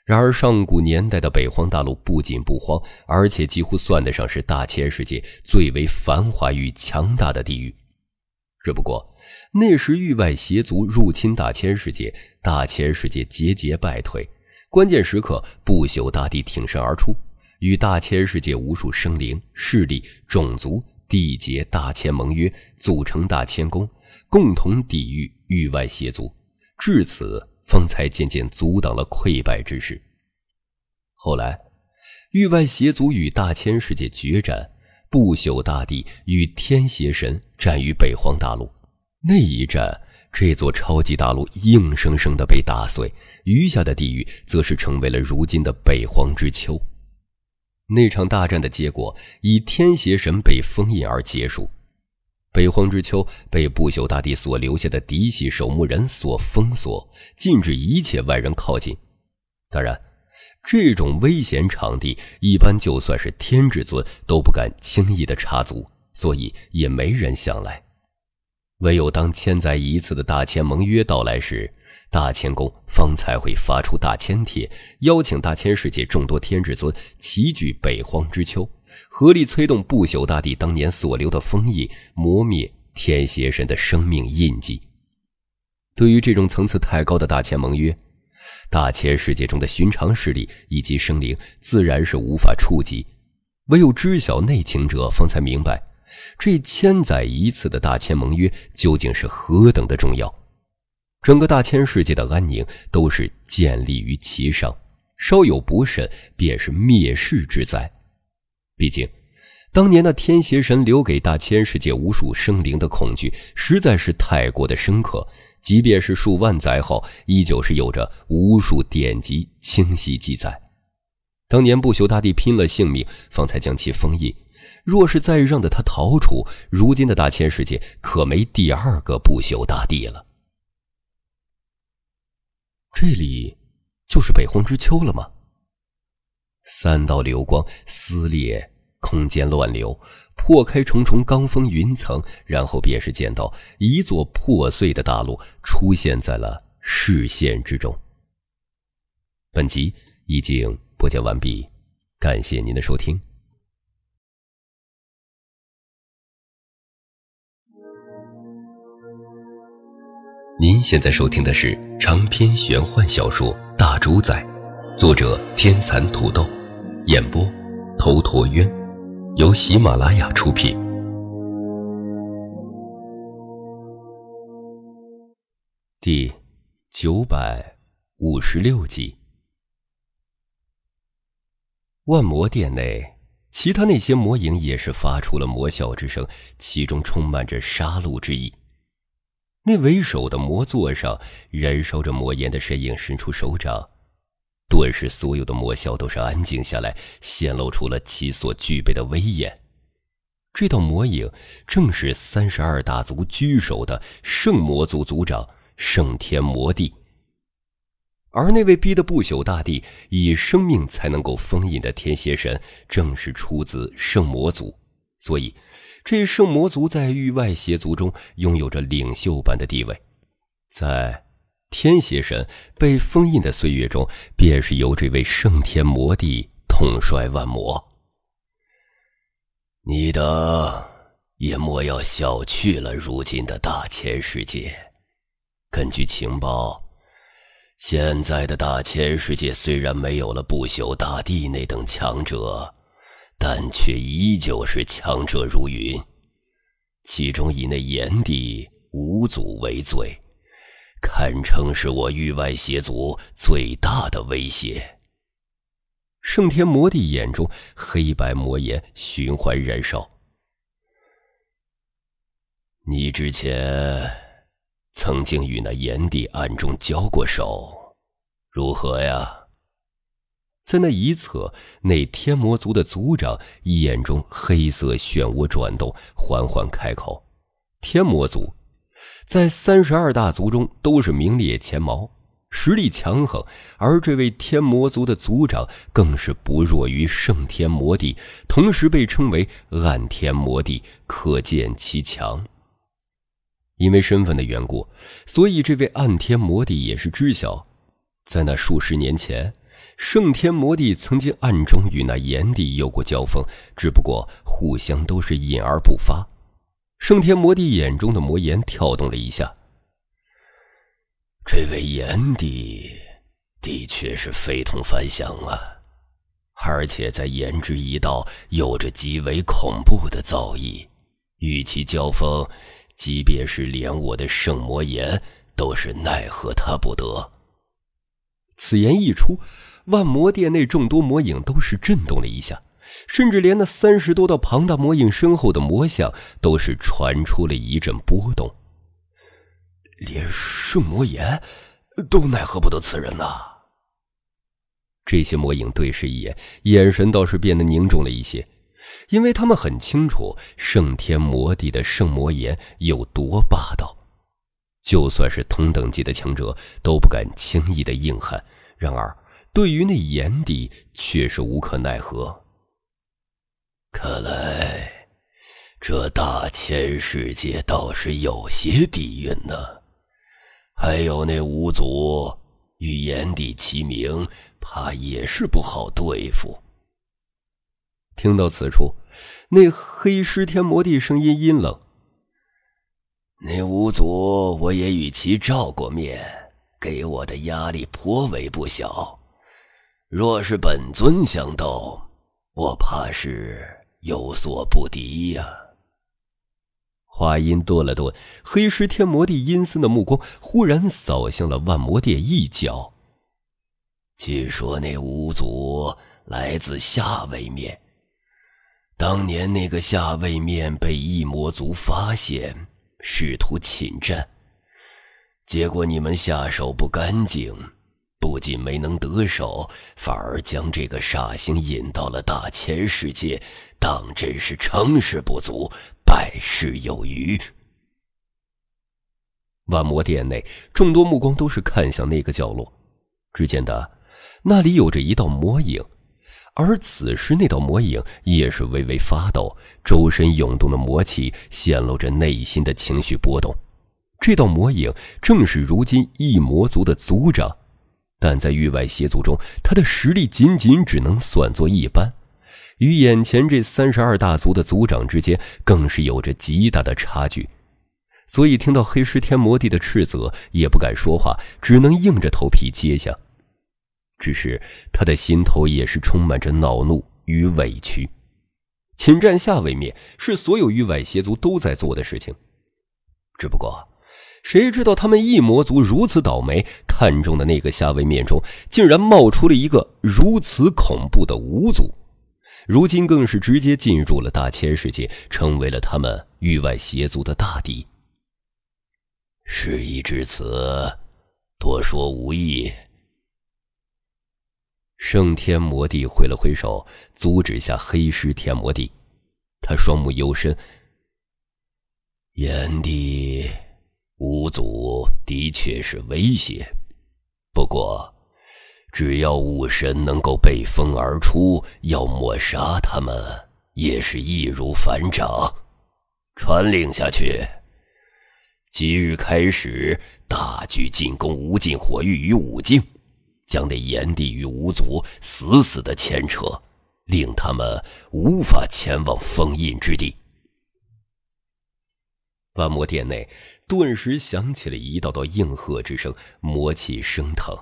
然而，上古年代的北荒大陆不仅不荒，而且几乎算得上是大千世界最为繁华与强大的地域。只不过，那时域外邪族入侵大千世界，大千世界节节败退。关键时刻，不朽大帝挺身而出，与大千世界无数生灵、势力、种族。缔结大千盟约，组成大千宫，共同抵御域外邪族。至此，方才渐渐阻挡了溃败之势。后来，域外邪族与大千世界决战，不朽大帝与天邪神战于北荒大陆。那一战，这座超级大陆硬生生的被打碎，余下的地域则是成为了如今的北荒之丘。那场大战的结果以天邪神被封印而结束，北荒之丘被不朽大帝所留下的嫡系守墓人所封锁，禁止一切外人靠近。当然，这种危险场地一般就算是天至尊都不敢轻易的插足，所以也没人想来。唯有当千载一次的大千盟约到来时。大千宫方才会发出大千帖，邀请大千世界众多天至尊齐聚北荒之秋，合力催动不朽大帝当年所留的封印，磨灭天邪神的生命印记。对于这种层次太高的大千盟约，大千世界中的寻常势力以及生灵自然是无法触及。唯有知晓内情者，方才明白这千载一次的大千盟约究竟是何等的重要。整个大千世界的安宁都是建立于其上，稍有不慎便是灭世之灾。毕竟，当年那天邪神留给大千世界无数生灵的恐惧，实在是太过的深刻，即便是数万载后，依旧是有着无数典籍清晰记载。当年不朽大帝拼了性命方才将其封印，若是再让的他逃出，如今的大千世界可没第二个不朽大帝了。这里就是北荒之丘了吗？三道流光撕裂空间乱流，破开重重罡风云层，然后便是见到一座破碎的大陆出现在了视线之中。本集已经播讲完毕，感谢您的收听。您现在收听的是长篇玄幻小说《大主宰》，作者天蚕土豆，演播头陀渊，由喜马拉雅出品。第九百五十六集。万魔殿内，其他那些魔影也是发出了魔笑之声，其中充满着杀戮之意。那为首的魔座上燃烧着魔炎的身影伸出手掌，顿时所有的魔枭都是安静下来，显露出了其所具备的威严。这道魔影正是三十二大族居首的圣魔族族长圣天魔帝，而那位逼得不朽大帝以生命才能够封印的天邪神，正是出自圣魔族，所以。这圣魔族在域外邪族中拥有着领袖般的地位，在天邪神被封印的岁月中，便是由这位圣天魔帝统帅万魔。你等也莫要小觑了如今的大千世界。根据情报，现在的大千世界虽然没有了不朽大帝那等强者。但却依旧是强者如云，其中以那炎帝五祖为最，堪称是我域外邪族最大的威胁。圣天魔帝眼中黑白魔眼循环燃烧，你之前曾经与那炎帝暗中交过手，如何呀？在那一侧，那天魔族的族长眼中黑色漩涡转动，缓缓开口：“天魔族，在三十二大族中都是名列前茅，实力强横。而这位天魔族的族长更是不弱于圣天魔帝，同时被称为暗天魔帝，可见其强。因为身份的缘故，所以这位暗天魔帝也是知晓，在那数十年前。”圣天魔帝曾经暗中与那炎帝有过交锋，只不过互相都是隐而不发。圣天魔帝眼中的魔炎跳动了一下，这位炎帝的确是非同凡响啊！而且在炎之一道有着极为恐怖的造诣，与其交锋，即便是连我的圣魔炎都是奈何他不得。此言一出。万魔殿内众多魔影都是震动了一下，甚至连那三十多道庞大魔影身后的魔像都是传出了一阵波动。连圣魔炎都奈何不得此人呐！这些魔影对视一眼，眼神倒是变得凝重了一些，因为他们很清楚圣天魔帝的圣魔炎有多霸道，就算是同等级的强者都不敢轻易的硬撼。然而，对于那炎帝，却是无可奈何。看来这大千世界倒是有些底蕴呢。还有那五祖与炎帝齐名，怕也是不好对付。听到此处，那黑狮天魔帝声音阴冷：“那五祖我也与其照过面，给我的压力颇为不小。”若是本尊相斗，我怕是有所不敌呀。话音顿了顿，黑石天魔帝阴森的目光忽然扫向了万魔殿一角。据说那五祖来自下位面，当年那个下位面被异魔族发现，试图侵占，结果你们下手不干净。不仅没能得手，反而将这个煞星引到了大千世界，当真是成事不足，败事有余。万魔殿内，众多目光都是看向那个角落，只见得那里有着一道魔影，而此时那道魔影也是微微发抖，周身涌动的魔气显露着内心的情绪波动。这道魔影正是如今异魔族的族长。但在域外邪族中，他的实力仅仅只能算作一般，与眼前这三十二大族的族长之间更是有着极大的差距，所以听到黑石天魔帝的斥责，也不敢说话，只能硬着头皮接下。只是他的心头也是充满着恼怒与委屈。侵战下位面是所有域外邪族都在做的事情，只不过……谁知道他们异魔族如此倒霉，看中的那个下位面中，竟然冒出了一个如此恐怖的五族，如今更是直接进入了大千世界，成为了他们域外邪族的大敌。事已至此，多说无益。圣天魔帝挥了挥手，阻止下黑石天魔帝。他双目幽深，炎帝。五祖的确是威胁，不过，只要武神能够被封而出，要抹杀他们也是易如反掌。传令下去，即日开始大举进攻无尽火域与武境，将那炎帝与五祖死死的牵扯，令他们无法前往封印之地。万魔殿内。顿时响起了一道道应和之声，魔气升腾。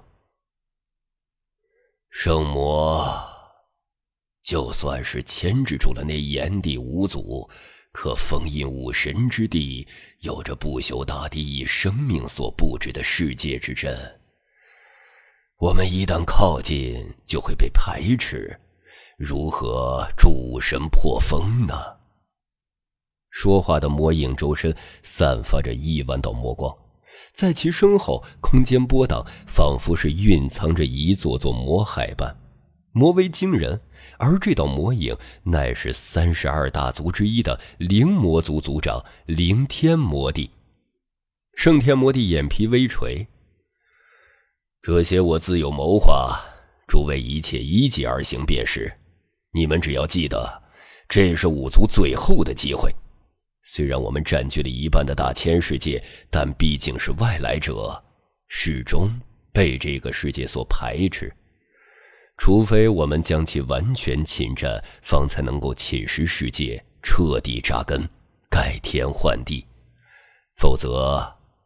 圣魔，就算是牵制住了那炎帝五祖，可封印武神之地，有着不朽大帝以生命所布置的世界之阵。我们一旦靠近，就会被排斥。如何助武神破封呢？说话的魔影周身散发着亿万道魔光，在其身后，空间波荡，仿佛是蕴藏着一座座魔海般，魔威惊人。而这道魔影，乃是三十二大族之一的灵魔族族长灵天魔帝。圣天魔帝眼皮微垂：“这些我自有谋划，诸位一切依计而行便是。你们只要记得，这是五族最后的机会。”虽然我们占据了一半的大千世界，但毕竟是外来者，始终被这个世界所排斥。除非我们将其完全侵占，方才能够侵蚀世界，彻底扎根，改天换地。否则，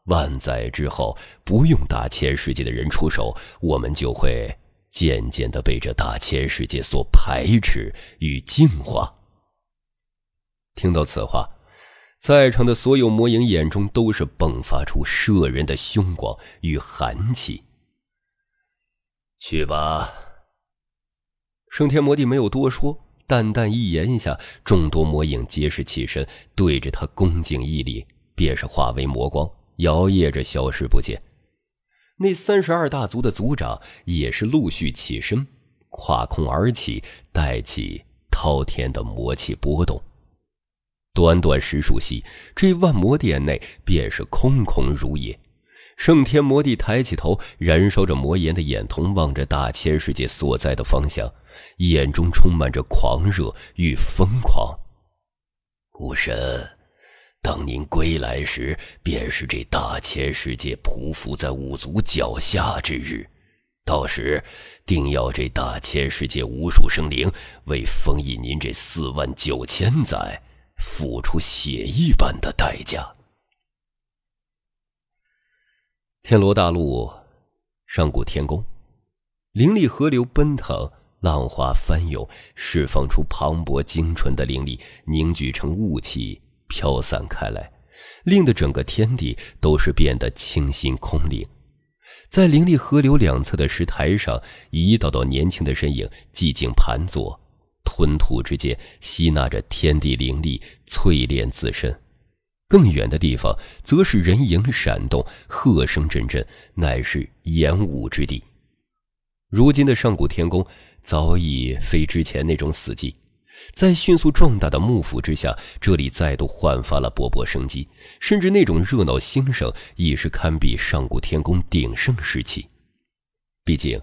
万载之后，不用大千世界的人出手，我们就会渐渐的被这大千世界所排斥与净化。听到此话。在场的所有魔影眼中都是迸发出慑人的凶光与寒气。去吧，升天魔帝没有多说，淡淡一言下，众多魔影皆是起身，对着他恭敬一礼，便是化为魔光，摇曳着消失不见。那三十二大族的族长也是陆续起身，跨空而起，带起滔天的魔气波动。短短十数息，这万魔殿内便是空空如也。圣天魔帝抬起头，燃烧着魔炎的眼瞳望着大千世界所在的方向，眼中充满着狂热与疯狂。武神，当您归来时，便是这大千世界匍匐在五族脚下之日。到时，定要这大千世界无数生灵为封印您这四万九千载。付出血一般的代价。天罗大陆，上古天宫，灵力河流奔腾，浪花翻涌，释放出磅礴精纯的灵力，凝聚成雾气飘散开来，令得整个天地都是变得清新空灵。在灵力河流两侧的石台上，一道道年轻的身影寂静盘坐。吞吐之间，吸纳着天地灵力，淬炼自身。更远的地方，则是人影闪动，鹤声阵阵，乃是演武之地。如今的上古天宫早已非之前那种死寂，在迅速壮大的幕府之下，这里再度焕发了勃勃生机，甚至那种热闹兴盛，已是堪比上古天宫鼎盛时期。毕竟，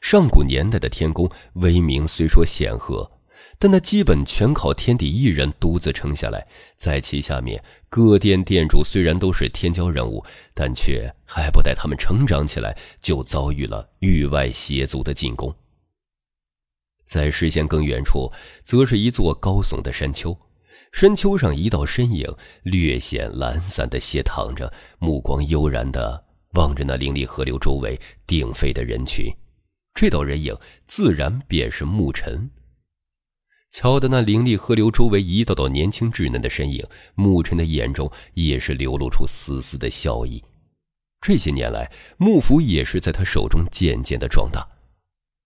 上古年代的天宫威名虽说显赫。但那基本全靠天底一人独自撑下来，在其下面各店店主虽然都是天骄人物，但却还不待他们成长起来，就遭遇了域外邪族的进攻。在视线更远处，则是一座高耸的山丘，山丘上一道身影略显懒散的斜躺着，目光悠然的望着那灵力河流周围鼎沸的人群。这道人影自然便是牧尘。瞧得那凌厉河流周围一道道年轻稚嫩的身影，牧尘的眼中也是流露出丝丝的笑意。这些年来，幕府也是在他手中渐渐的壮大。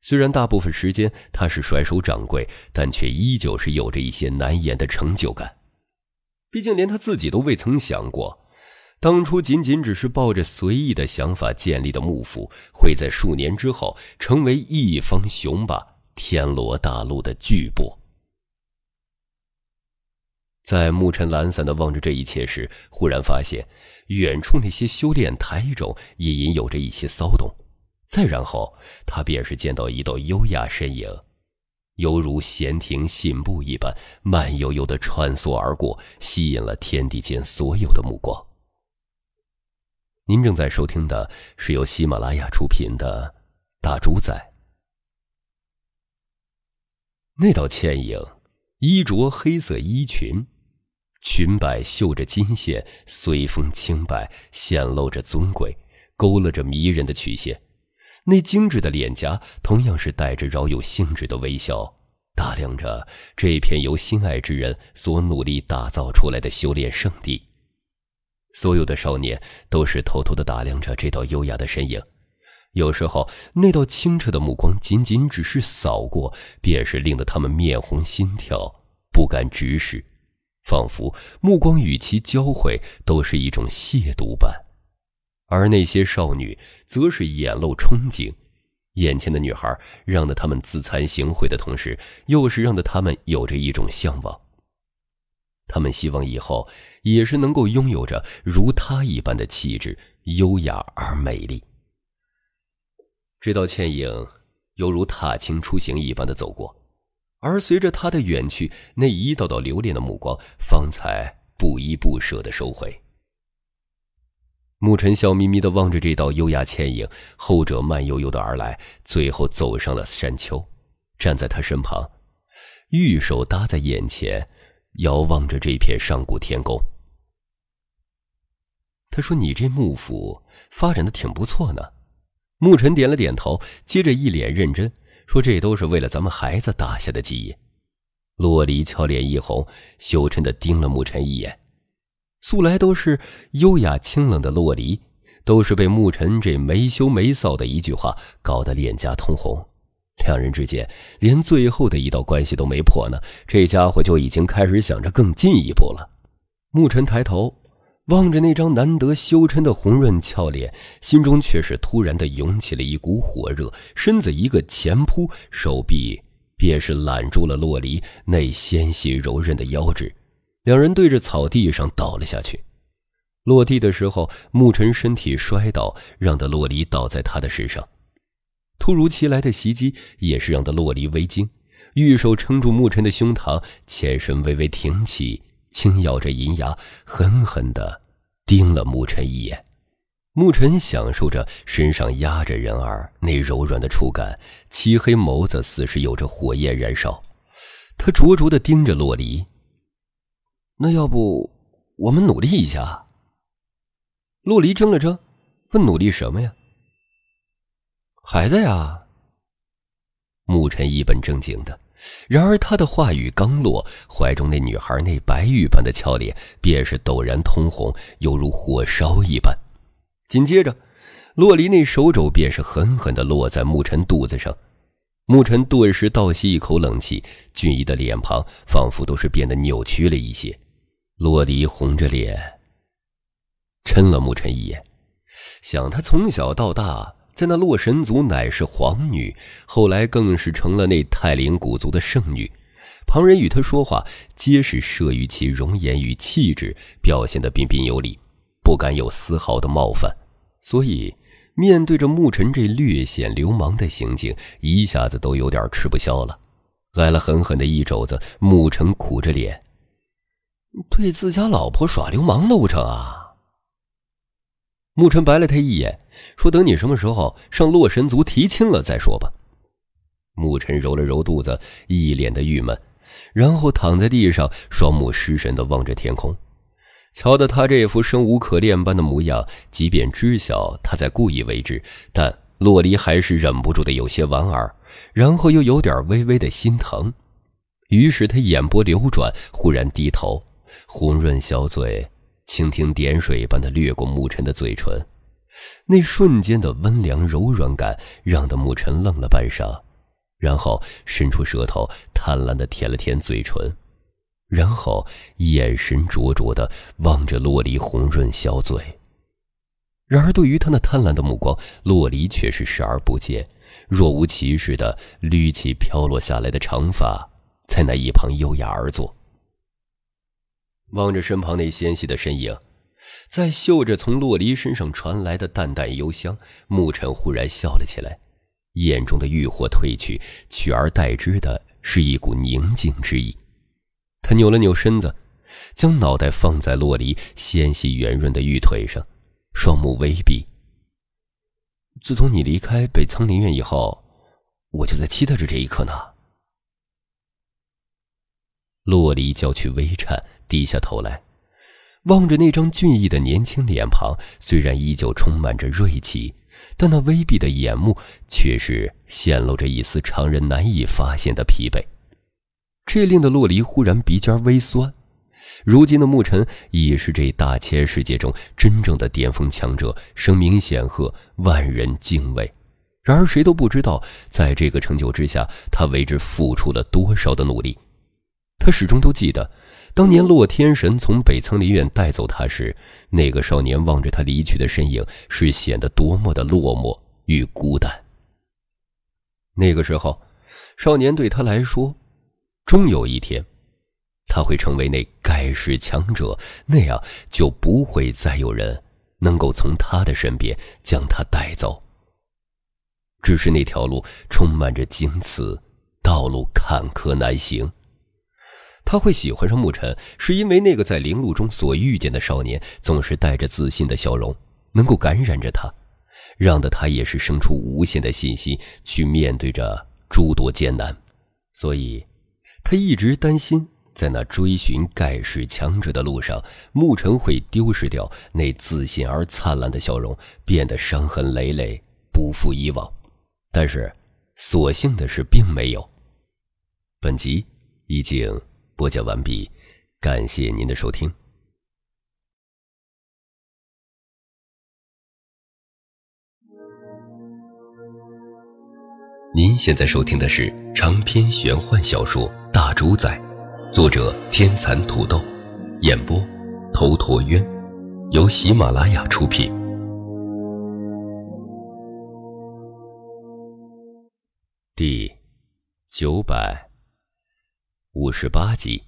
虽然大部分时间他是甩手掌柜，但却依旧是有着一些难言的成就感。毕竟连他自己都未曾想过，当初仅仅只是抱着随意的想法建立的幕府，会在数年之后成为一方雄霸天罗大陆的巨擘。在牧尘懒散的望着这一切时，忽然发现，远处那些修炼台中也隐有着一些骚动。再然后，他便是见到一道优雅身影，犹如闲庭信步一般，慢悠悠的穿梭而过，吸引了天地间所有的目光。您正在收听的是由喜马拉雅出品的《大主宰》。那道倩影，衣着黑色衣裙。裙摆绣着金线，随风轻摆，显露着尊贵，勾勒着迷人的曲线。那精致的脸颊，同样是带着饶有兴致的微笑，打量着这片由心爱之人所努力打造出来的修炼圣地。所有的少年都是偷偷的打量着这道优雅的身影，有时候那道清澈的目光仅仅只是扫过，便是令得他们面红心跳，不敢直视。仿佛目光与其交汇都是一种亵渎般，而那些少女则是眼露憧憬，眼前的女孩让得他们自惭形秽的同时，又是让得他们有着一种向往。他们希望以后也是能够拥有着如她一般的气质，优雅而美丽。这道倩影犹如踏青出行一般的走过。而随着他的远去，那一道道留恋的目光方才不依不舍的收回。牧尘笑眯眯的望着这道优雅倩影，后者慢悠悠的而来，最后走上了山丘，站在他身旁，玉手搭在眼前，遥望着这片上古天宫。他说：“你这幕府发展的挺不错呢。”牧尘点了点头，接着一脸认真。说这都是为了咱们孩子打下的基业。洛璃俏脸一红，羞嗔的盯了牧尘一眼。素来都是优雅清冷的洛璃，都是被牧尘这没羞没臊的一句话搞得脸颊通红。两人之间连最后的一道关系都没破呢，这家伙就已经开始想着更进一步了。牧尘抬头。望着那张难得修嗔的红润俏脸，心中却是突然的涌起了一股火热，身子一个前扑，手臂便是揽住了洛璃那纤细柔韧的腰肢，两人对着草地上倒了下去。落地的时候，牧尘身体摔倒，让的洛璃倒在他的身上。突如其来的袭击也是让的洛璃微惊，玉手撑住牧尘的胸膛，前身微微挺起。轻咬着银牙，狠狠的盯了牧尘一眼。牧尘享受着身上压着人儿那柔软的触感，漆黑眸子似是有着火焰燃烧。他灼灼的盯着洛璃：“那要不，我们努力一下？”洛璃怔了怔，问：“努力什么呀？”“孩子呀。”牧尘一本正经的。然而他的话语刚落，怀中那女孩那白玉般的俏脸便是陡然通红，犹如火烧一般。紧接着，洛离那手肘便是狠狠地落在牧尘肚子上，牧尘顿时倒吸一口冷气，俊逸的脸庞仿佛都是变得扭曲了一些。洛离红着脸，嗔了牧尘一眼，想他从小到大。在那洛神族乃是皇女，后来更是成了那泰灵古族的圣女。旁人与她说话，皆是慑于其容颜与气质，表现的彬彬有礼，不敢有丝毫的冒犯。所以面对着牧尘这略显流氓的行径，一下子都有点吃不消了。挨了狠狠的一肘子，牧尘苦着脸，对自家老婆耍流氓都不成啊？沐尘白了他一眼，说：“等你什么时候上洛神族提亲了再说吧。”沐尘揉了揉肚子，一脸的郁闷，然后躺在地上，双目失神的望着天空。瞧得他这副生无可恋般的模样，即便知晓他在故意为之，但洛璃还是忍不住的有些莞尔，然后又有点微微的心疼。于是他眼波流转，忽然低头，红润小嘴。蜻蜓点水般的掠过牧尘的嘴唇，那瞬间的温凉柔软感让得牧尘愣了半晌，然后伸出舌头贪婪的舔了舔嘴唇，然后眼神灼灼的望着洛璃红润小嘴。然而，对于他那贪婪的目光，洛璃却是视而不见，若无其事的捋起飘落下来的长发，在那一旁优雅而坐。望着身旁那纤细的身影，在嗅着从洛离身上传来的淡淡幽香，牧尘忽然笑了起来，眼中的欲火褪去，取而代之的是一股宁静之意。他扭了扭身子，将脑袋放在洛离纤细圆润的玉腿上，双目微闭。自从你离开北苍林院以后，我就在期待着这一刻呢。洛离娇躯微颤。低下头来，望着那张俊逸的年轻脸庞，虽然依旧充满着锐气，但那微闭的眼目却是显露着一丝常人难以发现的疲惫。这令的洛璃忽然鼻尖微酸。如今的牧尘已是这大千世界中真正的巅峰强者，声名显赫，万人敬畏。然而谁都不知道，在这个成就之下，他为之付出了多少的努力。他始终都记得。当年洛天神从北苍林院带走他时，那个少年望着他离去的身影，是显得多么的落寞与孤单。那个时候，少年对他来说，终有一天，他会成为那盖世强者，那样就不会再有人能够从他的身边将他带走。只是那条路充满着荆棘，道路坎坷难行。他会喜欢上牧尘，是因为那个在灵路中所遇见的少年，总是带着自信的笑容，能够感染着他，让得他也是生出无限的信心去面对着诸多艰难。所以，他一直担心，在那追寻盖世强者的路上，牧尘会丢失掉那自信而灿烂的笑容，变得伤痕累累，不复以往。但是，所幸的是，并没有。本集已经。播讲完毕，感谢您的收听。您现在收听的是长篇玄幻小说《大主宰》，作者天蚕土豆，演播头陀渊，由喜马拉雅出品。第九百。五十八集，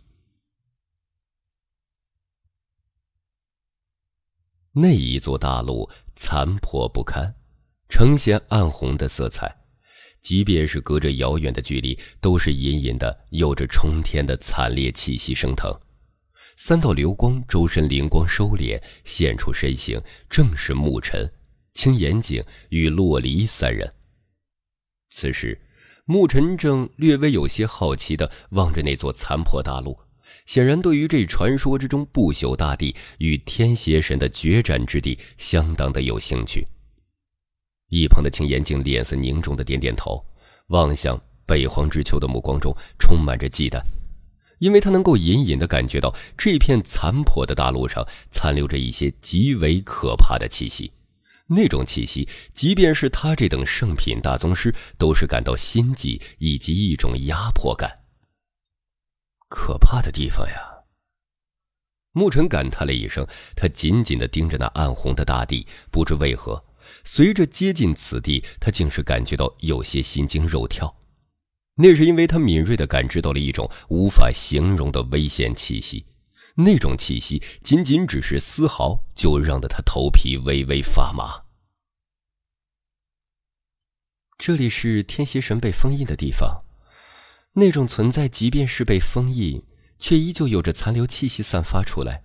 那一座大陆残破不堪，呈现暗红的色彩，即便是隔着遥远的距离，都是隐隐的有着冲天的惨烈气息升腾。三道流光周身灵光收敛，现出身形，正是牧尘、青岩井与洛离三人。此时。沐尘正略微有些好奇地望着那座残破大陆，显然对于这传说之中不朽大地与天邪神的决战之地相当的有兴趣。一旁的青岩镜脸色凝重的点点头，望向北荒之丘的目光中充满着忌惮，因为他能够隐隐的感觉到这片残破的大陆上残留着一些极为可怕的气息。那种气息，即便是他这等圣品大宗师，都是感到心悸以及一种压迫感。可怕的地方呀！牧尘感叹了一声，他紧紧的盯着那暗红的大地，不知为何，随着接近此地，他竟是感觉到有些心惊肉跳。那是因为他敏锐的感知到了一种无法形容的危险气息。那种气息，仅仅只是丝毫，就让得他头皮微微发麻。这里是天邪神被封印的地方，那种存在，即便是被封印，却依旧有着残留气息散发出来。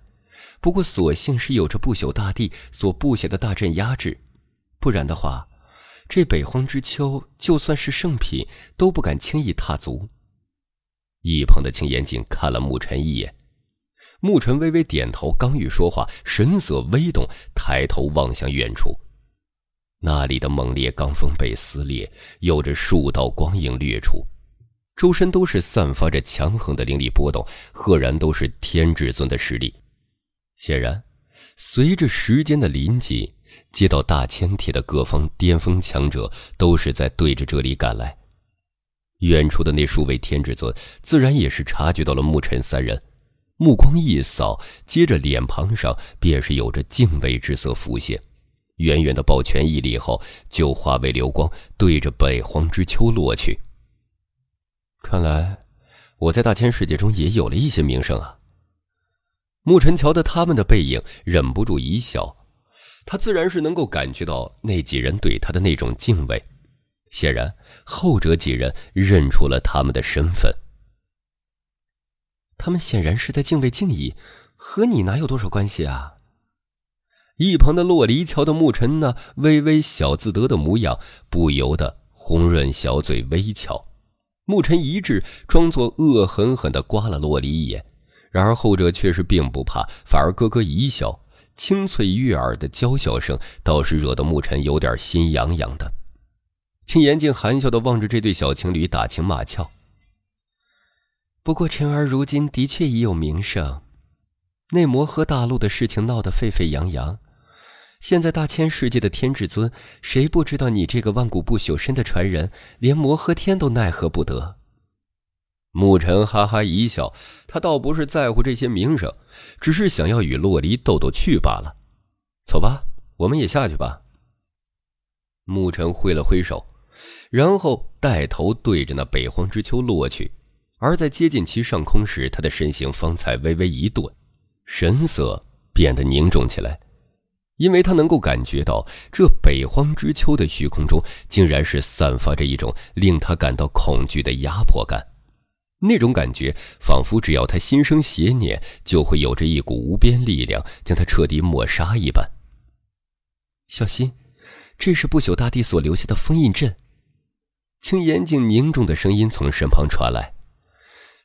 不过，所幸是有着不朽大帝所布下的大阵压制，不然的话，这北荒之秋，就算是圣品都不敢轻易踏足。一旁的青眼镜看了牧尘一眼。牧尘微微点头，刚欲说话，神色微动，抬头望向远处，那里的猛烈罡风被撕裂，有着数道光影掠出，周身都是散发着强横的灵力波动，赫然都是天至尊的实力。显然，随着时间的临近，接到大千帖的各方巅峰强者都是在对着这里赶来。远处的那数位天至尊自然也是察觉到了牧尘三人。目光一扫，接着脸庞上便是有着敬畏之色浮现。远远的抱拳一礼后，就化为流光，对着北荒之秋落去。看来我在大千世界中也有了一些名声啊！牧尘瞧着他们的背影，忍不住一笑。他自然是能够感觉到那几人对他的那种敬畏，显然后者几人认出了他们的身份。他们显然是在敬畏敬意，和你哪有多少关系啊？一旁的洛璃瞧的牧尘那微微小自得的模样，不由得红润小嘴微翘。牧尘一滞，装作恶狠狠的刮了洛璃一眼，然而后者却是并不怕，反而咯咯一笑，清脆悦耳的娇笑声倒是惹得牧尘有点心痒痒的。青岩竟含笑的望着这对小情侣打情骂俏。不过，陈儿如今的确已有名声。那魔荷大陆的事情闹得沸沸扬扬，现在大千世界的天至尊，谁不知道你这个万古不朽身的传人，连魔和天都奈何不得。牧尘哈哈一笑，他倒不是在乎这些名声，只是想要与洛璃斗斗趣罢了。走吧，我们也下去吧。牧尘挥了挥手，然后带头对着那北荒之丘落去。而在接近其上空时，他的身形方才微微一顿，神色变得凝重起来，因为他能够感觉到这北荒之秋的虚空中，竟然是散发着一种令他感到恐惧的压迫感。那种感觉，仿佛只要他心生邪念，就会有着一股无边力量将他彻底抹杀一般。小心，这是不朽大帝所留下的封印阵。青眼睛凝重的声音从身旁传来。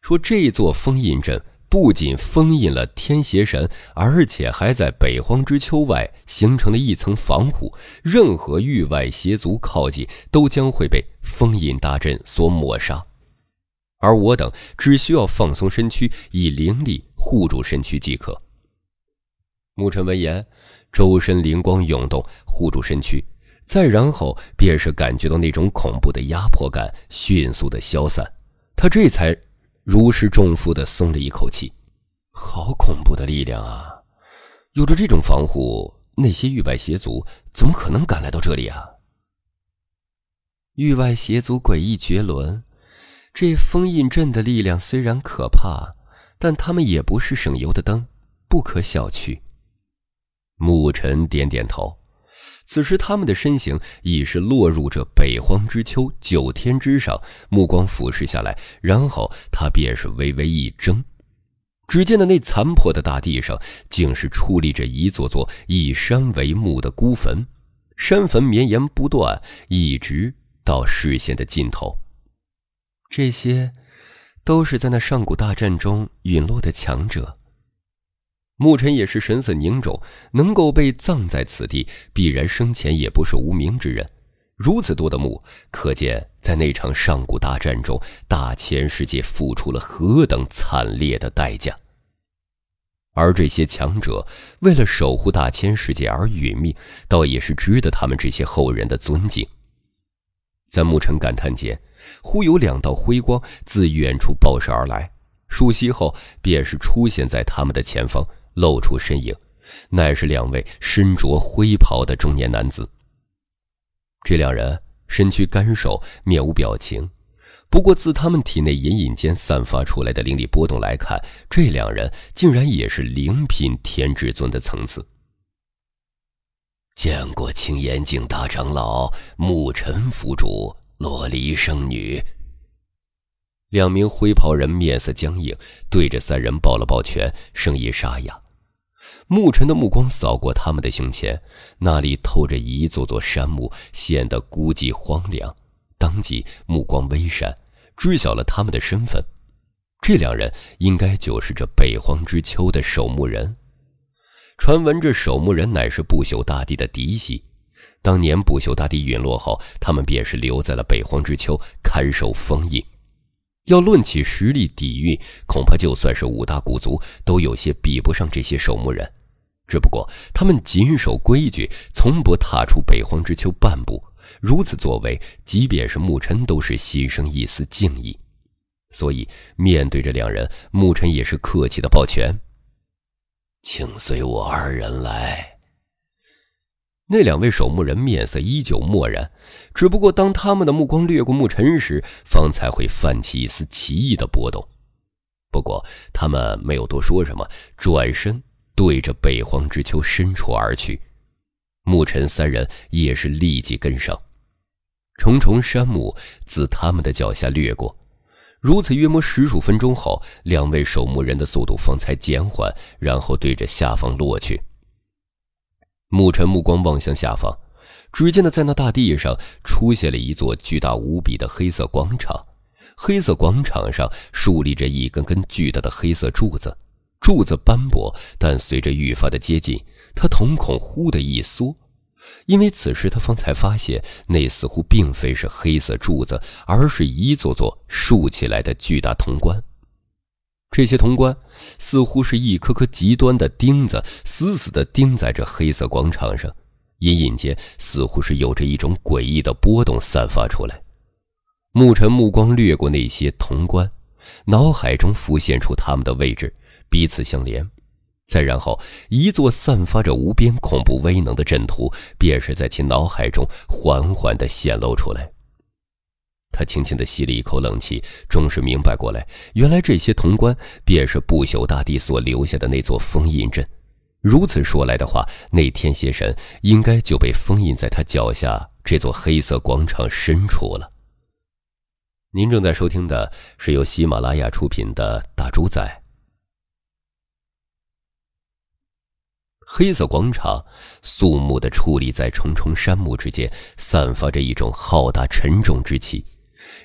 说这座封印阵不仅封印了天邪神，而且还在北荒之丘外形成了一层防护，任何域外邪族靠近都将会被封印大阵所抹杀。而我等只需要放松身躯，以灵力护住身躯即可。牧尘闻言，周身灵光涌动，护住身躯，再然后便是感觉到那种恐怖的压迫感迅速的消散，他这才。如释重负的松了一口气，好恐怖的力量啊！有着这种防护，那些域外邪族怎么可能敢来到这里啊？域外邪族诡异绝伦，这封印阵的力量虽然可怕，但他们也不是省油的灯，不可小觑。牧尘点点头。此时，他们的身形已是落入这北荒之秋九天之上，目光俯视下来，然后他便是微微一怔，只见的那残破的大地上，竟是矗立着一座座以山为墓的孤坟，山坟绵延不断，一直到视线的尽头，这些，都是在那上古大战中陨落的强者。牧尘也是神色凝重，能够被葬在此地，必然生前也不是无名之人。如此多的墓，可见在那场上古大战中，大千世界付出了何等惨烈的代价。而这些强者为了守护大千世界而殒命，倒也是值得他们这些后人的尊敬。在牧尘感叹间，忽有两道辉光自远处爆射而来，数息后便是出现在他们的前方。露出身影，乃是两位身着灰袍的中年男子。这两人身躯干瘦，面无表情，不过自他们体内隐隐间散发出来的灵力波动来看，这两人竟然也是灵品天至尊的层次。见过青岩境大长老，牧尘府主，洛离圣女。两名灰袍人面色僵硬，对着三人抱了抱拳，声音沙哑。牧尘的目光扫过他们的胸前，那里透着一座座山墓，显得孤寂荒凉。当即目光微闪，知晓了他们的身份。这两人应该就是这北荒之秋的守墓人。传闻这守墓人乃是不朽大帝的嫡系，当年不朽大帝陨落后，他们便是留在了北荒之秋看守封印。要论起实力底蕴，恐怕就算是五大古族，都有些比不上这些守墓人。只不过他们谨守规矩，从不踏出北荒之丘半步，如此作为，即便是牧尘，都是心生一丝敬意。所以面对着两人，牧尘也是客气的抱拳，请随我二人来。那两位守墓人面色依旧漠然，只不过当他们的目光掠过沐尘时，方才会泛起一丝奇异的波动。不过他们没有多说什么，转身对着北荒之丘深处而去。牧尘三人也是立即跟上，重重山木自他们的脚下掠过。如此约摸十数分钟后，两位守墓人的速度方才减缓，然后对着下方落去。牧尘目光望向下方，只见的在那大地上出现了一座巨大无比的黑色广场。黑色广场上竖立着一根根巨大的黑色柱子，柱子斑驳，但随着愈发的接近，他瞳孔忽的一缩，因为此时他方才发现，那似乎并非是黑色柱子，而是一座座竖起来的巨大铜棺。这些铜棺似乎是一颗颗极端的钉子，死死地钉在这黑色广场上。隐隐间，似乎是有着一种诡异的波动散发出来。牧尘目光掠过那些铜棺，脑海中浮现出他们的位置，彼此相连。再然后，一座散发着无边恐怖威能的阵图，便是在其脑海中缓缓地显露出来。他轻轻的吸了一口冷气，终是明白过来，原来这些潼关便是不朽大帝所留下的那座封印阵。如此说来的话，那天邪神应该就被封印在他脚下这座黑色广场深处了。您正在收听的是由喜马拉雅出品的《大主宰》。黑色广场肃穆的矗立在重重山木之间，散发着一种浩大沉重之气。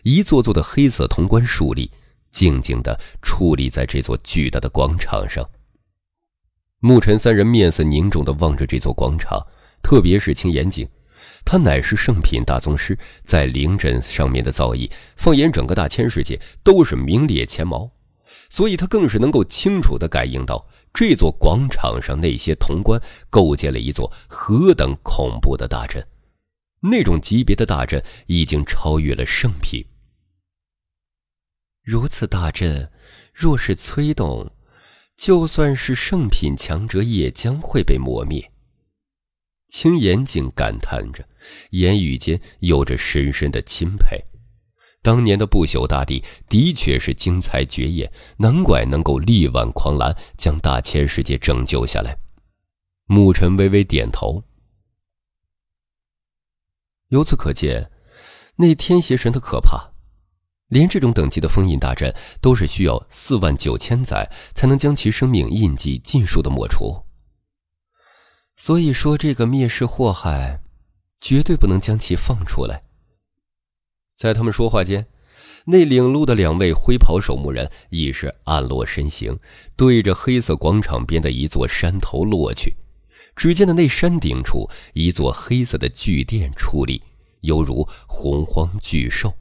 一座座的黑色铜棺竖立，静静地矗立在这座巨大的广场上。牧尘三人面色凝重地望着这座广场，特别是青岩井，他乃是圣品大宗师，在灵阵上面的造诣，放眼整个大千世界都是名列前茅，所以他更是能够清楚地感应到这座广场上那些铜棺构建了一座何等恐怖的大阵，那种级别的大阵已经超越了圣品。如此大阵，若是催动，就算是圣品强者也将会被磨灭。青岩竟感叹着，言语间有着深深的钦佩。当年的不朽大帝的确是精彩绝艳，难怪能够力挽狂澜，将大千世界拯救下来。牧尘微微点头，由此可见，那天邪神的可怕。连这种等级的封印大阵，都是需要四万九千载才能将其生命印记尽数的抹除。所以说，这个灭世祸害，绝对不能将其放出来。在他们说话间，那领路的两位灰袍守墓人已是暗落身形，对着黑色广场边的一座山头落去。只见的那山顶处，一座黑色的巨殿矗立，犹如洪荒巨兽。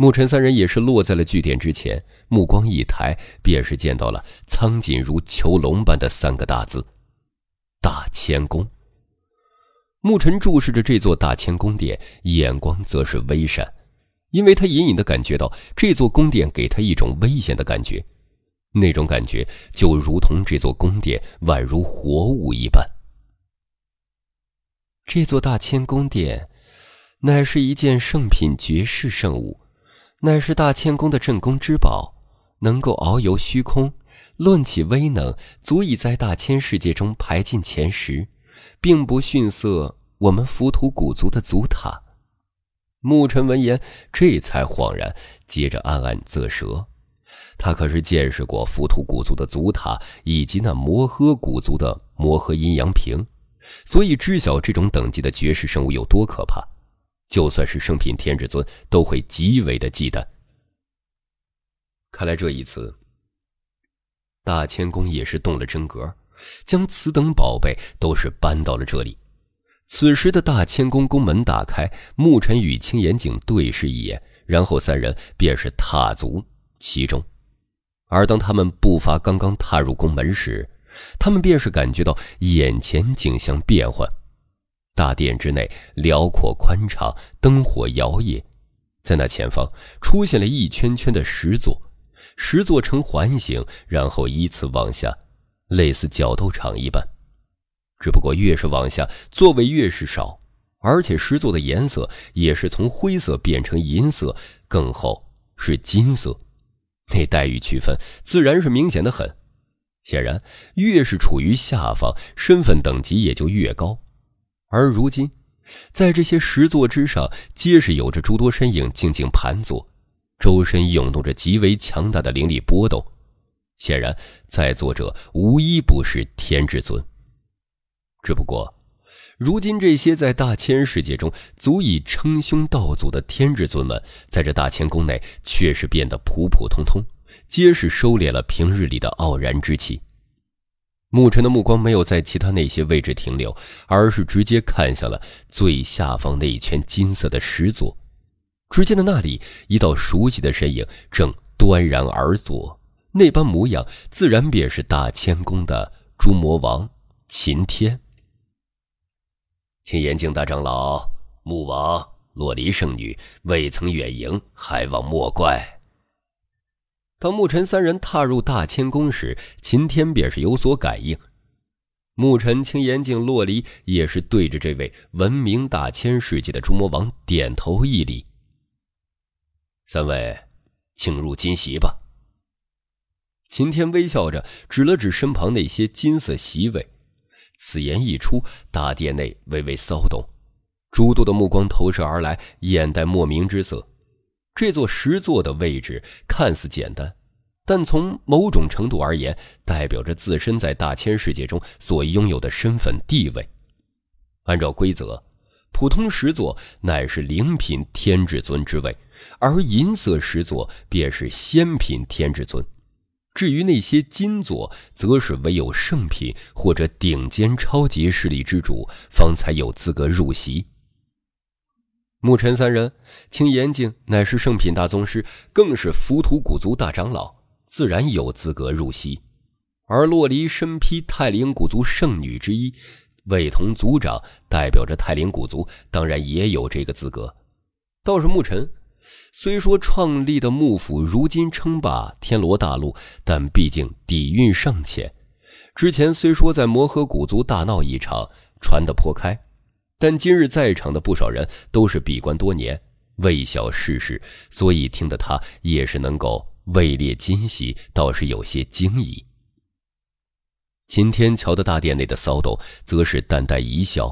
牧尘三人也是落在了据点之前，目光一抬，便是见到了苍井如囚笼般的三个大字“大千宫”。牧尘注视着这座大千宫殿，眼光则是微闪，因为他隐隐的感觉到这座宫殿给他一种危险的感觉，那种感觉就如同这座宫殿宛如活物一般。这座大千宫殿乃是一件圣品绝世圣物。乃是大千宫的镇宫之宝，能够遨游虚空。论起威能，足以在大千世界中排进前十，并不逊色我们浮屠古族的祖塔。牧尘闻言，这才恍然，接着暗暗自舌。他可是见识过浮屠古族的祖塔，以及那摩诃古族的摩诃阴阳瓶，所以知晓这种等级的绝世生物有多可怕。就算是圣品天至尊，都会极为的忌惮。看来这一次，大千宫也是动了真格，将此等宝贝都是搬到了这里。此时的大千宫宫门打开，牧尘与青岩景对视一眼，然后三人便是踏足其中。而当他们步伐刚刚踏入宫门时，他们便是感觉到眼前景象变幻。大殿之内辽阔宽敞，灯火摇曳，在那前方出现了一圈圈的石座，石座呈环形，然后依次往下，类似角斗场一般。只不过越是往下，座位越是少，而且石座的颜色也是从灰色变成银色，更后是金色。那待遇区分自然是明显的很。显然，越是处于下方，身份等级也就越高。而如今，在这些石座之上，皆是有着诸多身影静静盘坐，周身涌动着极为强大的灵力波动。显然，在座者无一不是天至尊。只不过，如今这些在大千世界中足以称兄道祖的天至尊们，在这大千宫内却是变得普普通通，皆是收敛了平日里的傲然之气。牧尘的目光没有在其他那些位置停留，而是直接看向了最下方那一圈金色的石座。只见的那里，一道熟悉的身影正端然而坐，那般模样，自然便是大千宫的诸魔王秦天。青岩境大长老、沐王、洛璃圣女未曾远迎，还望莫怪。当牧尘三人踏入大千宫时，秦天便是有所感应。牧尘、青眼镜、洛离也是对着这位闻名大千世界的诸魔王点头一礼：“三位，请入金席吧。”秦天微笑着指了指身旁那些金色席位。此言一出，大殿内微微骚动，诸多的目光投射而来，眼带莫名之色。这座石座的位置看似简单，但从某种程度而言，代表着自身在大千世界中所拥有的身份地位。按照规则，普通石座乃是灵品天至尊之位，而银色石座便是仙品天至尊。至于那些金座，则是唯有圣品或者顶尖超级势力之主方才有资格入席。牧尘三人，青岩镜乃是圣品大宗师，更是浮屠古族大长老，自然有资格入席。而洛璃身披泰灵古族圣女之一，位同族长，代表着泰灵古族，当然也有这个资格。倒是牧尘，虽说创立的幕府如今称霸天罗大陆，但毕竟底蕴尚浅。之前虽说在魔荷古族大闹一场，传得颇开。但今日在场的不少人都是闭关多年，未晓世事，所以听得他也是能够位列今夕，倒是有些惊疑。秦天桥的大殿内的骚动，则是淡淡一笑：“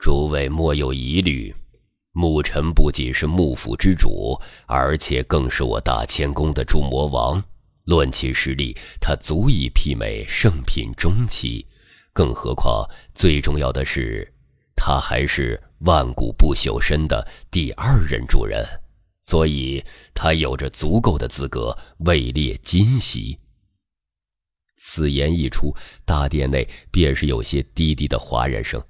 诸位莫有疑虑，牧尘不仅是幕府之主，而且更是我大千宫的诸魔王。论起实力，他足以媲美圣品中期，更何况最重要的是。”他还是万古不朽身的第二任主人，所以他有着足够的资格位列金席。此言一出，大殿内便是有些低低的哗然声。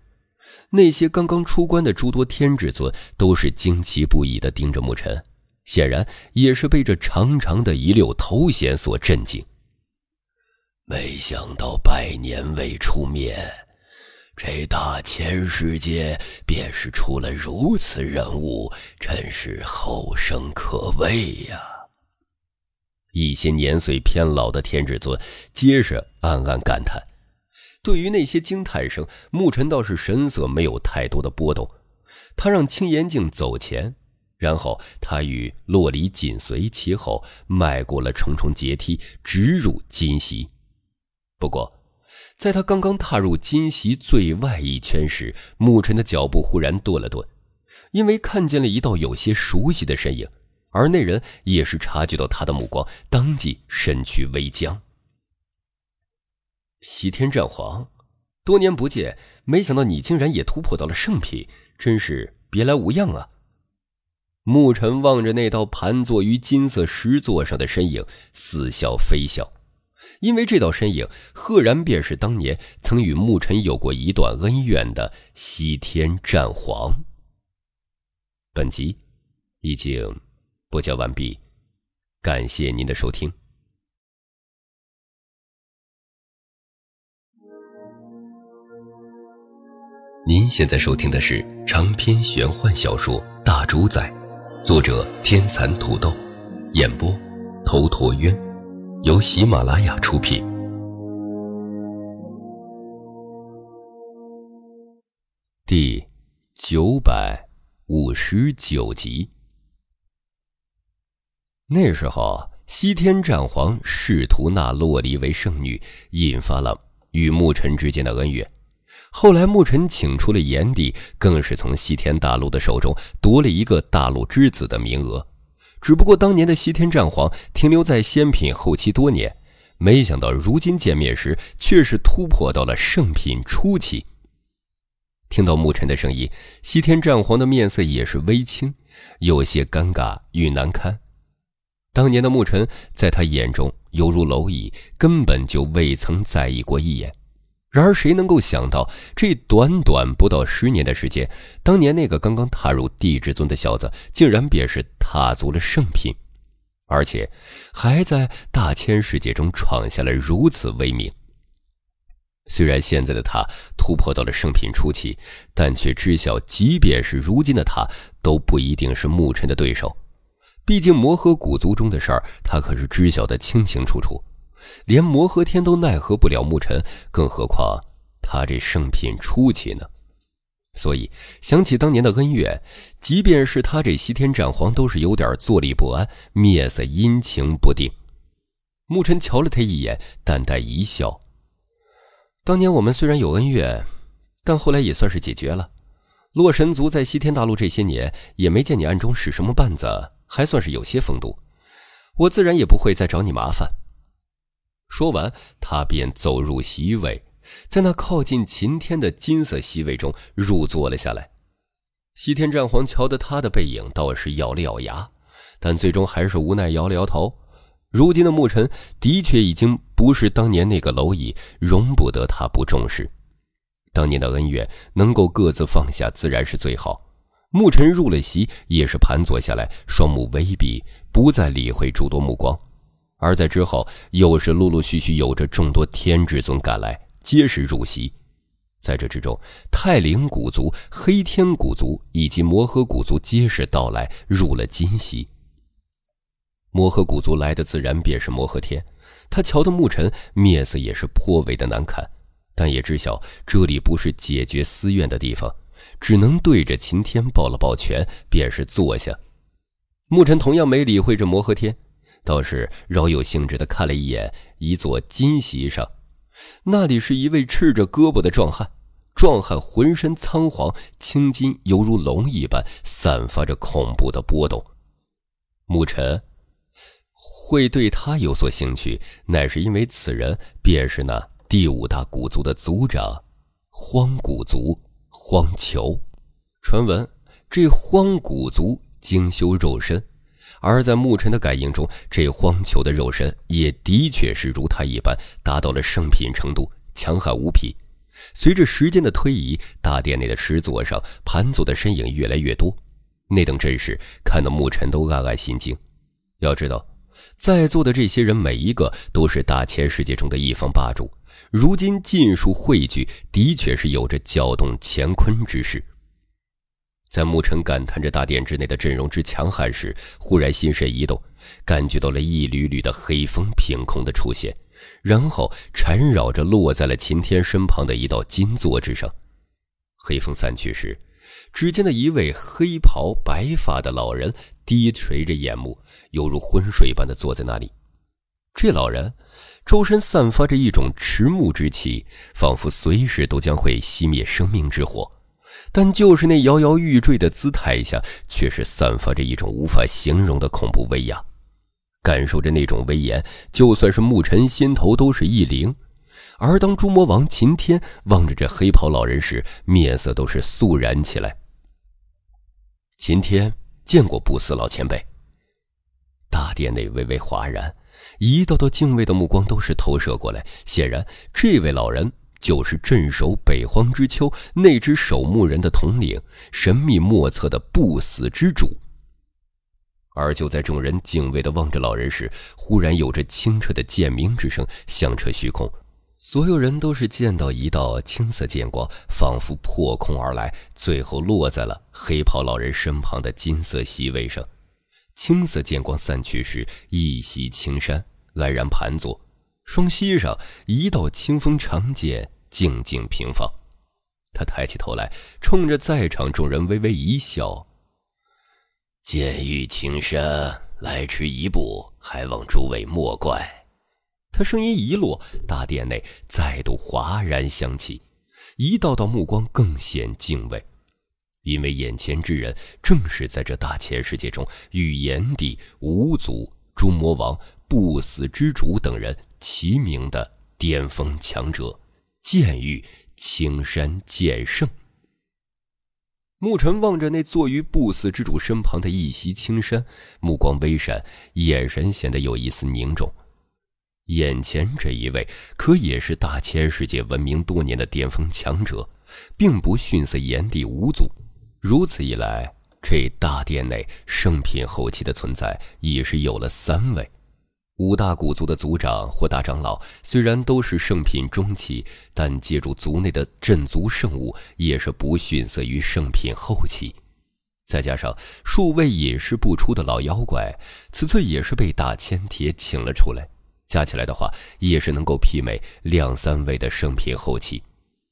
那些刚刚出关的诸多天至尊都是惊奇不已的盯着牧尘，显然也是被这长长的一溜头衔所震惊。没想到百年未出面。这大千世界，便是出了如此人物，真是后生可畏呀！一些年岁偏老的天至尊，皆是暗暗感叹。对于那些惊叹声，牧尘倒是神色没有太多的波动。他让青岩镜走前，然后他与洛璃紧随其后，迈过了重重阶梯，直入金席。不过。在他刚刚踏入金席最外一圈时，牧尘的脚步忽然顿了顿，因为看见了一道有些熟悉的身影。而那人也是察觉到他的目光，当即身躯微僵。西天战皇，多年不见，没想到你竟然也突破到了圣品，真是别来无恙啊！牧尘望着那道盘坐于金色石座上的身影，似笑非笑。因为这道身影赫然便是当年曾与牧尘有过一段恩怨的西天战皇。本集已经播讲完毕，感谢您的收听。您现在收听的是长篇玄幻小说《大主宰》，作者天蚕土豆，演播头陀渊。由喜马拉雅出品，第九百五十九集。那时候，西天战皇试图纳洛黎为圣女，引发了与牧尘之间的恩怨。后来，牧尘请出了炎帝，更是从西天大陆的手中夺了一个大陆之子的名额。只不过当年的西天战皇停留在仙品后期多年，没想到如今见面时却是突破到了圣品初期。听到牧尘的声音，西天战皇的面色也是微青，有些尴尬与难堪。当年的牧尘在他眼中犹如蝼蚁，根本就未曾在意过一眼。然而，谁能够想到，这短短不到十年的时间，当年那个刚刚踏入帝至尊的小子，竟然便是踏足了圣品，而且，还在大千世界中闯下了如此威名。虽然现在的他突破到了圣品初期，但却知晓，即便是如今的他，都不一定是牧尘的对手。毕竟，魔核古族中的事儿，他可是知晓的清清楚楚。连魔和天都奈何不了牧尘，更何况他这圣品初期呢？所以想起当年的恩怨，即便是他这西天战皇，都是有点坐立不安，面色阴晴不定。牧尘瞧了他一眼，淡淡一笑：“当年我们虽然有恩怨，但后来也算是解决了。洛神族在西天大陆这些年，也没见你暗中使什么绊子，还算是有些风度。我自然也不会再找你麻烦。”说完，他便走入席位，在那靠近秦天的金色席位中入座了下来。西天战皇瞧得他的背影，倒是咬了咬牙，但最终还是无奈摇了摇头。如今的牧尘的确已经不是当年那个蝼蚁，容不得他不重视。当年的恩怨能够各自放下，自然是最好。牧尘入了席，也是盘坐下来，双目微闭，不再理会诸多目光。而在之后，又是陆陆续续有着众多天至尊赶来，皆是入席。在这之中，泰灵古族、黑天古族以及魔合古族皆是到来，入了金席。魔合古族来的自然便是魔合天，他瞧得牧尘面色也是颇为的难看，但也知晓这里不是解决私怨的地方，只能对着秦天抱了抱拳，便是坐下。牧尘同样没理会这魔合天。倒是饶有兴致的看了一眼一座金席上，那里是一位赤着胳膊的壮汉，壮汉浑身苍黄，青筋犹如龙一般，散发着恐怖的波动。牧尘会对他有所兴趣，乃是因为此人便是那第五大古族的族长，荒古族荒裘。传闻这荒古族精修肉身。而在牧尘的感应中，这荒丘的肉身也的确是如他一般，达到了圣品程度，强悍无匹。随着时间的推移，大殿内的石座上盘坐的身影越来越多，那等阵势，看得牧尘都暗暗心惊。要知道，在座的这些人每一个都是大千世界中的一方霸主，如今尽数汇聚，的确是有着搅动乾坤之势。在牧尘感叹着大殿之内的阵容之强悍时，忽然心神一动，感觉到了一缕缕的黑风凭空的出现，然后缠绕着落在了秦天身旁的一道金座之上。黑风散去时，只见得一位黑袍白发的老人低垂着眼目，犹如昏睡般的坐在那里。这老人周身散发着一种迟暮之气，仿佛随时都将会熄灭生命之火。但就是那摇摇欲坠的姿态下，却是散发着一种无法形容的恐怖威压。感受着那种威严，就算是牧尘心头都是一凛。而当猪魔王秦天望着这黑袍老人时，面色都是肃然起来。秦天见过不死老前辈。大殿内微微哗然，一道道敬畏的目光都是投射过来，显然这位老人。就是镇守北荒之丘那只守墓人的统领，神秘莫测的不死之主。而就在众人敬畏地望着老人时，忽然有着清澈的剑鸣之声响彻虚空，所有人都是见到一道青色剑光，仿佛破空而来，最后落在了黑袍老人身旁的金色席位上。青色剑光散去时，一袭青衫安然盘坐。双膝上，一道清风长剑静静平放。他抬起头来，冲着在场众人微微一笑：“剑欲情山，来迟一步，还望诸位莫怪。”他声音一落，大殿内再度哗然响起，一道道目光更显敬畏，因为眼前之人正是在这大千世界中与炎帝、五祖、诸魔王、不死之主等人。齐名的巅峰强者，剑域青山剑圣。牧尘望着那坐于不死之主身旁的一袭青衫，目光微闪，眼神显得有一丝凝重。眼前这一位，可也是大千世界闻名多年的巅峰强者，并不逊色炎帝五祖。如此一来，这大殿内圣品后期的存在，已是有了三位。五大古族的族长或大长老虽然都是圣品中期，但借助族内的镇族圣物，也是不逊色于圣品后期。再加上数位隐世不出的老妖怪，此次也是被大千铁请了出来。加起来的话，也是能够媲美两三位的圣品后期。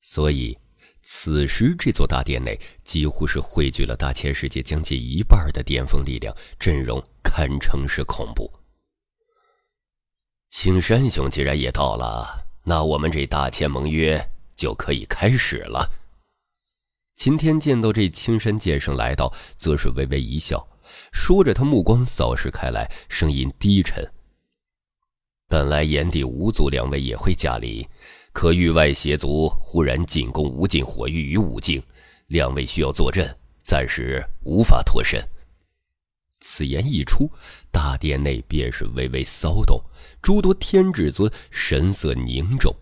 所以，此时这座大殿内几乎是汇聚了大千世界将近一半的巅峰力量，阵容堪称是恐怖。青山兄既然也到了，那我们这大千盟约就可以开始了。秦天见到这青山剑圣来到，则是微微一笑，说着，他目光扫视开来，声音低沉：“本来炎帝、无族两位也会驾临，可域外邪族忽然进攻无尽火域与武境，两位需要坐镇，暂时无法脱身。”此言一出。大殿内便是微微骚动，诸多天至尊神色凝重。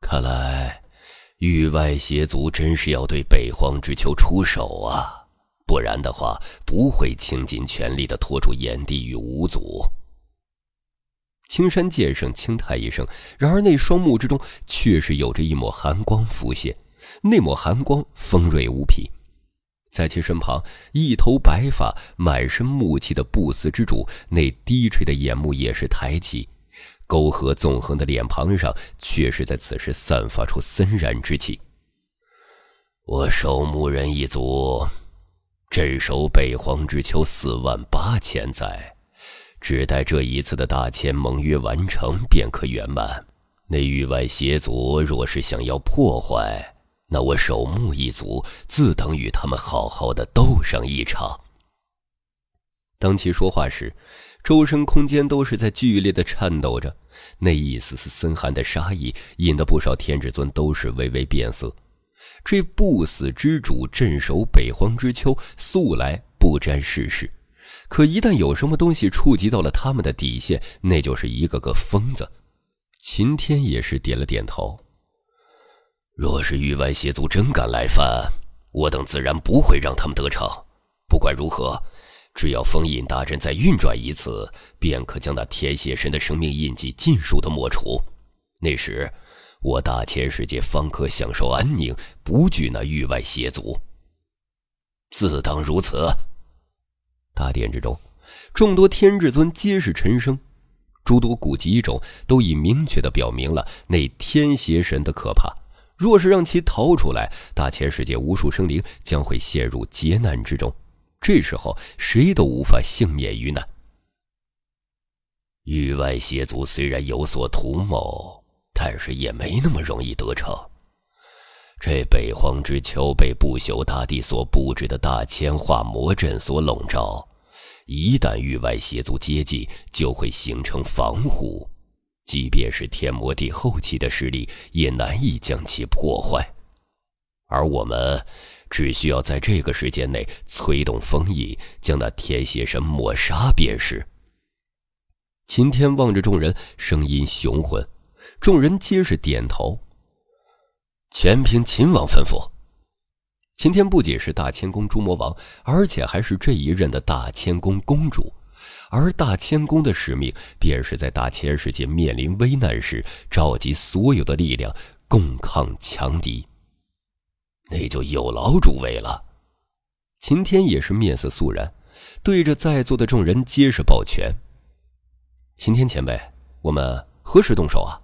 看来，域外邪族真是要对北荒之丘出手啊！不然的话，不会倾尽全力的拖住炎帝与五祖。青山剑圣轻叹一声，然而那双目之中却是有着一抹寒光浮现，那抹寒光锋锐无比。在其身旁，一头白发、满身木气的不死之主，那低垂的眼目也是抬起，沟壑纵横的脸庞上，却是在此时散发出森然之气。我守墓人一族，镇守北荒之丘四万八千载，只待这一次的大千盟约完成，便可圆满。那域外邪族若是想要破坏，那我守墓一族自当与他们好好的斗上一场。当其说话时，周身空间都是在剧烈的颤抖着，那一丝丝森寒的杀意，引得不少天至尊都是微微变色。这不死之主镇守北荒之秋，素来不沾世事，可一旦有什么东西触及到了他们的底线，那就是一个个疯子。秦天也是点了点头。若是域外邪族真敢来犯，我等自然不会让他们得逞。不管如何，只要封印大阵再运转一次，便可将那天邪神的生命印记尽数的抹除。那时，我大千世界方可享受安宁，不惧那域外邪族。自当如此。大殿之中，众多天至尊皆是沉声，诸多古籍中都已明确的表明了那天邪神的可怕。若是让其逃出来，大千世界无数生灵将会陷入劫难之中，这时候谁都无法幸免于难。域外邪族虽然有所图谋，但是也没那么容易得逞。这北荒之丘被不朽大帝所布置的大千化魔阵所笼罩，一旦域外邪族接近，就会形成防护。即便是天魔帝后期的实力，也难以将其破坏。而我们只需要在这个时间内催动封印，将那天邪神抹杀便是。秦天望着众人，声音雄浑，众人皆是点头。全凭秦王吩咐。秦天不仅是大千宫诸魔王，而且还是这一任的大千宫宫主。而大千宫的使命，便是在大千世界面临危难时，召集所有的力量，共抗强敌。那就有劳诸位了。秦天也是面色肃然，对着在座的众人皆是抱拳。秦天前辈，我们何时动手啊？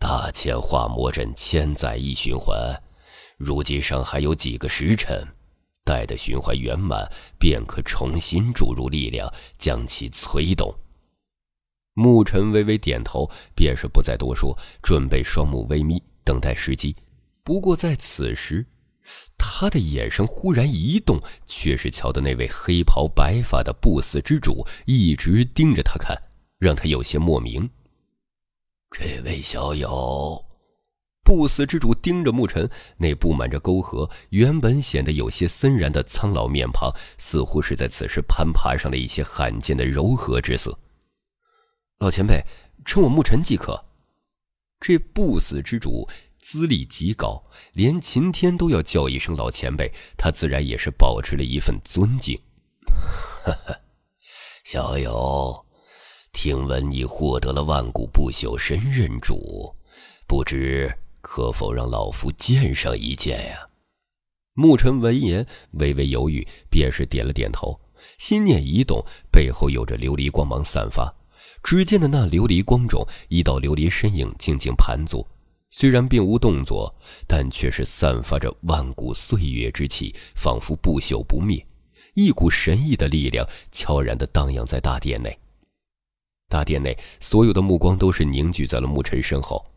大千化魔阵，千载一循环，如今上还有几个时辰。待的循环圆满，便可重新注入力量，将其催动。牧尘微微点头，便是不再多说，准备双目微眯，等待时机。不过在此时，他的眼神忽然一动，却是瞧得那位黑袍白发的不死之主一直盯着他看，让他有些莫名。这位小友。不死之主盯着牧尘那布满着沟壑、原本显得有些森然的苍老面庞，似乎是在此时攀爬上了一些罕见的柔和之色。老前辈，称我牧尘即可。这不死之主资历极高，连秦天都要叫一声老前辈，他自然也是保持了一份尊敬。呵呵，小友，听闻你获得了万古不朽神刃主，不知。可否让老夫见上一见呀？牧尘闻言微微犹豫，便是点了点头，心念一动，背后有着琉璃光芒散发。只见的那琉璃光中，一道琉璃身影静静盘坐，虽然并无动作，但却是散发着万古岁月之气，仿佛不朽不灭。一股神异的力量悄然的荡漾在大殿内。大殿内所有的目光都是凝聚在了牧尘身后。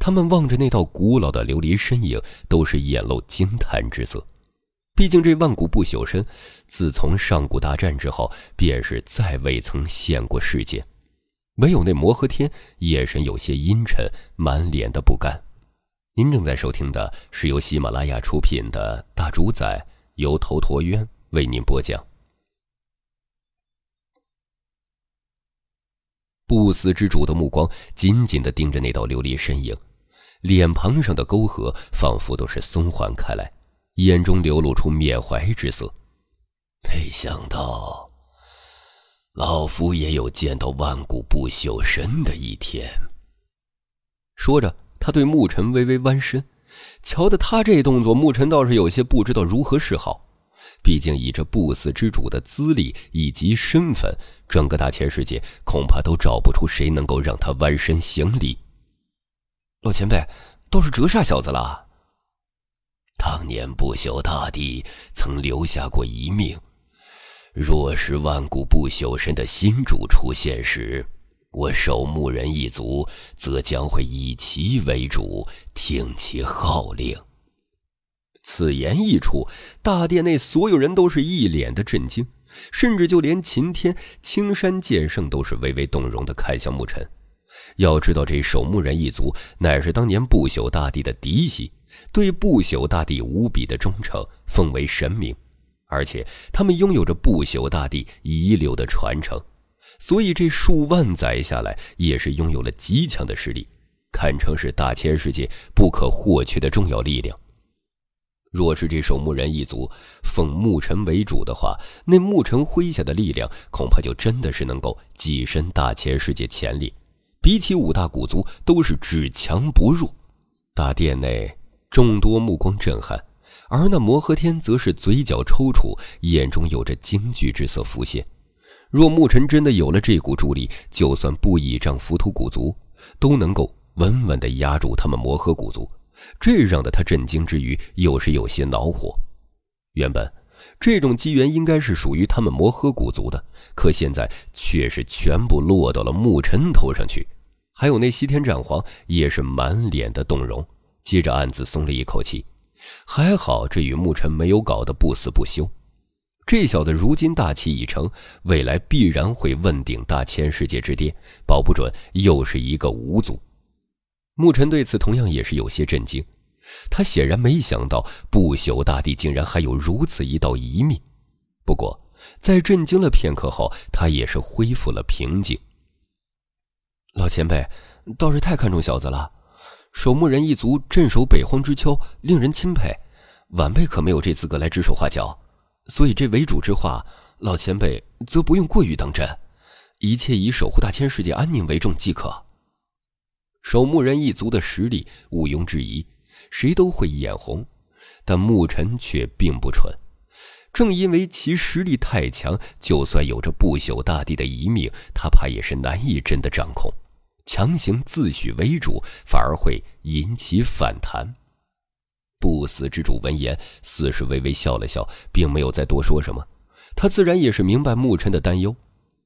他们望着那道古老的琉璃身影，都是眼露惊叹之色。毕竟这万古不朽身，自从上古大战之后，便是再未曾现过世间。唯有那摩诃天眼神有些阴沉，满脸的不甘。您正在收听的是由喜马拉雅出品的《大主宰》，由头陀渊为您播讲。不死之主的目光紧紧的盯着那道琉璃身影。脸庞上的沟壑仿佛都是松缓开来，眼中流露出缅怀之色。没想到，老夫也有见到万古不朽神的一天。说着，他对牧尘微微弯身，瞧得他这动作，牧尘倒是有些不知道如何是好。毕竟以这不死之主的资历以及身份，整个大千世界恐怕都找不出谁能够让他弯身行礼。老前辈，倒是折煞小子了。当年不朽大帝曾留下过遗命：若是万古不朽身的新主出现时，我守墓人一族则将会以其为主，听其号令。此言一出，大殿内所有人都是一脸的震惊，甚至就连秦天、青山剑圣都是微微动容的看向牧尘。要知道，这守墓人一族乃是当年不朽大帝的嫡系，对不朽大帝无比的忠诚，奉为神明，而且他们拥有着不朽大帝遗留的传承，所以这数万载下来也是拥有了极强的实力，堪称是大千世界不可或缺的重要力量。若是这守墓人一族奉牧尘为主的话，那牧尘麾下的力量恐怕就真的是能够跻身大千世界前列。比起五大古族，都是只强不弱。大殿内众多目光震撼，而那摩诃天则是嘴角抽搐，眼中有着惊惧之色浮现。若牧尘真的有了这股助力，就算不倚仗浮屠古族，都能够稳稳的压住他们摩诃古族。这让得他震惊之余，又是有些恼火。原本。这种机缘应该是属于他们摩诃古族的，可现在却是全部落到了牧尘头上去。还有那西天战皇也是满脸的动容，接着暗自松了一口气，还好这与牧尘没有搞得不死不休。这小子如今大器已成，未来必然会问鼎大千世界之巅，保不准又是一个五祖。牧尘对此同样也是有些震惊。他显然没想到不朽大帝竟然还有如此一道遗命，不过在震惊了片刻后，他也是恢复了平静。老前辈，倒是太看重小子了。守墓人一族镇守北荒之丘，令人钦佩。晚辈可没有这资格来指手画脚，所以这为主之话，老前辈则不用过于当真，一切以守护大千世界安宁为重即可。守墓人一族的实力毋庸置疑。谁都会眼红，但牧尘却并不蠢。正因为其实力太强，就算有着不朽大帝的遗命，他怕也是难以真的掌控。强行自诩为主，反而会引起反弹。不死之主闻言，似是微微笑了笑，并没有再多说什么。他自然也是明白牧尘的担忧。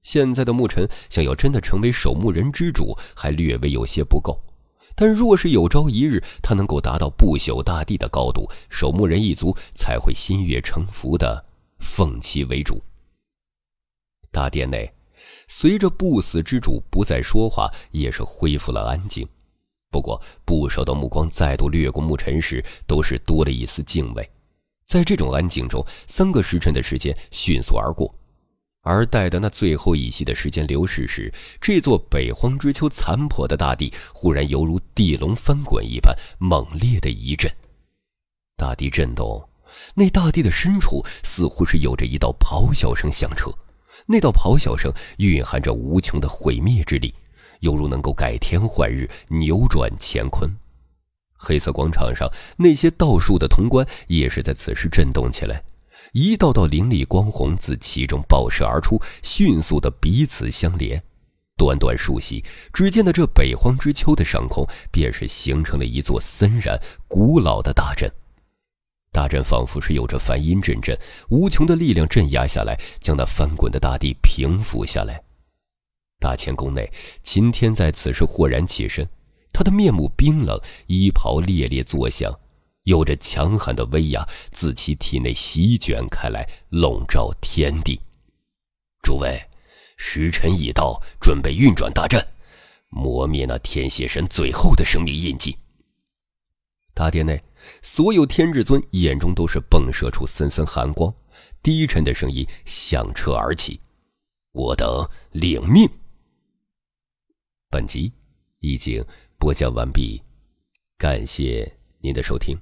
现在的牧尘想要真的成为守墓人之主，还略微有些不够。但若是有朝一日，他能够达到不朽大帝的高度，守墓人一族才会心悦诚服的奉其为主。大殿内，随着不死之主不再说话，也是恢复了安静。不过，不少的目光再度掠过墓尘时，都是多了一丝敬畏。在这种安静中，三个时辰的时间迅速而过。而待到那最后一息的时间流逝时，这座北荒之丘残破的大地忽然犹如地龙翻滚一般猛烈的一震，大地震动，那大地的深处似乎是有着一道咆哮声响彻，那道咆哮声蕴含着无穷的毁灭之力，犹如能够改天换日、扭转乾坤。黑色广场上那些道术的铜棺也是在此时震动起来。一道道凌厉光虹自其中爆射而出，迅速的彼此相连。短短数息，只见的这北荒之丘的上空，便是形成了一座森然古老的大阵。大阵仿佛是有着梵音阵阵，无穷的力量镇压下来，将那翻滚的大地平复下来。大乾宫内，秦天在此时豁然起身，他的面目冰冷，衣袍猎猎作响。有着强悍的威压自其体内席卷开来，笼罩天地。诸位，时辰已到，准备运转大阵，磨灭那天血神最后的生命印记。大殿内，所有天至尊眼中都是迸射出森森寒光，低沉的声音响彻而起：“我等领命。”本集已经播讲完毕，感谢您的收听。